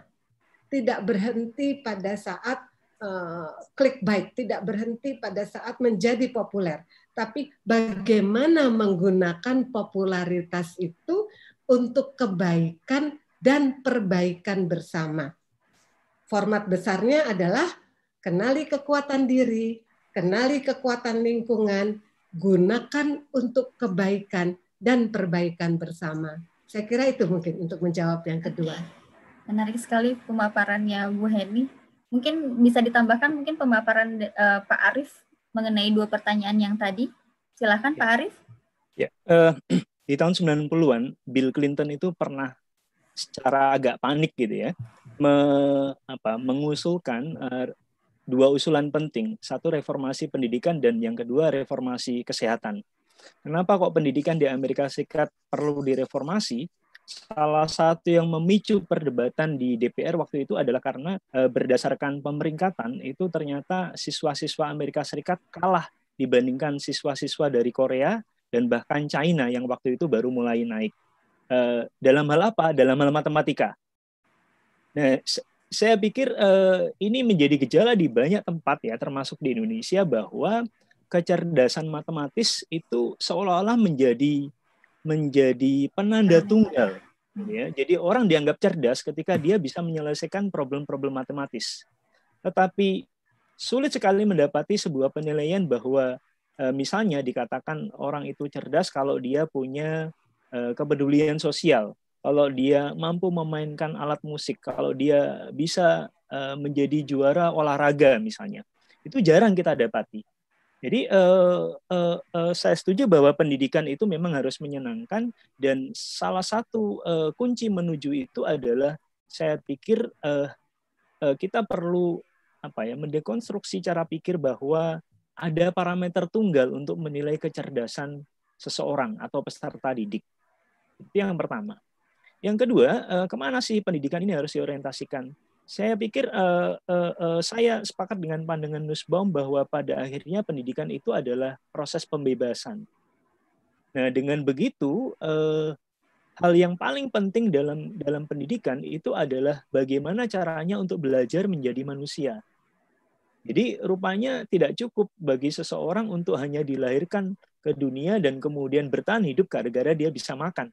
Tidak berhenti pada saat Eh, clickbait tidak berhenti pada saat menjadi populer, tapi bagaimana menggunakan popularitas itu untuk kebaikan dan perbaikan bersama. Format besarnya adalah kenali kekuatan diri, kenali kekuatan lingkungan, gunakan untuk kebaikan dan perbaikan bersama. Saya kira itu mungkin untuk menjawab yang kedua. Menarik sekali pemaparannya Bu Heni. Mungkin bisa ditambahkan mungkin pemaparan uh, Pak Arif mengenai dua pertanyaan yang tadi. silakan ya. Pak Arif. Ya, uh, di tahun 90-an Bill Clinton itu pernah secara agak panik gitu ya me, apa, mengusulkan uh, dua usulan penting, satu reformasi pendidikan dan yang kedua reformasi kesehatan. Kenapa kok pendidikan di Amerika Serikat perlu direformasi? salah satu yang memicu perdebatan di DPR waktu itu adalah karena e, berdasarkan pemeringkatan itu ternyata siswa-siswa Amerika Serikat kalah dibandingkan siswa-siswa dari Korea dan bahkan China yang waktu itu baru mulai naik. E, dalam hal apa? Dalam hal matematika. Nah, saya pikir e, ini menjadi gejala di banyak tempat ya, termasuk di Indonesia bahwa kecerdasan matematis itu seolah-olah menjadi menjadi penanda tunggal. Gitu ya. Hmm. Jadi orang dianggap cerdas ketika dia bisa menyelesaikan problem-problem matematis. Tetapi sulit sekali mendapati sebuah penilaian bahwa e, misalnya dikatakan orang itu cerdas kalau dia punya e, kepedulian sosial, kalau dia mampu memainkan alat musik, kalau dia bisa e, menjadi juara olahraga misalnya. Itu jarang kita dapati. Jadi uh, uh, uh, saya setuju bahwa pendidikan itu memang harus menyenangkan dan salah satu uh, kunci menuju itu adalah saya pikir uh, uh, kita perlu apa ya mendekonstruksi cara pikir bahwa ada parameter tunggal untuk menilai kecerdasan seseorang atau peserta didik. Itu yang pertama. Yang kedua, uh, kemana sih pendidikan ini harus diorientasikan? saya pikir uh, uh, uh, saya sepakat dengan pandangan Nusbaum bahwa pada akhirnya pendidikan itu adalah proses pembebasan. Nah, dengan begitu uh, hal yang paling penting dalam dalam pendidikan itu adalah bagaimana caranya untuk belajar menjadi manusia. Jadi rupanya tidak cukup bagi seseorang untuk hanya dilahirkan ke dunia dan kemudian bertahan hidup gara-gara dia bisa makan.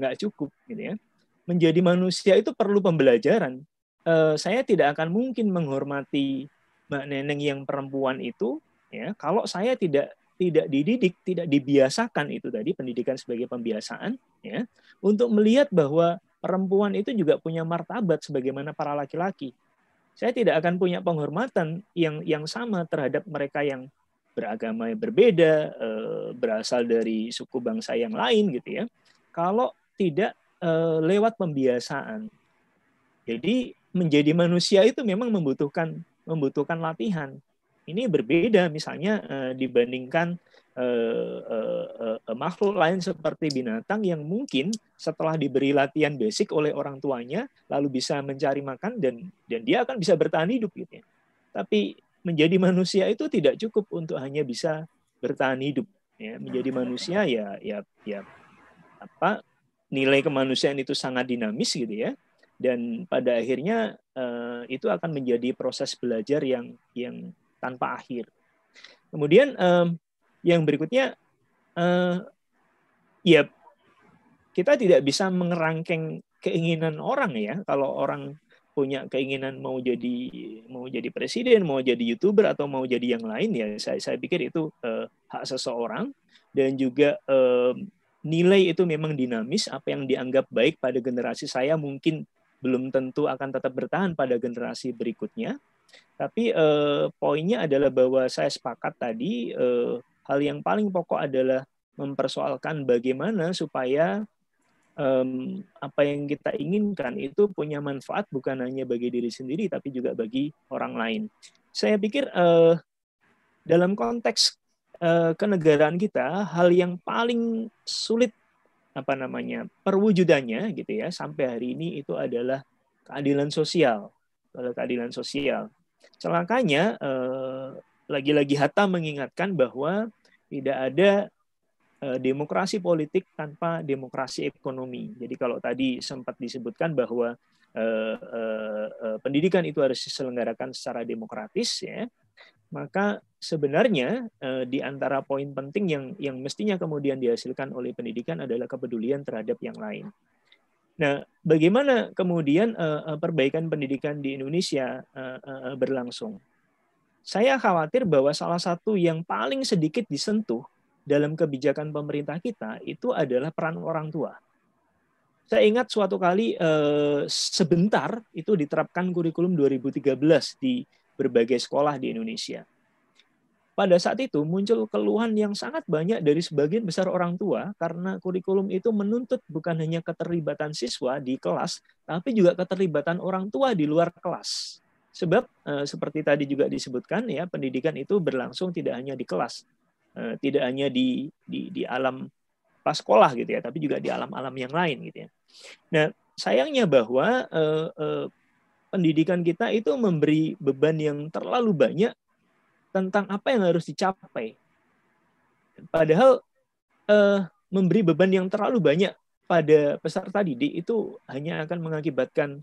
Nggak cukup, gitu ya. Menjadi manusia itu perlu pembelajaran eh, saya tidak akan mungkin menghormati Mbak Neneng yang perempuan itu ya kalau saya tidak tidak dididik, tidak dibiasakan itu tadi pendidikan sebagai pembiasaan ya untuk melihat bahwa perempuan itu juga punya martabat sebagaimana para laki-laki. Saya tidak akan punya penghormatan yang yang sama terhadap mereka yang beragama yang berbeda, eh, berasal dari suku bangsa yang lain gitu ya. Kalau tidak eh, lewat pembiasaan. Jadi menjadi manusia itu memang membutuhkan membutuhkan latihan. Ini berbeda misalnya eh, dibandingkan eh, eh, makhluk lain seperti binatang yang mungkin setelah diberi latihan basic oleh orang tuanya lalu bisa mencari makan dan dan dia akan bisa bertahan hidup gitu ya. Tapi menjadi manusia itu tidak cukup untuk hanya bisa bertahan hidup ya. Menjadi manusia ya ya ya apa nilai kemanusiaan itu sangat dinamis gitu ya dan pada akhirnya eh, itu akan menjadi proses belajar yang yang tanpa akhir. Kemudian yang berikutnya eh, ya kita tidak bisa mengerangkeng keinginan orang ya kalau orang punya keinginan mau jadi mau jadi presiden mau jadi youtuber atau mau jadi yang lain ya saya saya pikir itu eh, hak seseorang dan juga nilai itu memang dinamis apa yang dianggap baik pada generasi saya mungkin belum tentu akan tetap bertahan pada generasi berikutnya. Tapi eh, poinnya adalah bahwa saya sepakat tadi eh, hal yang paling pokok adalah mempersoalkan bagaimana supaya um, apa yang kita inginkan itu punya manfaat bukan hanya bagi diri sendiri tapi juga bagi orang lain. Saya pikir uh, dalam konteks uh, kenegaraan kita hal yang paling sulit apa namanya perwujudannya gitu ya sampai hari ini itu adalah keadilan sosial kalau keadilan sosial celakanya lagi eh, lagi-lagi Hatta mengingatkan bahwa tidak ada eh, demokrasi politik tanpa demokrasi ekonomi jadi kalau tadi sempat disebutkan bahwa eh, eh, eh pendidikan itu harus diselenggarakan secara demokratis ya maka sebenarnya eh, di antara poin penting yang yang mestinya kemudian dihasilkan oleh pendidikan adalah kepedulian terhadap yang lain. Nah, bagaimana kemudian eh, eh, perbaikan pendidikan di Indonesia berlangsung? Saya khawatir bahwa salah satu yang paling sedikit disentuh dalam kebijakan pemerintah kita itu adalah peran orang tua. Saya ingat suatu kali sebentar itu diterapkan kurikulum 2013 di berbagai sekolah di Indonesia. Pada saat itu muncul keluhan yang sangat banyak dari sebagian besar orang tua karena kurikulum itu menuntut bukan hanya keterlibatan siswa di kelas, tapi juga keterlibatan orang tua di luar kelas. Sebab eh, seperti tadi juga disebutkan ya, pendidikan itu berlangsung tidak hanya di kelas, eh, tidak hanya di di, di alam pas sekolah gitu ya, tapi juga di alam-alam yang lain gitu ya. Nah, sayangnya bahwa eh, pendidikan kita itu memberi beban yang terlalu banyak tentang apa yang harus dicapai. Padahal eh, memberi beban yang terlalu banyak pada peserta didik itu hanya akan mengakibatkan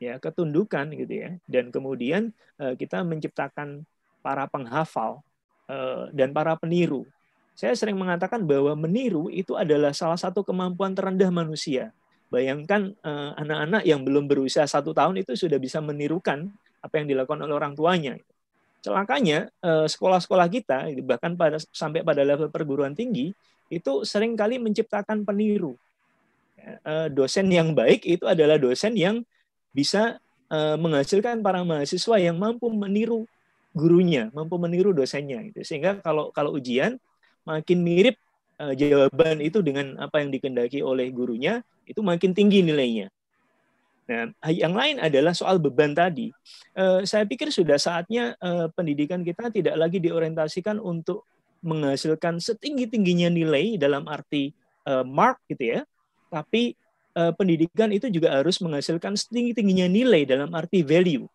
ya ketundukan gitu ya dan kemudian eh, kita menciptakan para penghafal eh, dan para peniru. Saya sering mengatakan bahwa meniru itu adalah salah satu kemampuan terendah manusia Bayangkan eh, anak-anak yang belum berusia satu tahun itu sudah bisa menirukan apa yang dilakukan oleh orang tuanya. Celakanya eh, sekolah-sekolah kita bahkan pada sampai pada level perguruan tinggi itu seringkali menciptakan peniru. Ya, eh, dosen yang baik itu adalah dosen yang bisa menghasilkan para mahasiswa yang mampu meniru gurunya, mampu meniru dosennya gitu. Sehingga kalau kalau ujian makin mirip uh, jawaban itu dengan apa yang dikendaki oleh gurunya, itu makin tinggi nilainya. Nah, yang lain adalah soal beban tadi. Uh, saya pikir sudah saatnya uh, pendidikan kita tidak lagi diorientasikan untuk menghasilkan setinggi-tingginya nilai dalam arti uh, mark gitu ya, tapi uh, pendidikan itu juga harus menghasilkan setinggi-tingginya nilai dalam arti value.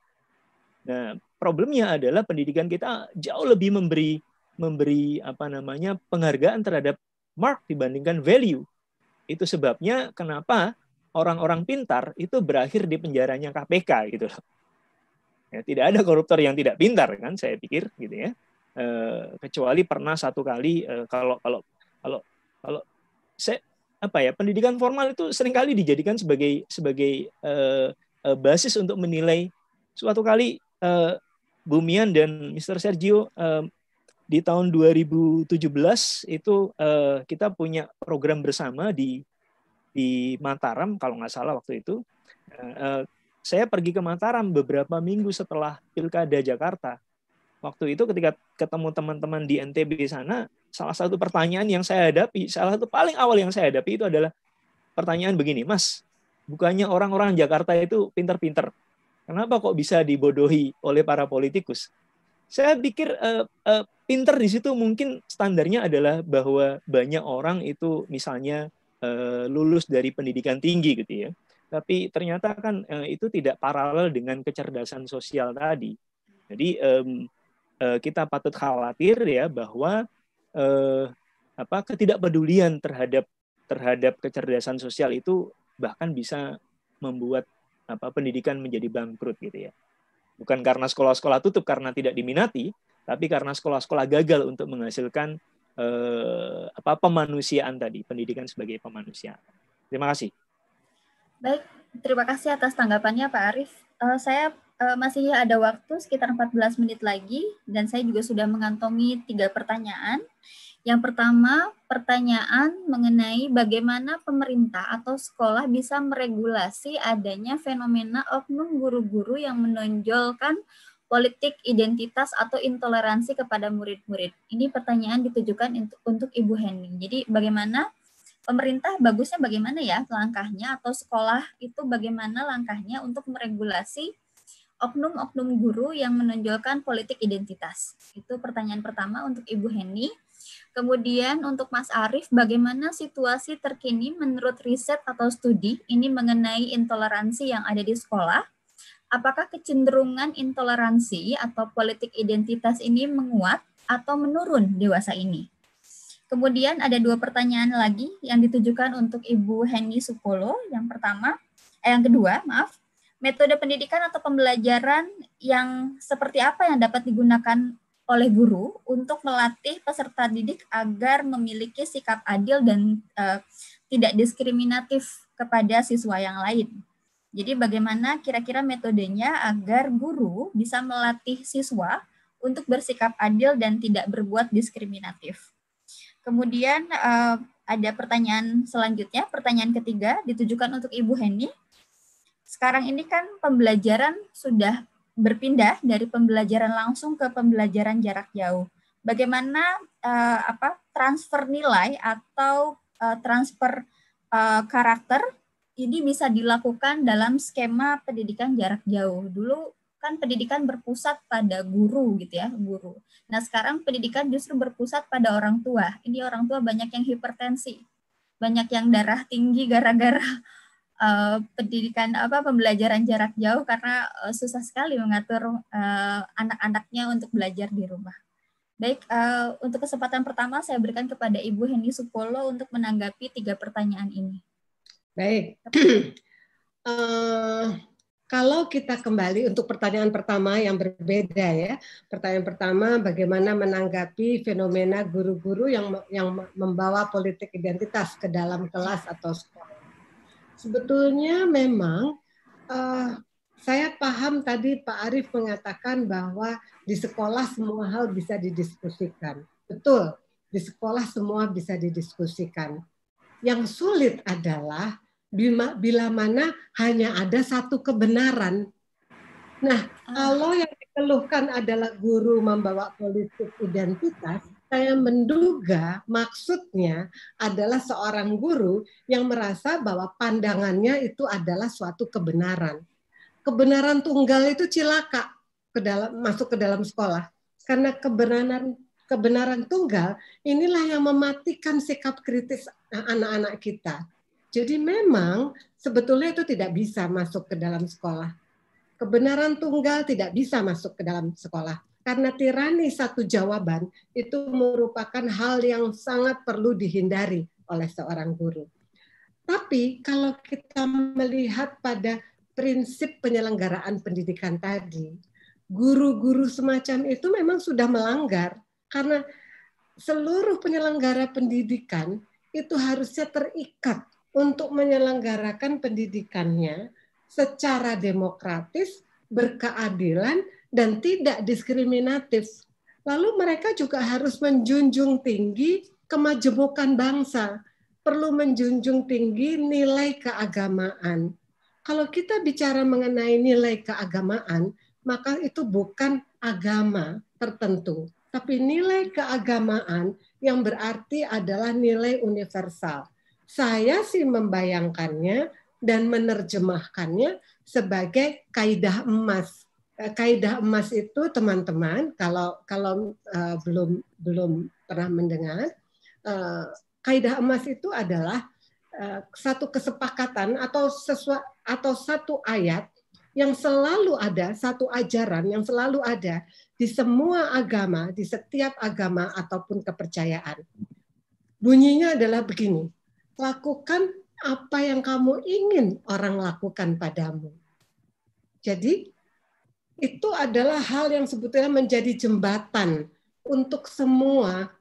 Nah, problemnya adalah pendidikan kita jauh lebih memberi memberi apa namanya penghargaan terhadap mark dibandingkan value. Itu sebabnya kenapa orang-orang pintar itu berakhir di penjaranya KPK gitu Ya, tidak ada koruptor yang tidak pintar kan saya pikir gitu ya. E, kecuali pernah satu kali e, kalau kalau kalau kalau saya apa ya pendidikan formal itu seringkali dijadikan sebagai sebagai e, e, basis untuk menilai suatu kali e, Bumian dan Mr. Sergio e, di tahun 2017 itu uh, kita punya program bersama di di Mataram kalau nggak salah waktu itu. uh, saya pergi ke Mataram beberapa minggu setelah pilkada Jakarta. Waktu itu ketika ketemu teman-teman di NTB sana, salah satu pertanyaan yang saya hadapi, salah satu paling awal yang saya hadapi itu adalah pertanyaan begini, Mas, bukannya orang-orang Jakarta itu pinter-pinter, kenapa kok bisa dibodohi oleh para politikus? Saya pikir uh, uh, pinter di situ mungkin standarnya adalah bahwa banyak orang itu misalnya uh, lulus dari pendidikan tinggi gitu ya tapi ternyata kan uh, itu tidak paralel dengan kecerdasan sosial tadi jadi um, uh, kita patut khawatir ya bahwa uh, apa ketidakpedulian terhadap terhadap kecerdasan sosial itu bahkan bisa membuat apa pendidikan menjadi bangkrut gitu ya bukan karena sekolah-sekolah tutup karena tidak diminati tapi karena sekolah-sekolah gagal untuk menghasilkan eh, apa pemanusiaan tadi, pendidikan sebagai pemanusiaan. Terima kasih. Baik, terima kasih atas tanggapannya Pak Arief. Uh, saya uh, masih ada waktu sekitar 14 menit lagi dan saya juga sudah mengantongi tiga pertanyaan. Yang pertama, pertanyaan mengenai bagaimana pemerintah atau sekolah bisa meregulasi adanya fenomena oknum guru-guru yang menonjolkan politik identitas atau intoleransi kepada murid-murid. Ini pertanyaan ditujukan untuk, Ibu Henny. Jadi bagaimana pemerintah bagusnya bagaimana ya langkahnya atau sekolah itu bagaimana langkahnya untuk meregulasi oknum-oknum guru yang menonjolkan politik identitas. Itu pertanyaan pertama untuk Ibu Henny. Kemudian untuk Mas Arief, bagaimana situasi terkini menurut riset atau studi ini mengenai intoleransi yang ada di sekolah? apakah kecenderungan intoleransi atau politik identitas ini menguat atau menurun dewasa ini? Kemudian ada dua pertanyaan lagi yang ditujukan untuk Ibu Henny Supolo. Yang pertama, eh, yang kedua, maaf, metode pendidikan atau pembelajaran yang seperti apa yang dapat digunakan oleh guru untuk melatih peserta didik agar memiliki sikap adil dan eh, tidak diskriminatif kepada siswa yang lain. Jadi bagaimana kira-kira metodenya agar guru bisa melatih siswa untuk bersikap adil dan tidak berbuat diskriminatif. Kemudian eh, ada pertanyaan selanjutnya, pertanyaan ketiga ditujukan untuk Ibu Heni. Sekarang ini kan pembelajaran sudah berpindah dari pembelajaran langsung ke pembelajaran jarak jauh. Bagaimana eh, apa transfer nilai atau eh, transfer karakter ini bisa dilakukan dalam skema pendidikan jarak jauh. Dulu kan pendidikan berpusat pada guru gitu ya, guru. Nah, sekarang pendidikan justru berpusat pada orang tua. Ini orang tua banyak yang hipertensi, banyak yang darah tinggi gara-gara uh, pendidikan apa pembelajaran jarak jauh karena uh, susah sekali mengatur uh, anak-anaknya untuk belajar di rumah. Baik, uh, untuk kesempatan pertama saya berikan kepada Ibu Heni Supolo untuk menanggapi tiga pertanyaan ini. Baik. uh, kalau kita kembali untuk pertanyaan pertama yang berbeda ya. Pertanyaan pertama bagaimana menanggapi fenomena guru-guru yang yang membawa politik identitas ke dalam kelas atau sekolah. Sebetulnya memang uh, saya paham tadi Pak Arief mengatakan bahwa di sekolah semua hal bisa didiskusikan. Betul, di sekolah semua bisa didiskusikan. Yang sulit adalah bila, mana hanya ada satu kebenaran. Nah, ah. kalau yang dikeluhkan adalah guru membawa politik identitas, saya menduga maksudnya adalah seorang guru yang merasa bahwa pandangannya itu adalah suatu kebenaran. Kebenaran tunggal itu cilaka ke dalam masuk ke dalam sekolah karena kebenaran kebenaran tunggal inilah yang mematikan sikap kritis anak-anak kita. Jadi memang sebetulnya itu tidak bisa masuk ke dalam sekolah. Kebenaran tunggal tidak bisa masuk ke dalam sekolah. Karena tirani satu jawaban itu merupakan hal yang sangat perlu dihindari oleh seorang guru. Tapi kalau kita melihat pada prinsip penyelenggaraan pendidikan tadi, guru-guru semacam itu memang sudah melanggar karena seluruh penyelenggara pendidikan itu harusnya terikat untuk menyelenggarakan pendidikannya secara demokratis, berkeadilan, dan tidak diskriminatif. Lalu mereka juga harus menjunjung tinggi kemajemukan bangsa, perlu menjunjung tinggi nilai keagamaan. Kalau kita bicara mengenai nilai keagamaan, maka itu bukan agama tertentu, tapi nilai keagamaan yang berarti adalah nilai universal saya sih membayangkannya dan menerjemahkannya sebagai kaidah emas. Eh, kaidah emas itu teman-teman kalau kalau uh, belum belum pernah mendengar uh, kaidah emas itu adalah uh, satu kesepakatan atau sesuatu atau satu ayat yang selalu ada satu ajaran yang selalu ada di semua agama di setiap agama ataupun kepercayaan. Bunyinya adalah begini lakukan apa yang kamu ingin orang lakukan padamu. Jadi itu adalah hal yang sebetulnya menjadi jembatan untuk semua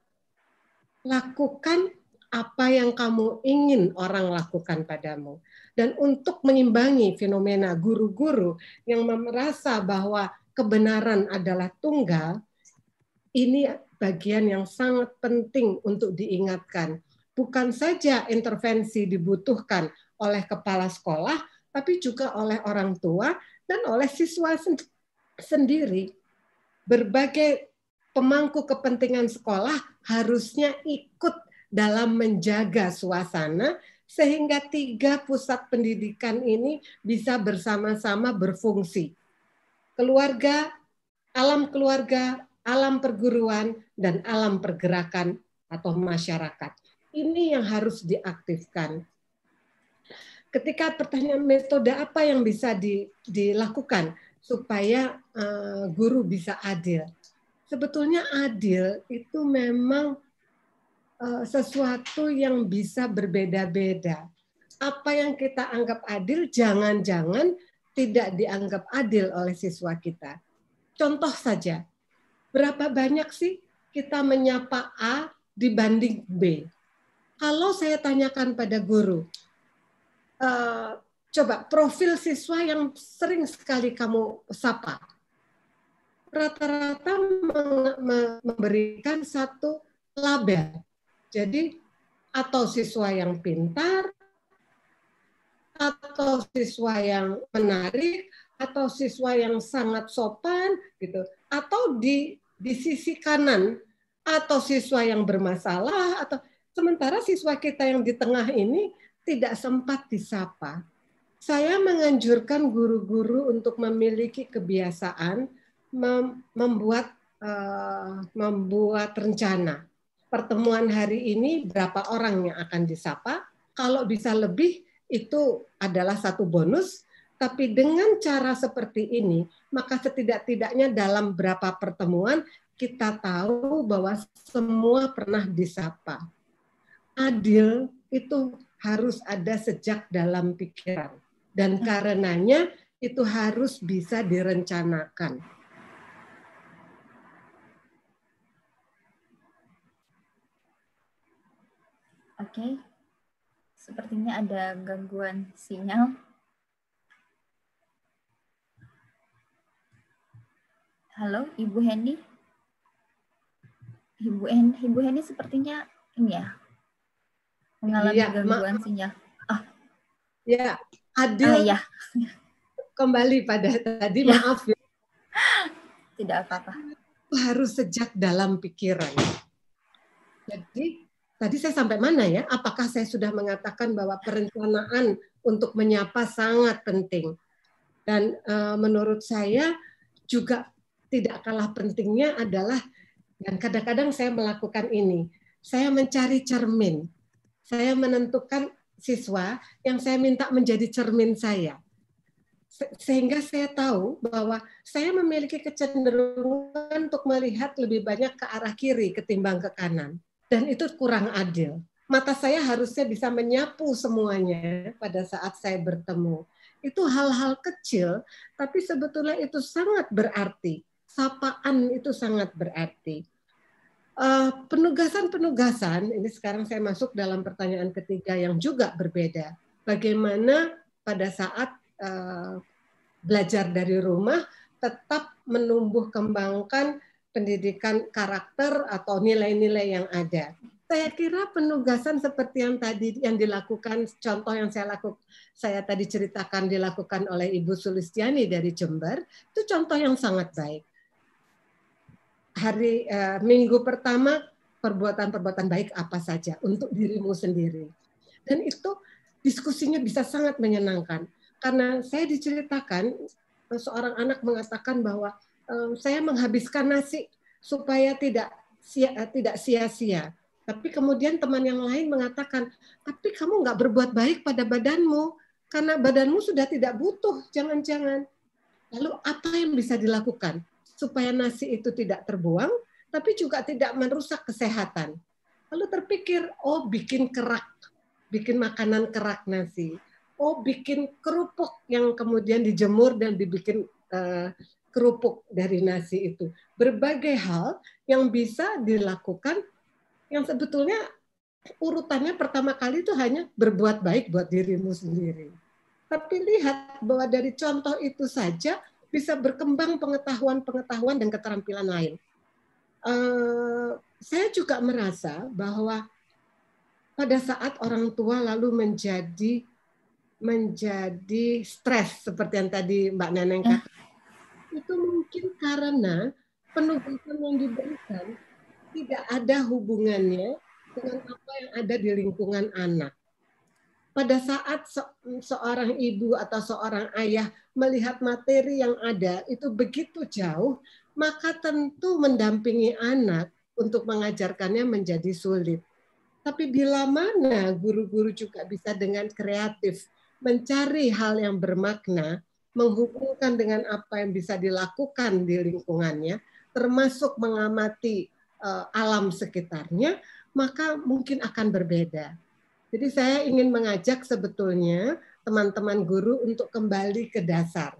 lakukan apa yang kamu ingin orang lakukan padamu. Dan untuk mengimbangi fenomena guru-guru yang merasa bahwa kebenaran adalah tunggal, ini bagian yang sangat penting untuk diingatkan bukan saja intervensi dibutuhkan oleh kepala sekolah, tapi juga oleh orang tua dan oleh siswa sendiri. Berbagai pemangku kepentingan sekolah harusnya ikut dalam menjaga suasana sehingga tiga pusat pendidikan ini bisa bersama-sama berfungsi. Keluarga, alam keluarga, alam perguruan, dan alam pergerakan atau masyarakat ini yang harus diaktifkan. Ketika pertanyaan metode apa yang bisa di, dilakukan supaya uh, guru bisa adil? Sebetulnya adil itu memang uh, sesuatu yang bisa berbeda-beda. Apa yang kita anggap adil jangan-jangan tidak dianggap adil oleh siswa kita. Contoh saja, berapa banyak sih kita menyapa A dibanding B? kalau saya tanyakan pada guru, uh, coba profil siswa yang sering sekali kamu sapa, rata-rata memberikan satu label. Jadi atau siswa yang pintar, atau siswa yang menarik, atau siswa yang sangat sopan gitu, atau di di sisi kanan atau siswa yang bermasalah atau Sementara siswa kita yang di tengah ini tidak sempat disapa. Saya menganjurkan guru-guru untuk memiliki kebiasaan mem membuat uh, membuat rencana. Pertemuan hari ini berapa orang yang akan disapa? Kalau bisa lebih itu adalah satu bonus, tapi dengan cara seperti ini, maka setidak-tidaknya dalam berapa pertemuan kita tahu bahwa semua pernah disapa adil itu harus ada sejak dalam pikiran dan karenanya itu harus bisa direncanakan. Oke, okay. sepertinya ada gangguan sinyal. Halo, Ibu Hendy. Ibu, Hendi Ibu Hendy sepertinya ini ya, mengalami ya, gangguan sinyal. Oh. Ya, ada. Ah, ya. Kembali pada tadi, ya. maaf ya. Tidak apa-apa. Harus sejak dalam pikiran. Jadi, tadi saya sampai mana ya? Apakah saya sudah mengatakan bahwa perencanaan untuk menyapa sangat penting? Dan uh, menurut saya juga tidak kalah pentingnya adalah dan kadang-kadang saya melakukan ini. Saya mencari cermin saya menentukan siswa yang saya minta menjadi cermin saya. Sehingga saya tahu bahwa saya memiliki kecenderungan untuk melihat lebih banyak ke arah kiri ketimbang ke kanan. Dan itu kurang adil. Mata saya harusnya bisa menyapu semuanya pada saat saya bertemu. Itu hal-hal kecil, tapi sebetulnya itu sangat berarti. Sapaan itu sangat berarti Eh, penugasan-penugasan ini sekarang saya masuk dalam pertanyaan ketiga yang juga berbeda. Bagaimana pada saat uh, belajar dari rumah tetap menumbuh kembangkan pendidikan karakter atau nilai-nilai yang ada. Saya kira penugasan seperti yang tadi yang dilakukan contoh yang saya lakukan saya tadi ceritakan dilakukan oleh Ibu Sulistiani dari Jember itu contoh yang sangat baik hari uh, minggu pertama perbuatan-perbuatan baik apa saja untuk dirimu sendiri. Dan itu diskusinya bisa sangat menyenangkan karena saya diceritakan eh, seorang anak mengatakan bahwa um, saya menghabiskan nasi supaya tidak sia, tidak sia-sia. Tapi kemudian teman yang lain mengatakan, tapi kamu nggak berbuat baik pada badanmu karena badanmu sudah tidak butuh, jangan-jangan. Lalu apa yang bisa dilakukan? supaya nasi itu tidak terbuang, tapi juga tidak merusak kesehatan. Lalu terpikir, oh bikin kerak, bikin makanan kerak nasi. Oh bikin kerupuk yang kemudian dijemur dan dibikin uh, kerupuk dari nasi itu. Berbagai hal yang bisa dilakukan yang sebetulnya urutannya pertama kali itu hanya berbuat baik buat dirimu sendiri. Tapi lihat bahwa dari contoh itu saja bisa berkembang pengetahuan-pengetahuan dan keterampilan lain. Uh, saya juga merasa bahwa pada saat orang tua lalu menjadi menjadi stres seperti yang tadi Mbak Neneng eh. kata, itu mungkin karena penugasan yang diberikan tidak ada hubungannya dengan apa yang ada di lingkungan anak pada saat se seorang ibu atau seorang ayah melihat materi yang ada itu begitu jauh, maka tentu mendampingi anak untuk mengajarkannya menjadi sulit. Tapi bila mana guru-guru juga bisa dengan kreatif mencari hal yang bermakna, menghubungkan dengan apa yang bisa dilakukan di lingkungannya, termasuk mengamati uh, alam sekitarnya, maka mungkin akan berbeda. Jadi saya ingin mengajak sebetulnya teman-teman guru untuk kembali ke dasar.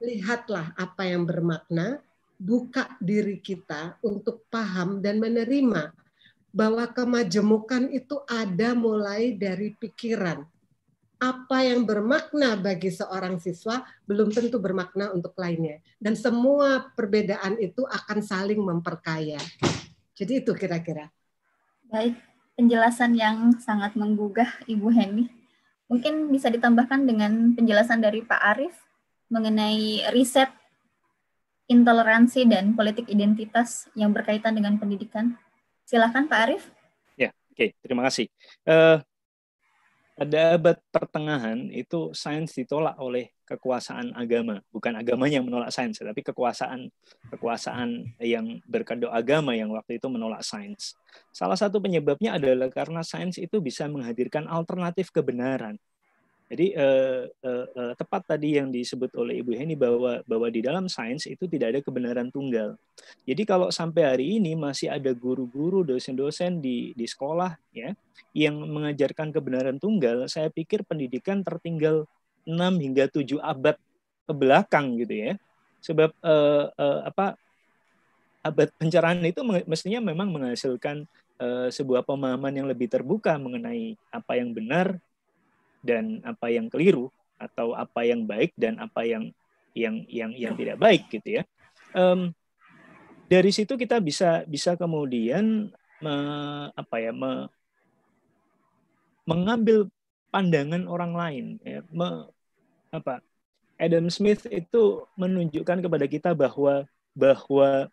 Lihatlah apa yang bermakna, buka diri kita untuk paham dan menerima bahwa kemajemukan itu ada mulai dari pikiran. Apa yang bermakna bagi seorang siswa belum tentu bermakna untuk lainnya. Dan semua perbedaan itu akan saling memperkaya. Jadi itu kira-kira. Baik, penjelasan yang sangat menggugah Ibu Heni. Mungkin bisa ditambahkan dengan penjelasan dari Pak Arif mengenai riset intoleransi dan politik identitas yang berkaitan dengan pendidikan. Silakan Pak Arif. Ya, oke, okay, terima kasih. Uh, pada abad pertengahan itu sains ditolak oleh kekuasaan agama, bukan agamanya yang menolak sains, tapi kekuasaan kekuasaan yang berkedok agama yang waktu itu menolak sains. Salah satu penyebabnya adalah karena sains itu bisa menghadirkan alternatif kebenaran. Jadi eh, eh, eh, tepat tadi yang disebut oleh Ibu Heni bahwa bahwa di dalam sains itu tidak ada kebenaran tunggal. Jadi kalau sampai hari ini masih ada guru-guru, dosen-dosen di di sekolah ya yang mengajarkan kebenaran tunggal, saya pikir pendidikan tertinggal 6 hingga 7 abad ke belakang gitu ya. Sebab eh, eh, apa abad pencerahan itu mestinya memang menghasilkan eh, sebuah pemahaman yang lebih terbuka mengenai apa yang benar dan apa yang keliru atau apa yang baik dan apa yang yang yang yang tidak baik gitu ya. Um, dari situ kita bisa bisa kemudian me, apa ya me, mengambil pandangan orang lain ya, me, apa Adam Smith itu menunjukkan kepada kita bahwa bahwa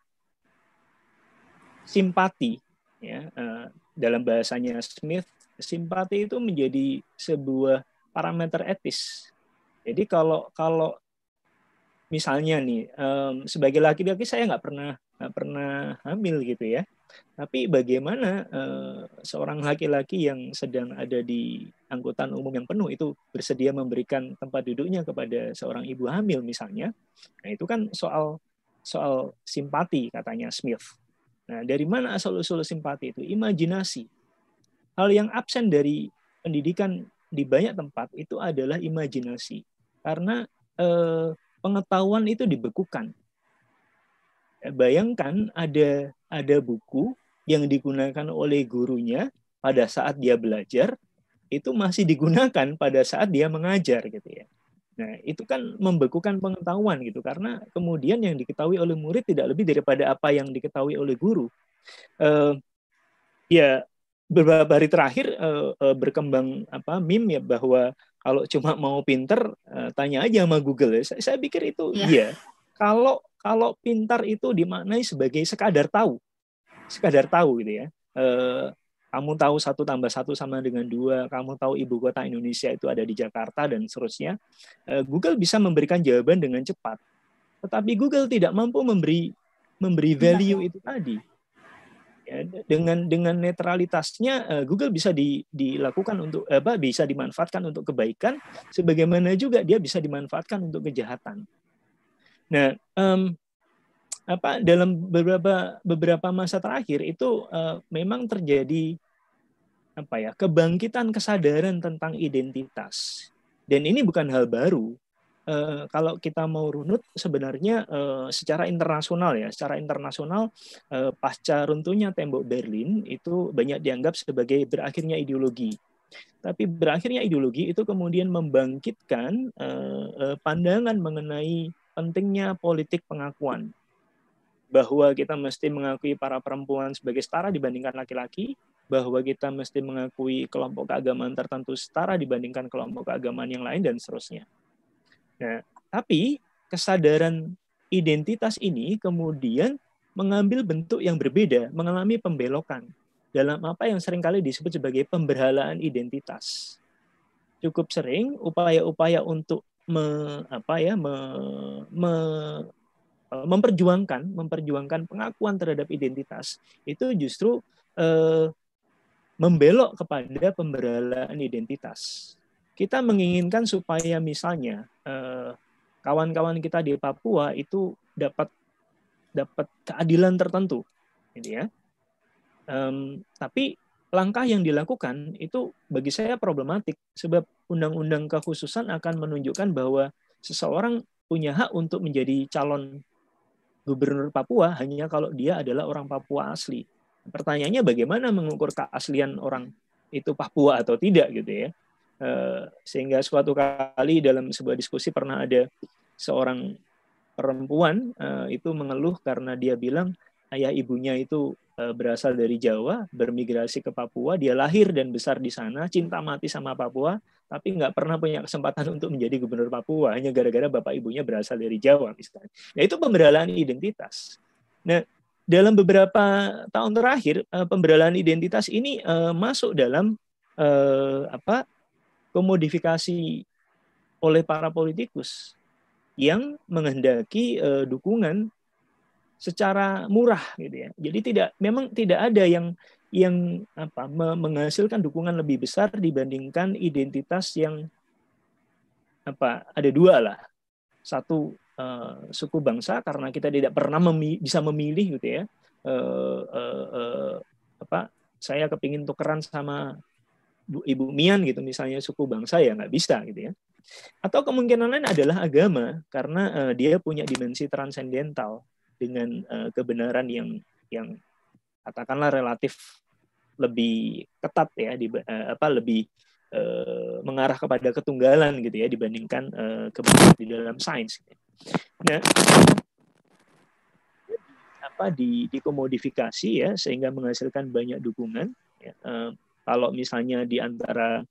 simpati ya uh, dalam bahasanya Smith simpati itu menjadi sebuah parameter etis. Jadi kalau kalau misalnya nih um, sebagai laki-laki saya nggak pernah nggak pernah hamil gitu ya. Tapi bagaimana uh, seorang laki-laki yang sedang ada di angkutan umum yang penuh itu bersedia memberikan tempat duduknya kepada seorang ibu hamil misalnya? Nah itu kan soal soal simpati katanya Smith. Nah dari mana asal usul simpati itu? Imajinasi Hal yang absen dari pendidikan di banyak tempat itu adalah imajinasi. Karena eh, pengetahuan itu dibekukan. Ya, bayangkan ada ada buku yang digunakan oleh gurunya pada saat dia belajar itu masih digunakan pada saat dia mengajar gitu ya. Nah, itu kan membekukan pengetahuan gitu karena kemudian yang diketahui oleh murid tidak lebih daripada apa yang diketahui oleh guru. Eh, ya beberapa hari terakhir uh, uh, berkembang apa meme ya bahwa kalau cuma mau pinter uh, eh, tanya aja sama Google ya. Saya, saya pikir itu yeah. iya. Kalau kalau pintar itu dimaknai sebagai sekadar tahu, sekadar tahu gitu ya. Uh, kamu tahu satu tambah satu sama dengan dua, kamu tahu ibu kota Indonesia itu ada di Jakarta dan seterusnya. Google bisa memberikan jawaban dengan cepat, tetapi Google tidak mampu memberi memberi iya. value itu tadi ya, dengan dengan netralitasnya uh, Google bisa di, dilakukan untuk apa bisa dimanfaatkan untuk kebaikan sebagaimana juga dia bisa dimanfaatkan untuk kejahatan. Nah, um, apa dalam beberapa beberapa masa terakhir itu uh, memang terjadi apa ya kebangkitan kesadaran tentang identitas dan ini bukan hal baru Eh, kalau kita mau runut sebenarnya uh, secara internasional ya, secara internasional uh, pasca runtuhnya tembok Berlin itu banyak dianggap sebagai berakhirnya ideologi. Tapi berakhirnya ideologi itu kemudian membangkitkan uh, pandangan mengenai pentingnya politik pengakuan bahwa kita mesti mengakui para perempuan sebagai setara dibandingkan laki-laki, bahwa kita mesti mengakui kelompok keagamaan tertentu setara dibandingkan kelompok keagamaan yang lain dan seterusnya. Ya. tapi kesadaran identitas ini kemudian mengambil bentuk yang berbeda, mengalami pembelokan dalam apa yang seringkali disebut sebagai pemberhalaan identitas. Cukup sering upaya-upaya untuk me, apa ya, me, me, memperjuangkan memperjuangkan pengakuan terhadap identitas itu justru eh, membelok kepada pemberhalaan identitas. Kita menginginkan supaya misalnya Eh, kawan-kawan kita di Papua itu dapat dapat keadilan tertentu, ini gitu ya. Um, tapi langkah yang dilakukan itu bagi saya problematik sebab undang-undang kekhususan akan menunjukkan bahwa seseorang punya hak untuk menjadi calon gubernur Papua hanya kalau dia adalah orang Papua asli. Pertanyaannya bagaimana mengukur keaslian orang itu Papua atau tidak gitu ya. Eh, sehingga suatu kali dalam sebuah diskusi pernah ada seorang perempuan eh, itu mengeluh karena dia bilang ayah ibunya itu eh, berasal dari Jawa, bermigrasi ke Papua, dia lahir dan besar di sana, cinta mati sama Papua, tapi nggak pernah punya kesempatan untuk menjadi gubernur Papua, hanya gara-gara bapak ibunya berasal dari Jawa misalnya. Nah itu pemberdayaan identitas. Nah dalam beberapa tahun terakhir pemberdayaan identitas ini masuk dalam apa komodifikasi oleh para politikus yang menghendaki uh, dukungan secara murah gitu ya. Jadi tidak memang tidak ada yang yang apa menghasilkan dukungan lebih besar dibandingkan identitas yang apa ada dua lah. Satu uh, suku bangsa karena kita tidak pernah memi bisa memilih gitu ya. uh, uh, uh, apa saya kepingin tukeran sama Ibu Mian gitu misalnya suku bangsa ya nggak bisa gitu ya. Atau kemungkinan lain adalah agama karena uh, dia punya dimensi transendental dengan uh, kebenaran yang yang katakanlah relatif lebih ketat ya di uh, apa lebih mengarah kepada ketunggalan gitu ya dibandingkan uh, kebenaran di dalam sains. Nah, apa di dikomodifikasi ya sehingga menghasilkan banyak dukungan ya, uh, kalau misalnya di antara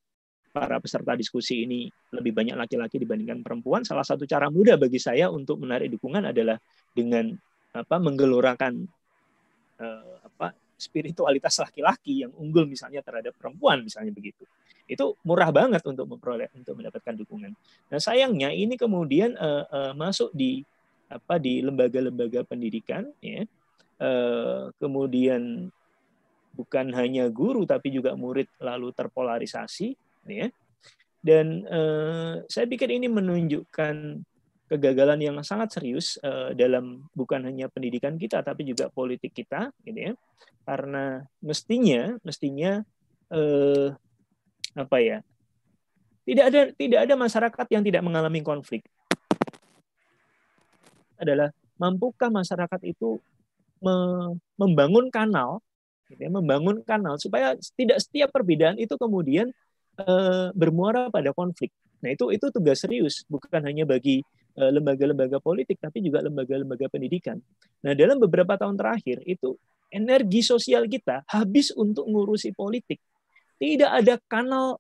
para peserta diskusi ini lebih banyak laki-laki dibandingkan perempuan, salah satu cara mudah bagi saya untuk menarik dukungan adalah dengan apa menggelorakan eh, apa spiritualitas laki-laki yang unggul misalnya terhadap perempuan misalnya begitu. Itu murah banget untuk memperoleh untuk mendapatkan dukungan. Nah, sayangnya ini kemudian eh, eh, masuk di apa di lembaga-lembaga pendidikan ya. Eh, kemudian bukan hanya guru tapi juga murid lalu terpolarisasi ya dan eh, saya pikir ini menunjukkan kegagalan yang sangat serius eh, dalam bukan hanya pendidikan kita tapi juga politik kita gitu ya karena mestinya mestinya eh, apa ya tidak ada tidak ada masyarakat yang tidak mengalami konflik adalah mampukah masyarakat itu membangun kanal gitu ya, membangun kanal supaya tidak setiap perbedaan itu kemudian eh, bermuara pada konflik. Nah itu itu tugas serius bukan hanya bagi eh, lembaga-lembaga politik tapi juga lembaga-lembaga pendidikan. Nah dalam beberapa tahun terakhir itu energi sosial kita habis untuk ngurusi politik. Tidak ada kanal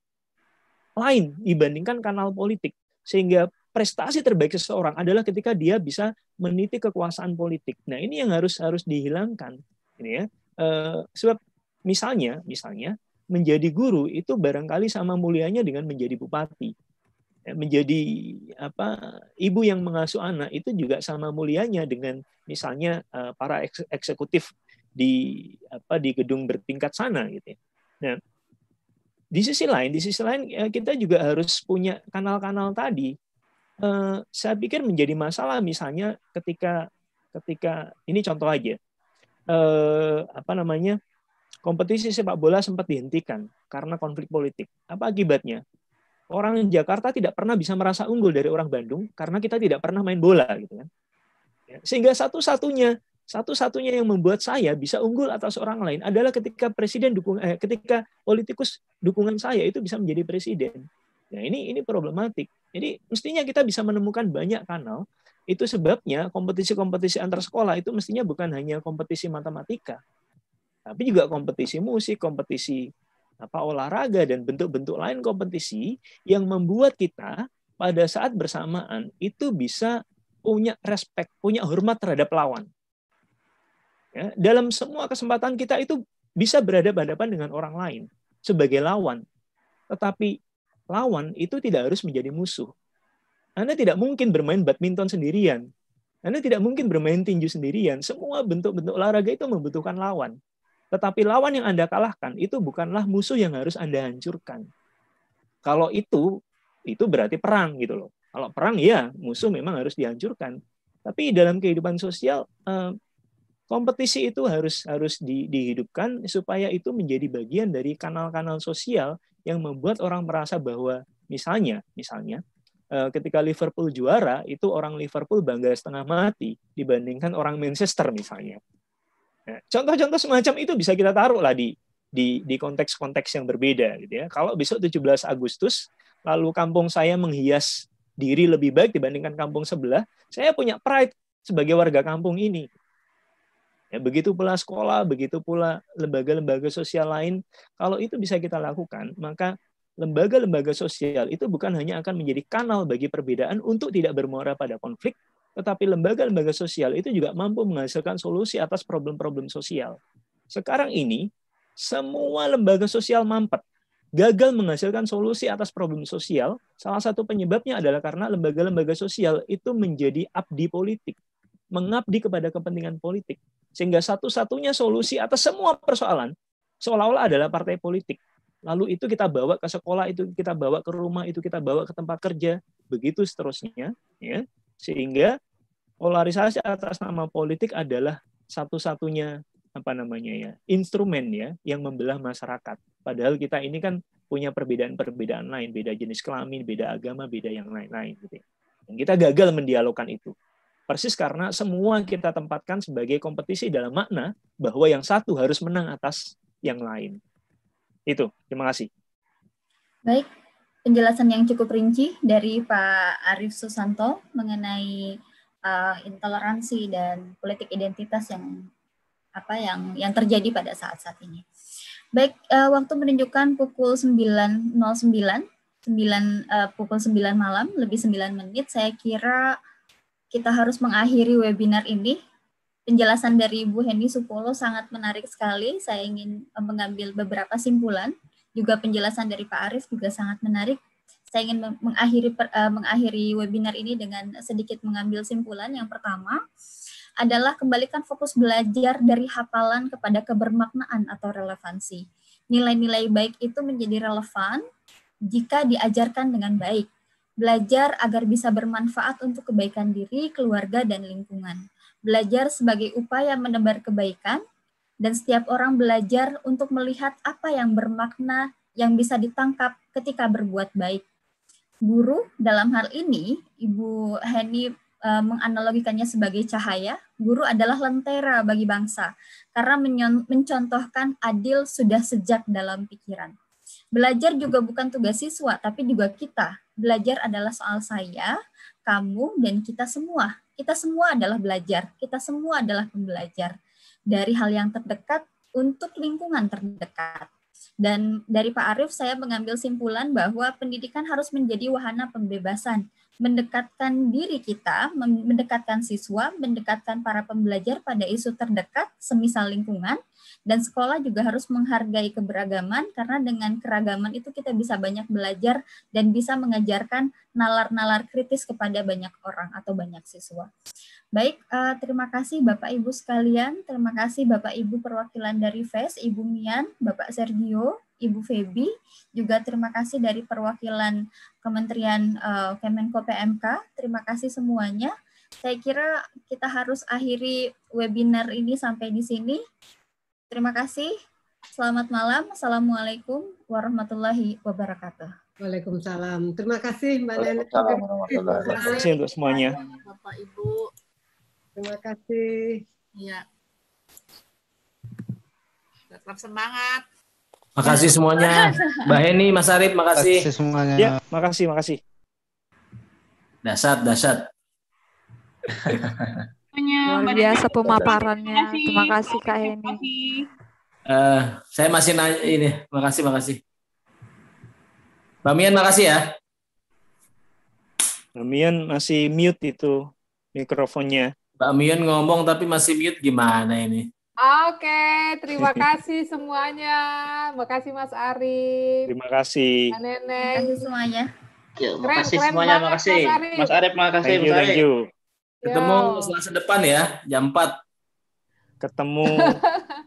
lain dibandingkan kanal politik sehingga prestasi terbaik seseorang adalah ketika dia bisa meniti kekuasaan politik. Nah, ini yang harus harus dihilangkan, ini gitu ya. Eh, sebab misalnya, misalnya menjadi guru itu barangkali sama mulianya dengan menjadi bupati, eh, menjadi apa ibu yang mengasuh anak itu juga sama mulianya dengan misalnya eh, para eksekutif di apa di gedung bertingkat sana gitu. Ya. Nah, di sisi lain, di sisi lain kita juga harus punya kanal-kanal tadi. saya pikir menjadi masalah misalnya ketika ketika ini contoh aja eh, apa namanya kompetisi sepak bola sempat dihentikan karena konflik politik. Apa akibatnya? Orang Jakarta tidak pernah bisa merasa unggul dari orang Bandung karena kita tidak pernah main bola gitu kan. Ya, sehingga satu-satunya satu-satunya yang membuat saya bisa unggul atas orang lain adalah ketika presiden dukung eh, ketika politikus dukungan saya itu bisa menjadi presiden. Nah, ini ini problematik. Jadi mestinya kita bisa menemukan banyak kanal itu sebabnya kompetisi-kompetisi antar sekolah itu mestinya bukan hanya kompetisi matematika, tapi juga kompetisi musik, kompetisi apa olahraga dan bentuk-bentuk lain kompetisi yang membuat kita pada saat bersamaan itu bisa punya respek, punya hormat terhadap lawan. Ya, dalam semua kesempatan kita itu bisa berhadapan-hadapan dengan orang lain sebagai lawan. Tetapi lawan itu tidak harus menjadi musuh. Anda tidak mungkin bermain badminton sendirian. Anda tidak mungkin bermain tinju sendirian. Semua bentuk-bentuk olahraga itu membutuhkan lawan. Tetapi lawan yang Anda kalahkan itu bukanlah musuh yang harus Anda hancurkan. Kalau itu, itu berarti perang gitu loh. Kalau perang ya musuh memang harus dihancurkan. Tapi dalam kehidupan sosial eh, kompetisi itu harus harus di, dihidupkan supaya itu menjadi bagian dari kanal-kanal sosial yang membuat orang merasa bahwa misalnya misalnya Eh, ketika Liverpool juara itu orang Liverpool bangga setengah mati dibandingkan orang Manchester misalnya. Nah, contoh-contoh semacam itu bisa kita taruh lah di di di konteks-konteks yang berbeda gitu ya. Kalau besok 17 Agustus lalu kampung saya menghias diri lebih baik dibandingkan kampung sebelah, saya punya pride sebagai warga kampung ini. Ya, begitu pula sekolah, begitu pula lembaga-lembaga sosial lain. Kalau itu bisa kita lakukan, maka lembaga-lembaga sosial itu bukan hanya akan menjadi kanal bagi perbedaan untuk tidak bermuara pada konflik, tetapi lembaga-lembaga sosial itu juga mampu menghasilkan solusi atas problem-problem sosial. Sekarang ini, semua lembaga sosial mampet, gagal menghasilkan solusi atas problem sosial, salah satu penyebabnya adalah karena lembaga-lembaga sosial itu menjadi abdi politik, mengabdi kepada kepentingan politik. Sehingga satu-satunya solusi atas semua persoalan seolah-olah adalah partai politik. Lalu itu kita bawa ke sekolah, itu kita bawa ke rumah, itu kita bawa ke tempat kerja, begitu seterusnya, ya. Sehingga polarisasi atas nama politik adalah satu-satunya apa namanya ya, instrumen ya yang membelah masyarakat. Padahal kita ini kan punya perbedaan-perbedaan lain, beda jenis kelamin, beda agama, beda yang lain-lain gitu. Ya. Dan kita gagal mendialogkan itu. Persis karena semua kita tempatkan sebagai kompetisi dalam makna bahwa yang satu harus menang atas yang lain. Itu, terima kasih. Baik, penjelasan yang cukup rinci dari Pak Arif Susanto mengenai uh, intoleransi dan politik identitas yang apa yang yang terjadi pada saat-saat ini. Baik, uh, waktu menunjukkan pukul 9.09, 9 uh, pukul 9 malam lebih 9 menit. Saya kira kita harus mengakhiri webinar ini penjelasan dari Bu Heni Supolo sangat menarik sekali. Saya ingin eh, mengambil beberapa simpulan. Juga penjelasan dari Pak Arief juga sangat menarik. Saya ingin mengakhiri eh, mengakhiri webinar ini dengan sedikit mengambil simpulan. Yang pertama adalah kembalikan fokus belajar dari hafalan kepada kebermaknaan atau relevansi. Nilai-nilai baik itu menjadi relevan jika diajarkan dengan baik. Belajar agar bisa bermanfaat untuk kebaikan diri, keluarga, dan lingkungan belajar sebagai upaya menebar kebaikan, dan setiap orang belajar untuk melihat apa yang bermakna yang bisa ditangkap ketika berbuat baik. Guru dalam hal ini, Ibu Heni e, menganalogikannya sebagai cahaya. Guru adalah lentera bagi bangsa karena mencontohkan adil sudah sejak dalam pikiran. Belajar juga bukan tugas siswa, tapi juga kita. Belajar adalah soal saya, kamu, dan kita semua kita semua adalah belajar, kita semua adalah pembelajar dari hal yang terdekat untuk lingkungan terdekat. Dan dari Pak Arief saya mengambil simpulan bahwa pendidikan harus menjadi wahana pembebasan, mendekatkan diri kita, mendekatkan siswa, mendekatkan para pembelajar pada isu terdekat semisal lingkungan dan sekolah juga harus menghargai keberagaman karena dengan keragaman itu kita bisa banyak belajar dan bisa mengajarkan nalar-nalar kritis kepada banyak orang atau banyak siswa. Baik, eh, terima kasih Bapak Ibu sekalian. Terima kasih Bapak Ibu perwakilan dari FES, Ibu Mian, Bapak Sergio, Ibu Febi, juga terima kasih dari perwakilan Kementerian eh, Kemenko PMK. Terima kasih semuanya. Saya kira kita harus akhiri webinar ini sampai di sini. Terima kasih. Selamat malam. Assalamualaikum warahmatullahi wabarakatuh. Waalaikumsalam. Terima kasih Mbak Nana. Terima kasih untuk semuanya. Bapak Ibu. Terima kasih. Ya. Tetap semangat. Makasih semuanya. Mbak Heni, Mas Arif, makasih. Makasih semuanya. Ya, makasih, makasih. Dasar, dasar. Luar biasa pemaparannya. Terima kasih Kak Heni. Uh, eh, saya masih nanya ini. Makasih, kasih. Mbak Mian, makasih ya. Mbak Mian masih mute itu mikrofonnya. Mbak Mian ngomong tapi masih mute gimana ini? Oke, okay, terima kasih semuanya. Makasih Mas Ari. Terima kasih. Nenek semuanya. Terima kasih semuanya. Keren, kasih semuanya, makasih. Mas Arif, makasih. Mas Thank you, thank you. Ketemu Yo. Selasa depan ya, jam 4. Ketemu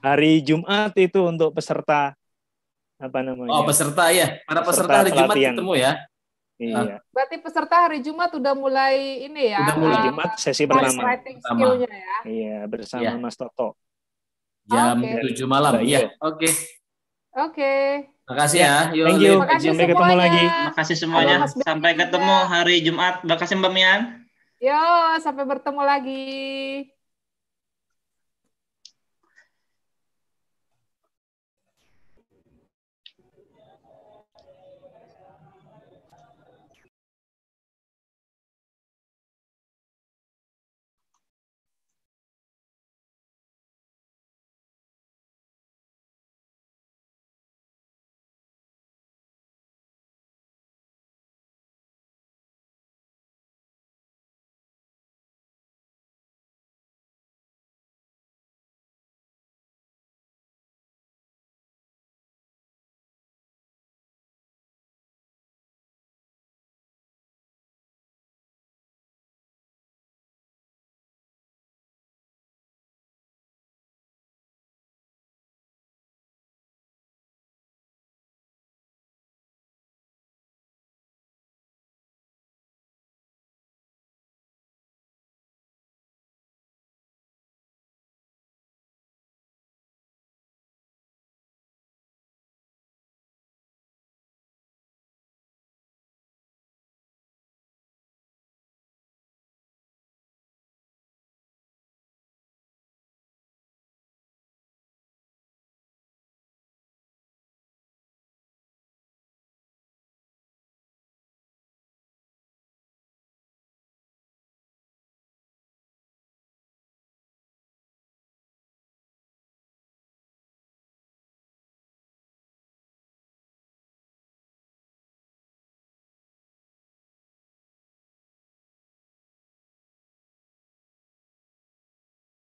hari Jumat itu untuk peserta apa namanya? Oh, peserta ya. Para peserta, peserta hari pelatihan. Jumat ketemu ya. Iya. Ah. Berarti peserta hari Jumat udah mulai ini ya. Udah mulai eh, Jumat sesi pertama. ya. Iya, bersama ya. Mas Toto. Jam okay. 7 malam. Iya. Oke. Oke. Makasih iya. ya. Yo, Thank you. Sampai ketemu lagi. Makasih semuanya. Sampai ketemu hari Jumat. Makasih Mbak Mian. Yo, sampai bertemu lagi.